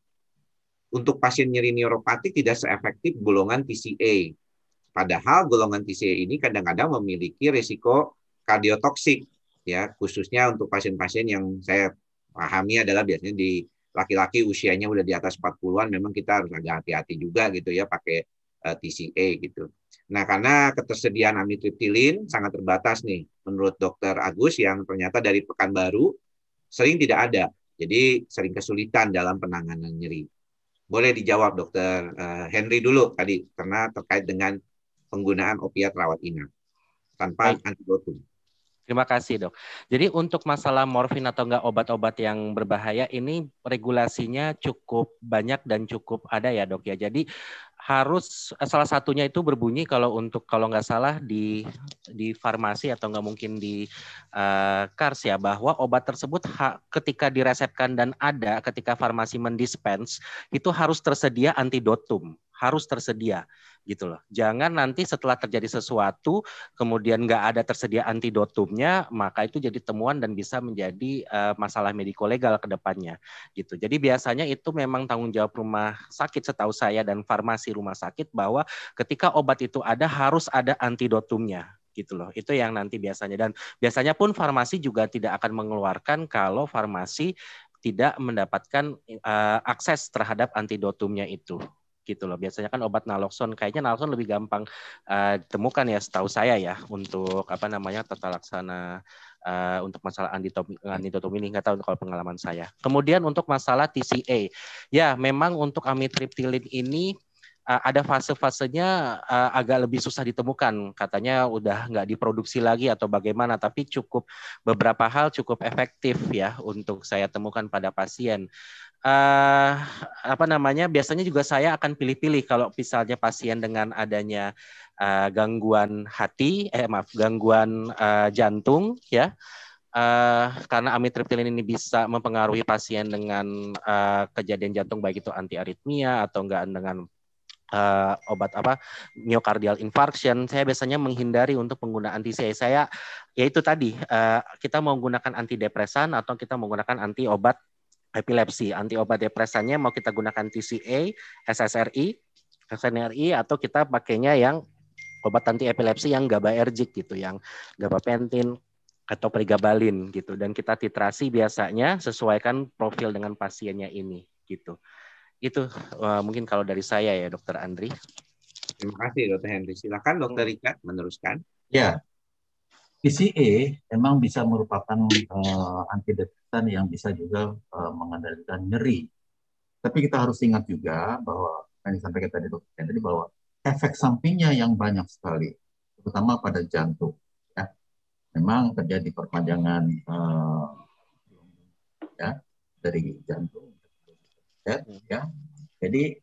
untuk pasien nyeri neuropati tidak seefektif golongan TCA. Padahal golongan TCA ini kadang-kadang memiliki risiko kardiotoksik ya khususnya untuk pasien-pasien yang saya pahami adalah biasanya di laki-laki usianya udah di atas 40-an memang kita harus agak hati-hati juga gitu ya pakai eh, TCA gitu. Nah, karena ketersediaan amitriptilin sangat terbatas nih menurut dokter Agus yang ternyata dari Pekanbaru sering tidak ada. Jadi sering kesulitan dalam penanganan nyeri. Boleh dijawab dokter eh, Henry dulu tadi karena terkait dengan penggunaan opiat rawat inap tanpa antidotum. Terima kasih dok. Jadi untuk masalah morfin atau enggak obat-obat yang berbahaya ini regulasinya cukup banyak dan cukup ada ya dok ya. Jadi harus eh, salah satunya itu berbunyi kalau untuk kalau nggak salah di di farmasi atau nggak mungkin di uh, kars ya bahwa obat tersebut ha, ketika diresepkan dan ada ketika farmasi mendispense itu harus tersedia antidotum harus tersedia gitu loh. Jangan nanti setelah terjadi sesuatu kemudian nggak ada tersedia antidotumnya, maka itu jadi temuan dan bisa menjadi uh, masalah mediko legal ke depannya gitu. Jadi biasanya itu memang tanggung jawab rumah sakit setahu saya dan farmasi rumah sakit bahwa ketika obat itu ada harus ada antidotumnya gitu loh. Itu yang nanti biasanya dan biasanya pun farmasi juga tidak akan mengeluarkan kalau farmasi tidak mendapatkan uh, akses terhadap antidotumnya itu gitu loh. Biasanya kan obat naloxon, kayaknya naloxon lebih gampang uh, ditemukan ya setahu saya ya untuk apa namanya tata laksana uh, untuk masalah antidotum ini nggak tahu kalau pengalaman saya. Kemudian untuk masalah TCA, ya memang untuk amitriptilin ini uh, ada fase-fasenya uh, agak lebih susah ditemukan. Katanya udah nggak diproduksi lagi atau bagaimana, tapi cukup beberapa hal cukup efektif ya untuk saya temukan pada pasien uh, apa namanya biasanya juga saya akan pilih-pilih kalau misalnya pasien dengan adanya uh, gangguan hati eh maaf gangguan uh, jantung ya uh, karena amitriptilin ini bisa mempengaruhi pasien dengan uh, kejadian jantung baik itu antiaritmia atau enggak dengan uh, obat apa myocardial infarction saya biasanya menghindari untuk penggunaan TCA saya yaitu tadi uh, kita menggunakan antidepresan atau kita menggunakan anti obat epilepsi. Anti obat depresannya mau kita gunakan TCA, SSRI, SNRI atau kita pakainya yang obat anti epilepsi yang gabaergik gitu, yang gabapentin atau pregabalin gitu dan kita titrasi biasanya sesuaikan profil dengan pasiennya ini gitu. Itu uh, mungkin kalau dari saya ya Dokter Andri. Terima kasih Dokter Henry. Silakan Dokter Rika meneruskan. Ya, PCA memang bisa merupakan uh, antidepresan yang bisa juga uh, eh, mengendalikan nyeri. Tapi kita harus ingat juga bahwa yang disampaikan tadi dokter tadi bahwa efek sampingnya yang banyak sekali, terutama pada jantung. Ya. Memang terjadi perpanjangan uh, ya dari jantung. Ya, ya. Jadi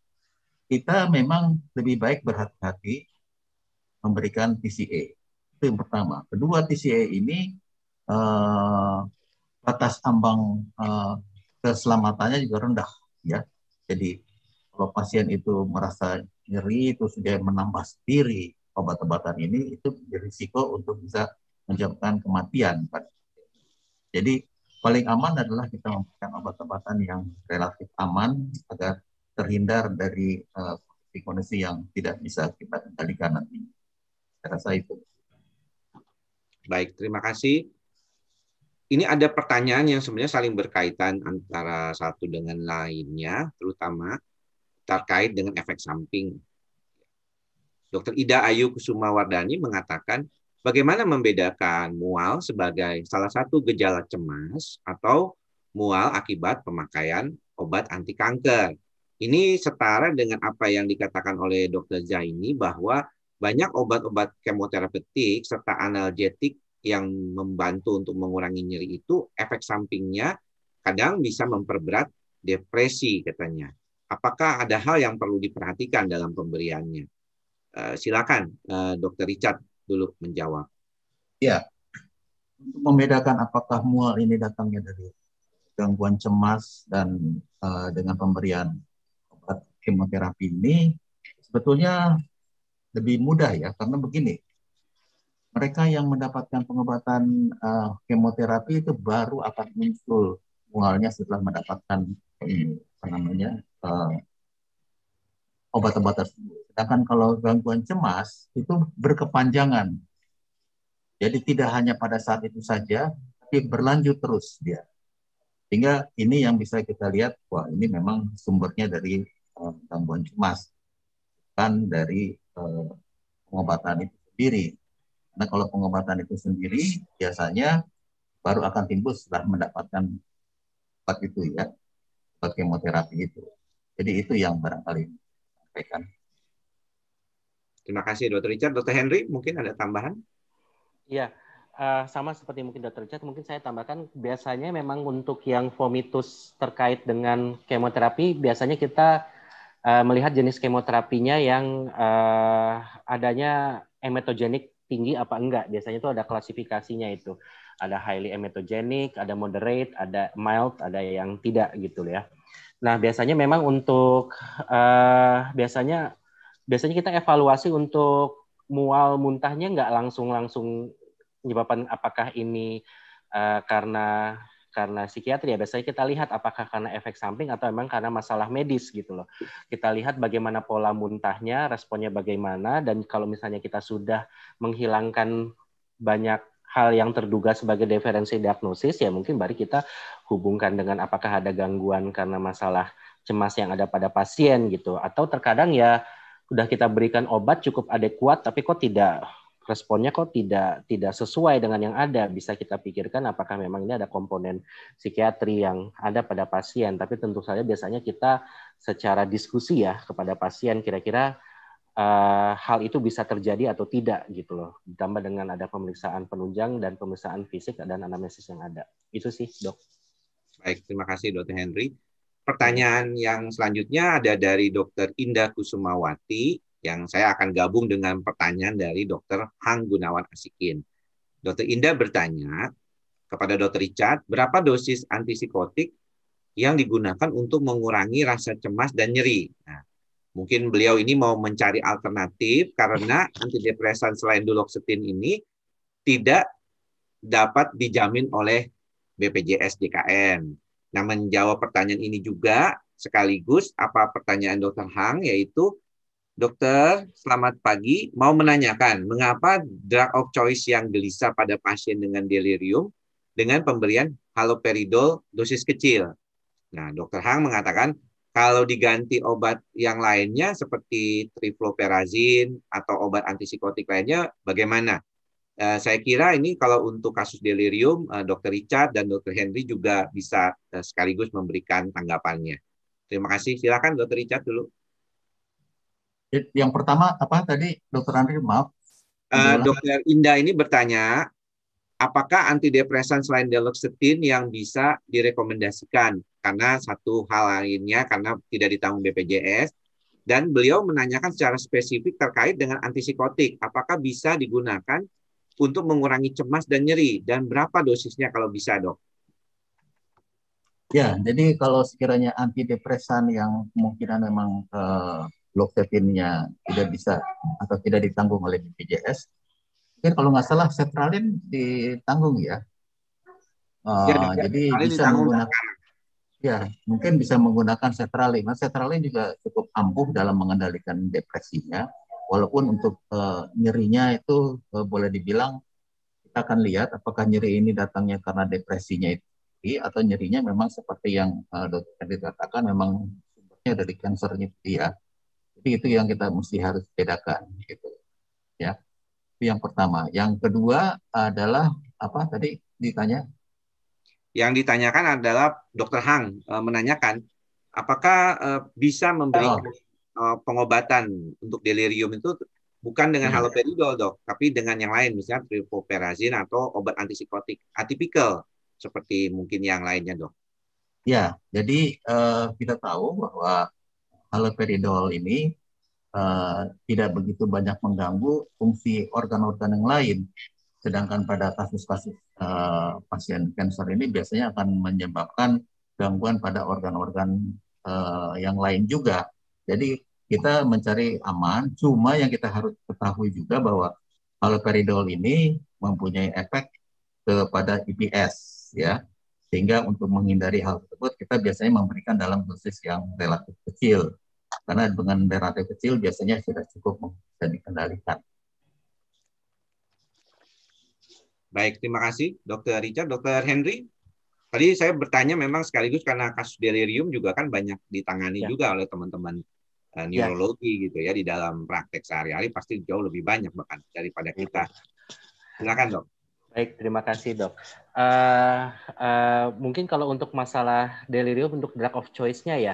kita memang lebih baik berhati-hati memberikan PCA itu yang pertama. Kedua, TCA ini uh, batas ambang uh, keselamatannya juga rendah, ya. Jadi kalau pasien itu merasa nyeri, itu sudah menambah sendiri obat-obatan ini, itu berisiko untuk bisa menyebabkan kematian. Kan. Jadi paling aman adalah kita memberikan obat-obatan yang relatif aman agar terhindar dari uh, eh, kondisi yang tidak bisa kita kendalikan nanti. Saya rasa itu. Baik, terima kasih. Ini ada pertanyaan yang sebenarnya saling berkaitan antara satu dengan lainnya, terutama terkait dengan efek samping. dokter Ida Ayu Kusuma Wardani mengatakan, bagaimana membedakan mual sebagai salah satu gejala cemas atau mual akibat pemakaian obat anti kanker? Ini setara dengan apa yang dikatakan oleh Dokter Zaini bahwa banyak obat-obat kemoterapeutik serta analgetik yang membantu untuk mengurangi nyeri itu efek sampingnya kadang bisa memperberat depresi katanya. Apakah ada hal yang perlu diperhatikan dalam pemberiannya? Eh, silakan eh, Dokter Richard dulu menjawab. Ya, untuk membedakan apakah mual ini datangnya dari gangguan cemas dan eh, dengan pemberian obat kemoterapi ini sebetulnya lebih mudah ya karena begini mereka yang mendapatkan pengobatan uh, kemoterapi itu baru akan muncul mualnya setelah mendapatkan apa namanya uh, eh, obat tersebut sedangkan kalau gangguan cemas itu berkepanjangan jadi tidak hanya pada saat itu saja tapi berlanjut terus dia sehingga ini yang bisa kita lihat wah ini memang sumbernya dari uh, gangguan cemas tindakan dari eh, pengobatan itu sendiri. Nah, kalau pengobatan itu sendiri biasanya baru akan timbul setelah mendapatkan obat itu ya, obat kemoterapi itu. Jadi itu yang barangkali sampaikan. Terima kasih Dr. Richard. Dr. Henry, mungkin ada tambahan? Iya, uh, sama seperti mungkin Dr. Richard, mungkin saya tambahkan biasanya memang untuk yang vomitus terkait dengan kemoterapi, biasanya kita uh, melihat jenis kemoterapinya yang uh, adanya emetogenik tinggi apa enggak. Biasanya itu ada klasifikasinya itu. Ada highly emetogenic, ada moderate, ada mild, ada yang tidak gitu ya. Nah, biasanya memang untuk uh, biasanya biasanya kita evaluasi untuk mual muntahnya enggak langsung langsung menyebabkan apakah ini uh, karena karena psikiatri ya biasanya kita lihat apakah karena efek samping atau memang karena masalah medis gitu loh. Kita lihat bagaimana pola muntahnya, responnya bagaimana dan kalau misalnya kita sudah menghilangkan banyak hal yang terduga sebagai diferensi diagnosis ya mungkin baru kita hubungkan dengan apakah ada gangguan karena masalah cemas yang ada pada pasien gitu atau terkadang ya sudah kita berikan obat cukup adekuat tapi kok tidak responnya kok tidak tidak sesuai dengan yang ada bisa kita pikirkan apakah memang ini ada komponen psikiatri yang ada pada pasien tapi tentu saja biasanya kita secara diskusi ya kepada pasien kira-kira uh, hal itu bisa terjadi atau tidak gitu loh ditambah dengan ada pemeriksaan penunjang dan pemeriksaan fisik dan anamnesis yang ada itu sih dok baik terima kasih dokter Henry pertanyaan yang selanjutnya ada dari dokter Indah Kusumawati yang saya akan gabung dengan pertanyaan dari Dr. Hang Gunawan Asikin. Dr. Indah bertanya kepada Dr. Richard, berapa dosis antipsikotik yang digunakan untuk mengurangi rasa cemas dan nyeri? Nah, mungkin beliau ini mau mencari alternatif karena antidepresan selain duloxetine ini tidak dapat dijamin oleh BPJS JKN. Nah, menjawab pertanyaan ini juga sekaligus apa pertanyaan Dr. Hang yaitu Dokter, selamat pagi. Mau menanyakan, mengapa drug of choice yang gelisah pada pasien dengan delirium dengan pemberian haloperidol dosis kecil? Nah, dokter Hang mengatakan kalau diganti obat yang lainnya seperti trifloperazin atau obat antipsikotik lainnya bagaimana? Eh, saya kira ini kalau untuk kasus delirium, eh, dokter Richard dan dokter Henry juga bisa eh, sekaligus memberikan tanggapannya. Terima kasih. Silakan dokter Richard dulu yang pertama apa tadi dokter Andri maaf uh, dokter Indah ini bertanya apakah antidepresan selain deloxetin yang bisa direkomendasikan karena satu hal lainnya karena tidak ditanggung BPJS dan beliau menanyakan secara spesifik terkait dengan antipsikotik apakah bisa digunakan untuk mengurangi cemas dan nyeri dan berapa dosisnya kalau bisa dok? Ya, jadi kalau sekiranya antidepresan yang kemungkinan memang eh, loksepinnya tidak bisa atau tidak ditanggung oleh BPJS. Mungkin kalau nggak salah setralin ditanggung ya. Uh, ya, jadi bisa menggunakan ya mungkin bisa menggunakan setralin. Nah, setralin juga cukup ampuh dalam mengendalikan depresinya. Walaupun untuk uh, nyerinya itu uh, boleh dibilang kita akan lihat apakah nyeri ini datangnya karena depresinya itu atau nyerinya memang seperti yang uh, dokter katakan memang sumbernya dari kansernya dia. Ya jadi itu yang kita mesti harus bedakan gitu. Ya. Itu yang pertama. Yang kedua adalah apa tadi ditanya? Yang ditanyakan adalah Dokter Hang e, menanyakan apakah e, bisa memberikan oh. E, pengobatan untuk delirium itu bukan dengan hmm. haloperidol dok, tapi dengan yang lain misalnya trifoperazin atau obat antipsikotik atipikal seperti mungkin yang lainnya dok. Ya, jadi uh, kita tahu bahwa haloperidol ini uh, tidak begitu banyak mengganggu fungsi organ-organ yang lain. Sedangkan pada kasus-kasus uh, pasien kanker ini biasanya akan menyebabkan gangguan pada organ-organ uh, yang lain juga. Jadi kita mencari aman, cuma yang kita harus ketahui juga bahwa haloperidol ini mempunyai efek kepada IPS ya. Sehingga untuk menghindari hal tersebut, kita biasanya memberikan dalam dosis yang relatif kecil. Karena dengan relatif kecil biasanya sudah cukup bisa dikendalikan. Baik, terima kasih Dr. Richard. Dr. Henry, tadi saya bertanya memang sekaligus karena kasus delirium juga kan banyak ditangani ya. juga oleh teman-teman eh, ya. neurologi ya. gitu ya di dalam praktek sehari-hari pasti jauh lebih banyak bahkan daripada kita. Silakan dok. Baik, terima kasih dok. Uh, uh, mungkin kalau untuk masalah delirium untuk drug of choice-nya ya,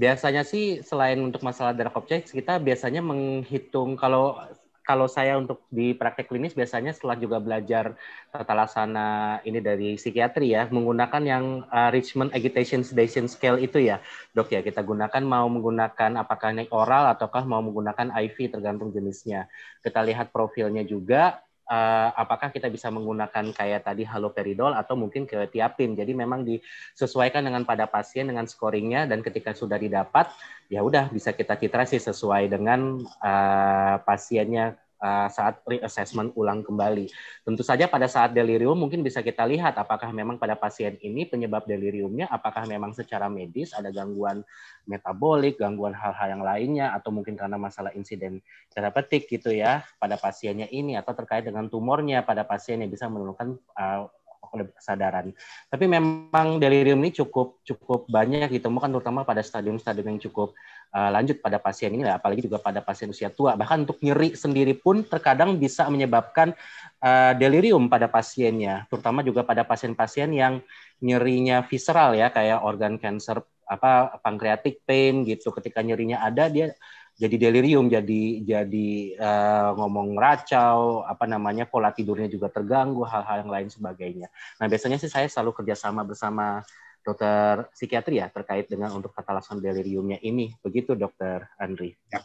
biasanya sih selain untuk masalah drug of choice, kita biasanya menghitung kalau kalau saya untuk di praktek klinis biasanya setelah juga belajar tata laksana ini dari psikiatri ya menggunakan yang uh, Richmond Agitation Sedation Scale itu ya dok ya kita gunakan mau menggunakan apakah naik oral ataukah mau menggunakan IV tergantung jenisnya kita lihat profilnya juga uh, apakah kita bisa menggunakan kayak tadi haloperidol atau mungkin ke tiapin. Jadi memang disesuaikan dengan pada pasien dengan scoringnya dan ketika sudah didapat ya udah bisa kita titrasi sesuai dengan uh, pasiennya Eh, saat reassessment ulang kembali. Tentu saja pada saat delirium mungkin bisa kita lihat apakah memang pada pasien ini penyebab deliriumnya apakah memang secara medis ada gangguan metabolik, gangguan hal-hal yang lainnya atau mungkin karena masalah insiden terapeutik gitu ya pada pasiennya ini atau terkait dengan tumornya pada pasien yang bisa menurunkan eh, kesadaran. Tapi memang delirium ini cukup cukup banyak ditemukan terutama pada stadium-stadium yang cukup uh, lanjut pada pasien ini, apalagi juga pada pasien usia tua. Bahkan untuk nyeri sendiri pun terkadang bisa menyebabkan uh, delirium pada pasiennya, terutama juga pada pasien-pasien yang nyerinya visceral ya, kayak organ cancer apa pankreatik pain gitu. Ketika nyerinya ada dia jadi delirium, jadi jadi uh, ngomong racau, apa namanya pola tidurnya juga terganggu, hal-hal yang lain sebagainya. Nah biasanya sih saya selalu kerjasama bersama dokter psikiatri ya terkait dengan untuk tata deliriumnya ini, begitu dokter Andri. Ya.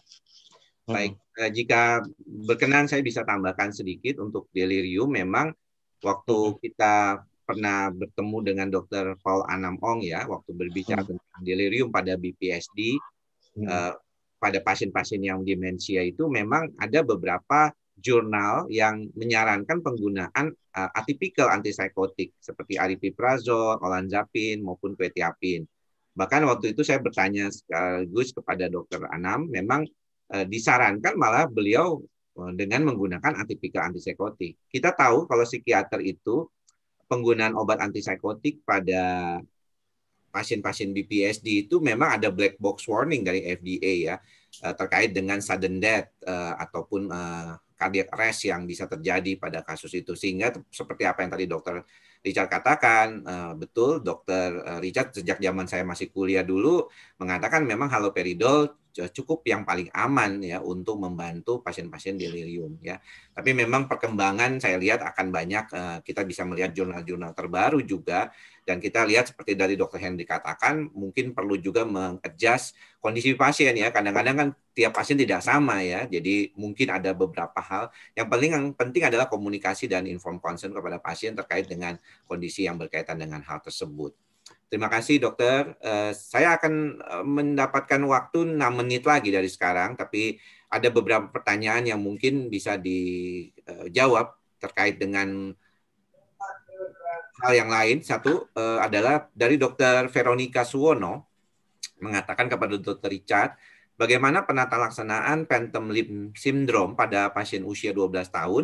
Hmm. Baik, hmm. jika berkenan saya bisa tambahkan sedikit untuk delirium. Memang waktu kita pernah bertemu dengan dokter Paul Anam Ong ya, waktu berbicara hmm. tentang delirium pada BPSD. Hmm. Uh, pada pasien-pasien yang demensia itu memang ada beberapa jurnal yang menyarankan penggunaan uh, eh, atipikal antipsikotik seperti aripiprazol, olanzapin maupun quetiapin. Bahkan waktu itu saya bertanya sekaligus kepada dokter Anam, memang uh, disarankan malah beliau eh, dengan menggunakan atipikal antipsikotik. Kita tahu kalau psikiater itu penggunaan obat antipsikotik pada pasien-pasien BPSD itu memang ada black box warning dari FDA ya eh, terkait dengan sudden death eh, ataupun uh, cardiac arrest yang bisa terjadi pada kasus itu sehingga seperti apa yang tadi dokter Richard katakan betul dokter Richard sejak zaman saya masih kuliah dulu mengatakan memang haloperidol Ya, cukup yang paling aman ya untuk membantu pasien-pasien delirium ya. Tapi memang perkembangan saya lihat akan banyak eh, kita bisa melihat jurnal-jurnal terbaru juga dan kita lihat seperti dari dokter Hendri katakan mungkin perlu juga mengadjust kondisi pasien ya. Kadang-kadang kan tiap pasien tidak sama ya. Jadi mungkin ada beberapa hal yang paling yang penting adalah komunikasi dan inform concern kepada pasien terkait dengan kondisi yang berkaitan dengan hal tersebut. Terima kasih dokter. Eh, saya akan eh, mendapatkan waktu 6 menit lagi dari sekarang, tapi ada beberapa pertanyaan yang mungkin bisa dijawab eh, terkait dengan hal yang lain. Satu adalah dari dokter Veronica Suwono mengatakan kepada dokter Richard, bagaimana penata laksanaan phantom limb syndrome pada pasien usia 12 tahun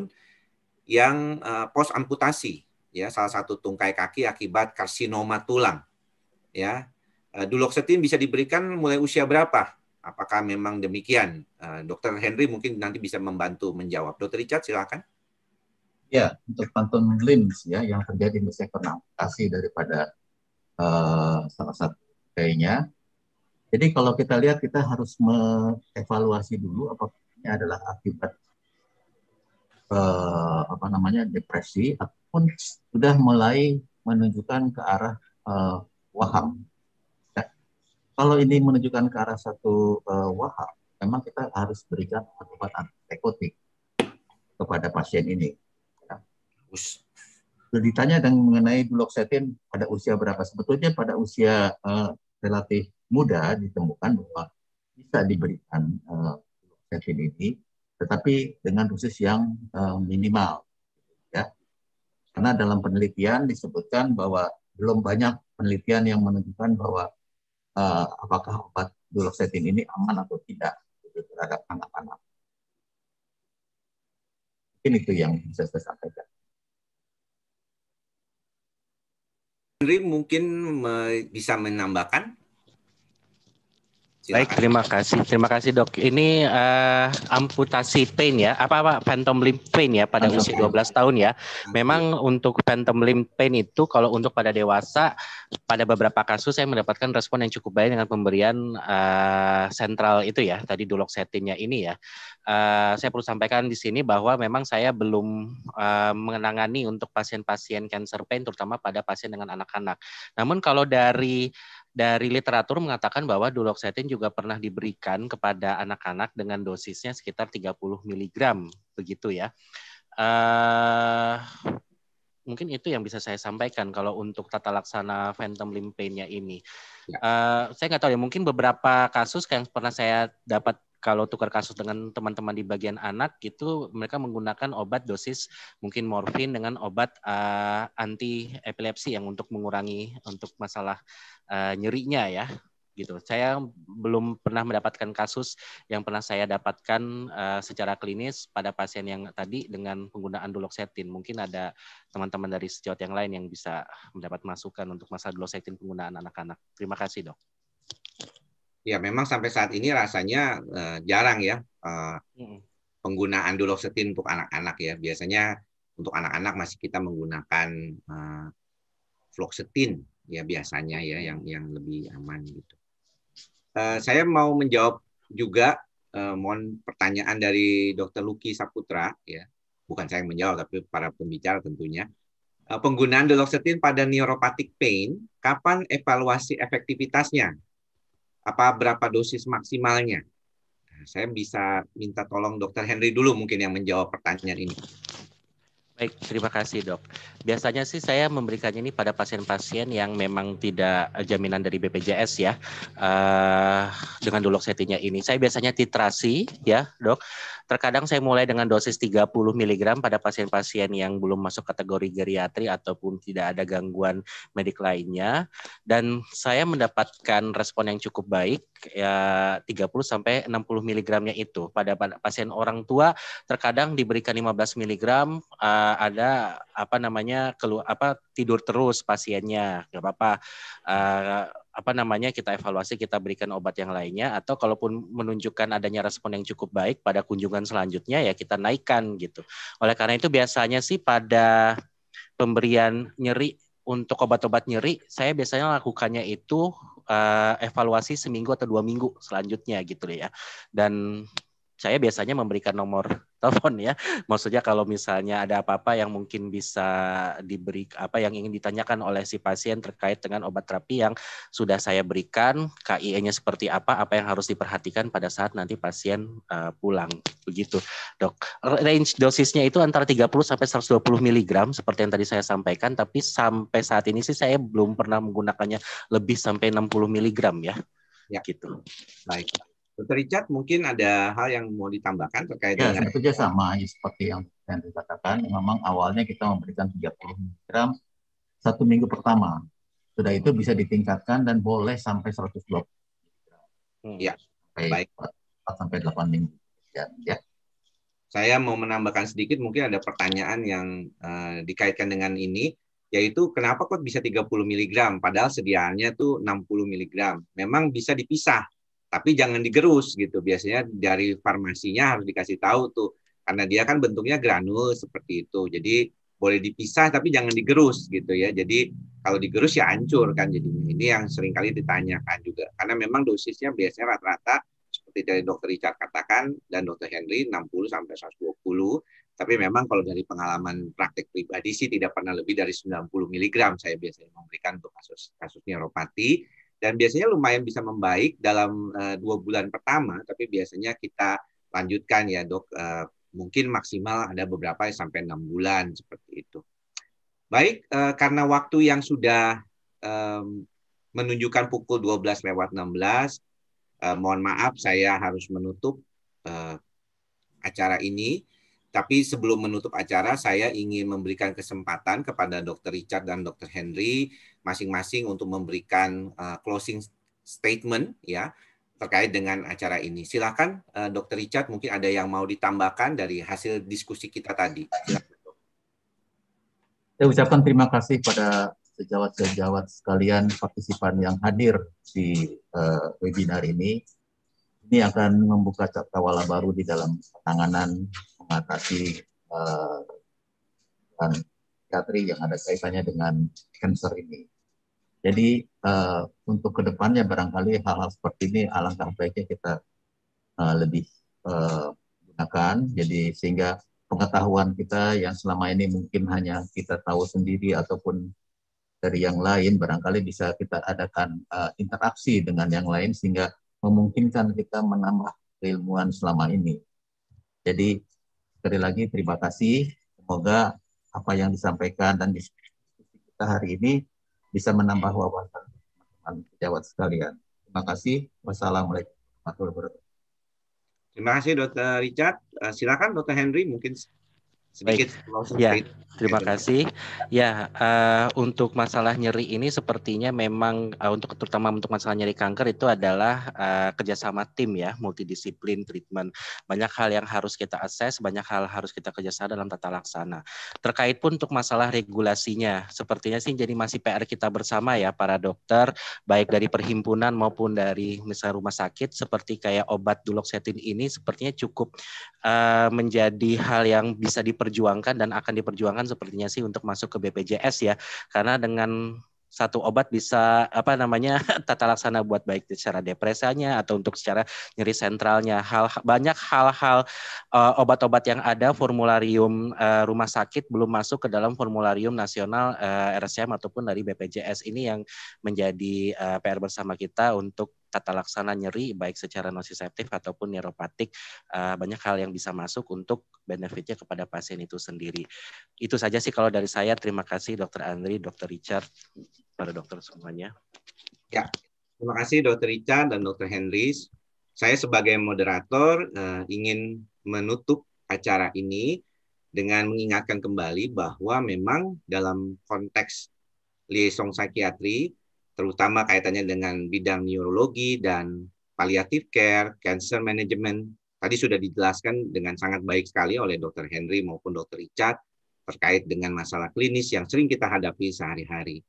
yang uh, pos amputasi ya salah satu tungkai kaki akibat karsinoma tulang ya eh, duloxetin bisa diberikan mulai usia berapa? Apakah memang demikian? Eh, dokter Henry mungkin nanti bisa membantu menjawab. Dokter Richard silakan. Ya, untuk pantun limbs ya yang terjadi misalnya karena kasih daripada uh, salah satu kayaknya. Jadi kalau kita lihat kita harus mengevaluasi dulu apakah ini adalah akibat uh, apa namanya depresi ataupun sudah mulai menunjukkan ke arah uh, waham. Nah, ya. Kalau ini menunjukkan ke arah satu uh, eh, waham, memang kita harus berikan obat antipsikotik kepada pasien ini. Ya. Sudah ditanya dan mengenai duloxetine pada usia berapa? Sebetulnya pada usia uh, relatif muda ditemukan bahwa bisa diberikan uh, ini, tetapi dengan dosis yang uh, minimal. Ya. Karena dalam penelitian disebutkan bahwa belum banyak penelitian yang menunjukkan bahwa uh, apakah obat duloxetine ini aman atau tidak gitu, terhadap anak-anak. Mungkin itu yang bisa saya sampaikan. Henry mungkin me bisa menambahkan Silakan. Baik, terima kasih. Terima kasih, Dok. Ini uh, amputasi pain ya. Apa apa phantom limb pain ya pada usia 12 tahun ya. Memang untuk phantom limb pain itu kalau untuk pada dewasa pada beberapa kasus saya mendapatkan respon yang cukup baik dengan pemberian uh, itu ya, tadi duloxetinnya ini ya. Uh, saya perlu sampaikan di sini bahwa memang saya belum uh, menangani untuk pasien-pasien cancer pain terutama pada pasien dengan anak-anak. Namun kalau dari dari literatur mengatakan bahwa duloxetin juga pernah diberikan kepada anak-anak dengan dosisnya sekitar 30 mg begitu ya. Uh, mungkin itu yang bisa saya sampaikan kalau untuk tata laksana phantom limb pain-nya ini. Uh, saya nggak tahu ya, mungkin beberapa kasus yang pernah saya dapat kalau tukar kasus dengan teman-teman di bagian anak itu mereka menggunakan obat dosis mungkin morfin dengan obat uh, anti epilepsi yang untuk mengurangi untuk masalah uh, nyerinya ya gitu. Saya belum pernah mendapatkan kasus yang pernah saya dapatkan uh, secara klinis pada pasien yang tadi dengan penggunaan duloxetin. Mungkin ada teman-teman dari sejawat yang lain yang bisa mendapat masukan untuk masalah duloxetin penggunaan anak-anak. Terima kasih, Dok. Ya memang sampai saat ini rasanya uh, jarang ya uh, hmm. penggunaan duloxetin untuk anak-anak ya. Biasanya untuk anak-anak masih kita menggunakan uh, eh, fluoxetin ya biasanya ya yang yang lebih aman gitu. Uh, saya mau menjawab juga uh, mohon pertanyaan dari Dr. Luki Saputra ya. Bukan saya yang menjawab tapi para pembicara tentunya. penggunaan duloxetin pada neuropathic pain kapan evaluasi efektivitasnya? apa berapa dosis maksimalnya? Nah, saya bisa minta tolong Dokter Henry dulu mungkin yang menjawab pertanyaan ini. Baik, terima kasih dok. Biasanya sih saya memberikannya ini pada pasien-pasien yang memang tidak eh, jaminan dari BPJS ya. Uh, dengan settingnya ini, saya biasanya titrasi ya dok. Terkadang saya mulai dengan dosis 30 mg pada pasien-pasien yang belum masuk kategori geriatri ataupun tidak ada gangguan medik lainnya dan saya mendapatkan respon yang cukup baik ya 30 sampai 60 mg-nya itu pada pasien orang tua terkadang diberikan 15 mg uh, ada apa namanya keluar apa tidur terus pasiennya nggak apa-apa eh, apa namanya kita evaluasi kita berikan obat yang lainnya atau kalaupun menunjukkan adanya respon yang cukup baik pada kunjungan selanjutnya ya kita naikkan gitu. Oleh karena itu biasanya sih pada pemberian nyeri untuk obat-obat nyeri saya biasanya lakukannya itu uh, evaluasi seminggu atau dua minggu selanjutnya gitu ya. Dan saya biasanya memberikan nomor telepon ya. Maksudnya kalau misalnya ada apa-apa yang mungkin bisa diberi apa yang ingin ditanyakan oleh si pasien terkait dengan obat terapi yang sudah saya berikan, KIE-nya seperti apa, apa yang harus diperhatikan pada saat nanti pasien uh, pulang. Begitu, Dok. Range dosisnya itu antara 30 sampai 120 mg seperti yang tadi saya sampaikan, tapi sampai saat ini sih saya belum pernah menggunakannya lebih sampai 60 mg ya. Ya. Gitu. Baik. Dr. Richard, mungkin ada hal yang mau ditambahkan terkait ya, dengan... Saya sama ya, seperti yang saya katakan, memang awalnya kita memberikan 30 mg satu minggu pertama. Sudah itu bisa ditingkatkan dan boleh sampai 120 mg. Hmm. sampai baik. 4, 4 sampai 8 minggu. Ya, ya. Saya mau menambahkan sedikit, mungkin ada pertanyaan yang uh, dikaitkan dengan ini yaitu kenapa kok bisa 30 mg padahal sediaannya tuh 60 mg. Memang bisa dipisah tapi jangan digerus gitu. Biasanya dari farmasinya harus dikasih tahu tuh karena dia kan bentuknya granul seperti itu. Jadi boleh dipisah tapi jangan digerus gitu ya. Jadi kalau digerus ya hancur kan Jadi Ini yang sering kali ditanyakan juga. Karena memang dosisnya biasanya rata-rata seperti dari dokter Richard katakan dan dokter Henry 60 sampai 120. Tapi memang kalau dari pengalaman praktik pribadi sih tidak pernah lebih dari 90 mg saya biasanya memberikan untuk kasus kasus neuropati dan biasanya lumayan bisa membaik dalam uh, dua bulan pertama tapi biasanya kita lanjutkan ya dok uh, mungkin maksimal ada beberapa sampai enam bulan seperti itu baik uh, karena waktu yang sudah um, menunjukkan pukul 12 lewat 16 uh, mohon maaf saya harus menutup uh, acara ini tapi sebelum menutup acara, saya ingin memberikan kesempatan kepada Dr. Richard dan Dr. Henry masing-masing untuk memberikan uh, closing statement ya terkait dengan acara ini. Silakan uh, eh, Dr. Richard mungkin ada yang mau ditambahkan dari hasil diskusi kita tadi. Silakan. Saya ucapkan terima kasih pada sejawat-sejawat sekalian partisipan yang hadir di uh, webinar ini ini akan membuka cakrawala baru di dalam penanganan mengatasi uh, dan psikiatri yang ada kaitannya dengan cancer ini. Jadi uh, untuk kedepannya barangkali hal-hal seperti ini alangkah baiknya kita uh, lebih uh, gunakan. Jadi sehingga pengetahuan kita yang selama ini mungkin hanya kita tahu sendiri ataupun dari yang lain barangkali bisa kita adakan uh, interaksi dengan yang lain sehingga memungkinkan kita menambah keilmuan selama ini. Jadi sekali lagi terima kasih. Semoga apa yang disampaikan dan diskusi kita hari ini bisa menambah wawasan teman-teman pejabat sekalian. Terima kasih. Wassalamualaikum warahmatullahi wabarakatuh. Terima kasih Dr Richard. Eh, silakan Dr Henry mungkin Sedikit Baik. Ya, terima kasih. Ya, uh, untuk masalah nyeri ini sepertinya memang uh, untuk terutama untuk masalah nyeri kanker itu adalah uh, kerjasama tim ya, multidisiplin treatment. Banyak hal yang harus kita assess, banyak hal harus kita kerjasama dalam tata laksana. Terkait pun untuk masalah regulasinya, sepertinya sih jadi masih PR kita bersama ya para dokter, baik dari perhimpunan maupun dari misalnya rumah sakit, seperti kayak obat duloxetine ini sepertinya cukup uh, menjadi hal yang bisa di diperjuangkan dan akan diperjuangkan sepertinya sih untuk masuk ke BPJS ya karena dengan satu obat bisa apa namanya tata laksana buat baik secara depresinya atau untuk secara nyeri sentralnya hal banyak hal-hal uh, obat-obat yang ada formularium uh, rumah sakit belum masuk ke dalam formularium nasional uh, eh, RSCM ataupun dari BPJS ini yang menjadi uh, PR bersama kita untuk tata laksana nyeri baik secara nociceptif ataupun neuropatik uh, banyak hal yang bisa masuk untuk benefitnya kepada pasien itu sendiri. Itu saja sih kalau dari saya. Terima kasih dokter Andri, dokter Richard, para dokter semuanya. Ya, terima kasih dokter Richard dan dokter Henry Saya sebagai moderator uh, ingin menutup acara ini dengan mengingatkan kembali bahwa memang dalam konteks liaison psikiatri terutama kaitannya dengan bidang neurologi dan palliative care, cancer management. Tadi sudah dijelaskan dengan sangat baik sekali oleh Dr. Henry maupun Dr. Richard terkait dengan masalah klinis yang sering kita hadapi sehari-hari.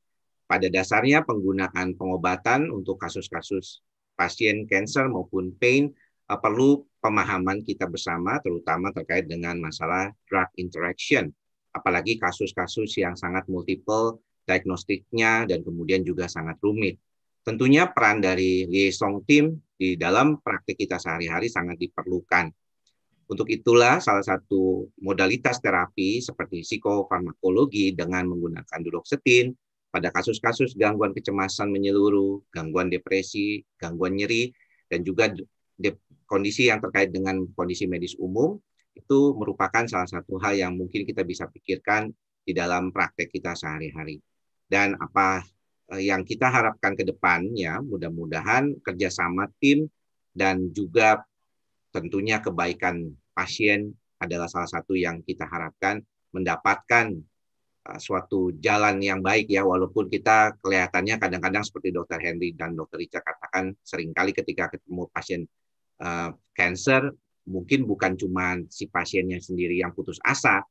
Pada dasarnya penggunaan pengobatan untuk kasus-kasus pasien cancer maupun pain eh, perlu pemahaman kita bersama terutama terkait dengan masalah drug interaction apalagi kasus-kasus yang sangat multiple diagnostiknya, dan kemudian juga sangat rumit. Tentunya peran dari liaison team di dalam praktik kita sehari-hari sangat diperlukan. Untuk itulah salah satu modalitas terapi seperti psikofarmakologi dengan menggunakan duloxetin pada kasus-kasus gangguan kecemasan menyeluruh, gangguan depresi, gangguan nyeri, dan juga kondisi yang terkait dengan kondisi medis umum itu merupakan salah satu hal yang mungkin kita bisa pikirkan di dalam praktek kita sehari-hari dan apa eh, yang kita harapkan ke depannya mudah-mudahan kerjasama tim dan juga tentunya kebaikan pasien adalah salah satu yang kita harapkan mendapatkan eh, suatu jalan yang baik ya walaupun kita kelihatannya kadang-kadang seperti dokter Henry dan dokter Rica katakan seringkali ketika ketemu pasien kanker eh, uh, mungkin bukan cuma si pasiennya sendiri yang putus asa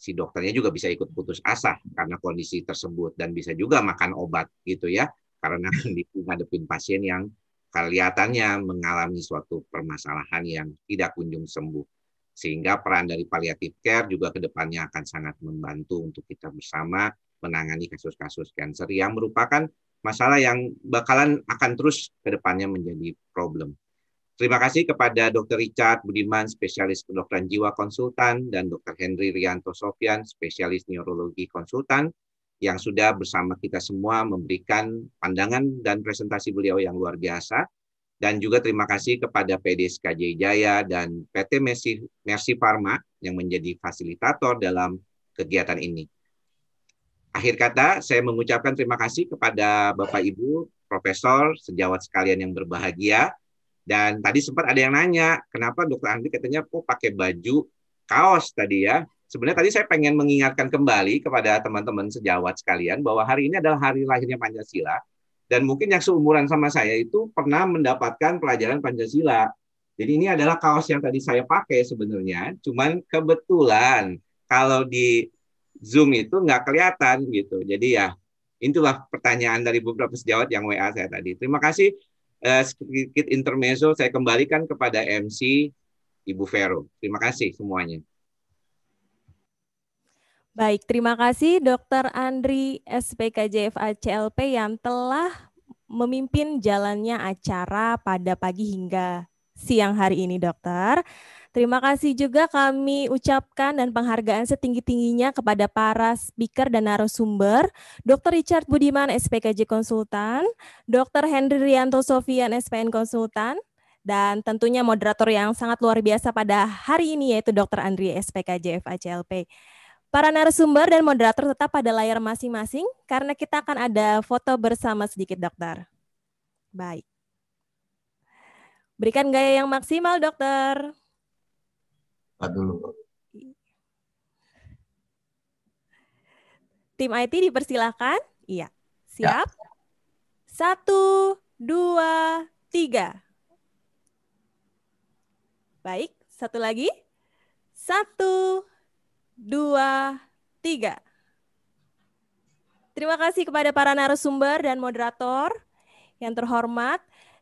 si dokternya juga bisa ikut putus asa karena kondisi tersebut dan bisa juga makan obat gitu ya karena ngadepin pasien yang kelihatannya mengalami suatu permasalahan yang tidak kunjung sembuh. Sehingga peran dari palliative care juga ke depannya akan sangat membantu untuk kita bersama menangani kasus-kasus kanker yang merupakan masalah yang bakalan akan terus ke depannya menjadi problem. Terima kasih kepada Dr. Richard Budiman, spesialis kedokteran jiwa konsultan, dan Dr. Henry Rianto Sofian, spesialis neurologi konsultan, yang sudah bersama kita semua memberikan pandangan dan presentasi beliau yang luar biasa. Dan juga terima kasih kepada PDSKJ Jaya dan PT Mercy, Mercy Pharma yang menjadi fasilitator dalam kegiatan ini. Akhir kata, saya mengucapkan terima kasih kepada Bapak Ibu, Profesor, sejawat sekalian yang berbahagia, dan tadi sempat ada yang nanya, kenapa dokter Andri katanya kok pakai baju kaos tadi ya? Sebenarnya tadi saya pengen mengingatkan kembali kepada teman-teman sejawat sekalian bahwa hari ini adalah hari lahirnya Pancasila dan mungkin yang seumuran sama saya itu pernah mendapatkan pelajaran Pancasila. Jadi ini adalah kaos yang tadi saya pakai sebenarnya, cuman kebetulan kalau di Zoom itu nggak kelihatan gitu. Jadi ya itulah pertanyaan dari beberapa sejawat yang WA saya tadi. Terima kasih eh, sedikit intermezzo saya kembalikan kepada MC Ibu Vero. Terima kasih semuanya. Baik, terima kasih Dr. Andri SPKJFA CLP yang telah memimpin jalannya acara pada pagi hingga siang hari ini, dokter. Terima kasih juga kami ucapkan dan penghargaan setinggi-tingginya kepada para speaker dan narasumber, Dr. Richard Budiman, SPKJ Konsultan, Dr. Henry Rianto Sofian, SPN Konsultan, dan tentunya moderator yang sangat luar biasa pada hari ini yaitu Dr. Andri SPKJ FACLP. Para narasumber dan moderator tetap pada layar masing-masing karena kita akan ada foto bersama sedikit dokter. Baik. Berikan gaya yang maksimal, dokter. dulu. Tim IT dipersilakan. Iya. Ya. Siap? Ya. Satu, dua, tiga. Baik, satu lagi. Satu, dua, tiga. Terima kasih kepada para narasumber dan moderator yang terhormat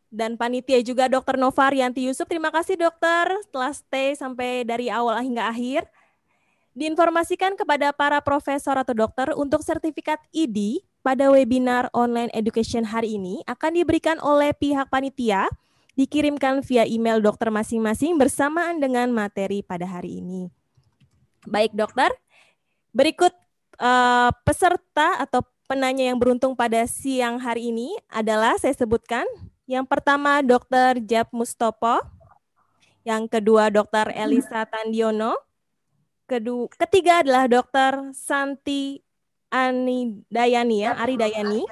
dan panitia juga Dr. Nova Rianti Yusuf. Terima kasih dokter telah stay sampai dari awal hingga akhir. Diinformasikan kepada para profesor atau dokter untuk sertifikat ID pada webinar online education hari ini akan diberikan oleh pihak panitia dikirimkan via email dokter masing-masing bersamaan dengan materi pada hari ini. Baik dokter, berikut uh, peserta atau penanya yang beruntung pada siang hari ini adalah saya sebutkan yang pertama Dr. Jab Mustopo, yang kedua Dr. Elisa Tandiono, kedua ketiga adalah Dr. Santi Ani Dayani ya, Ari Dayani.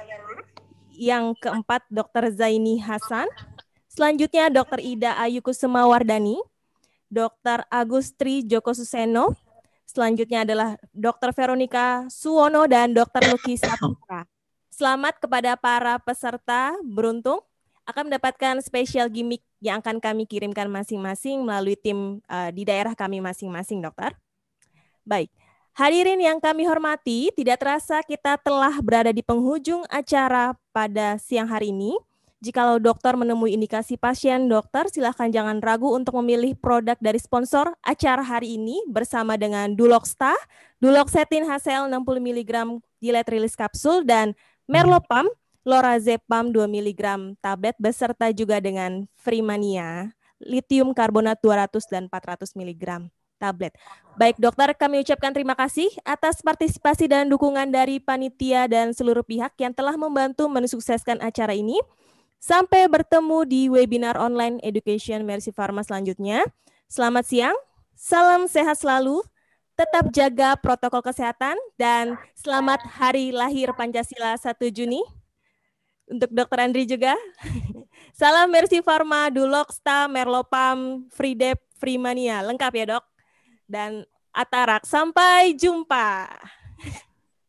Yang keempat Dr. Zaini Hasan. Selanjutnya Dr. Ida Ayu Kusuma Wardani, Dr. Agustri Joko Suseno. Selanjutnya adalah Dr. Veronica Suwono dan Dr. Luki Saputra. Selamat kepada para peserta beruntung akan mendapatkan spesial gimmick yang akan kami kirimkan masing-masing melalui tim uh, di daerah kami masing-masing, dokter. Baik. Hadirin yang kami hormati, tidak terasa kita telah berada di penghujung acara pada siang hari ini. Jikalau dokter menemui indikasi pasien, dokter silahkan jangan ragu untuk memilih produk dari sponsor acara hari ini bersama dengan Duloxta, Duloxetin HCl 60 mg gilet Release kapsul, dan Merlopam lorazepam 2 mg tablet beserta juga dengan frimania, litium karbonat 200 dan 400 mg tablet. Baik dokter, kami ucapkan terima kasih atas partisipasi dan dukungan dari panitia dan seluruh pihak yang telah membantu mensukseskan acara ini. Sampai bertemu di webinar online Education Mercy Pharma selanjutnya. Selamat siang, salam sehat selalu, tetap jaga protokol kesehatan, dan selamat Hari Lahir Pancasila 1 Juni untuk Dokter Andri juga. Salam Mercy Pharma, Duloxta, Merlopam, free mania, Lengkap ya dok. Dan Atarak. Sampai jumpa.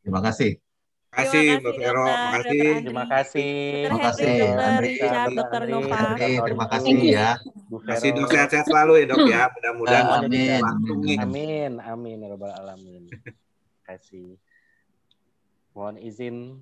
Terima kasih. Terima kasih Mbak terima kasih, Terima kasih. Terima kasih Andri, dokter Nova. terima kasih ya. Terima kasih dok sehat-sehat selalu ya dok ya. Mudah-mudahan amin. Amin, amin ya rabbal alamin. Terima kasih. Mohon izin.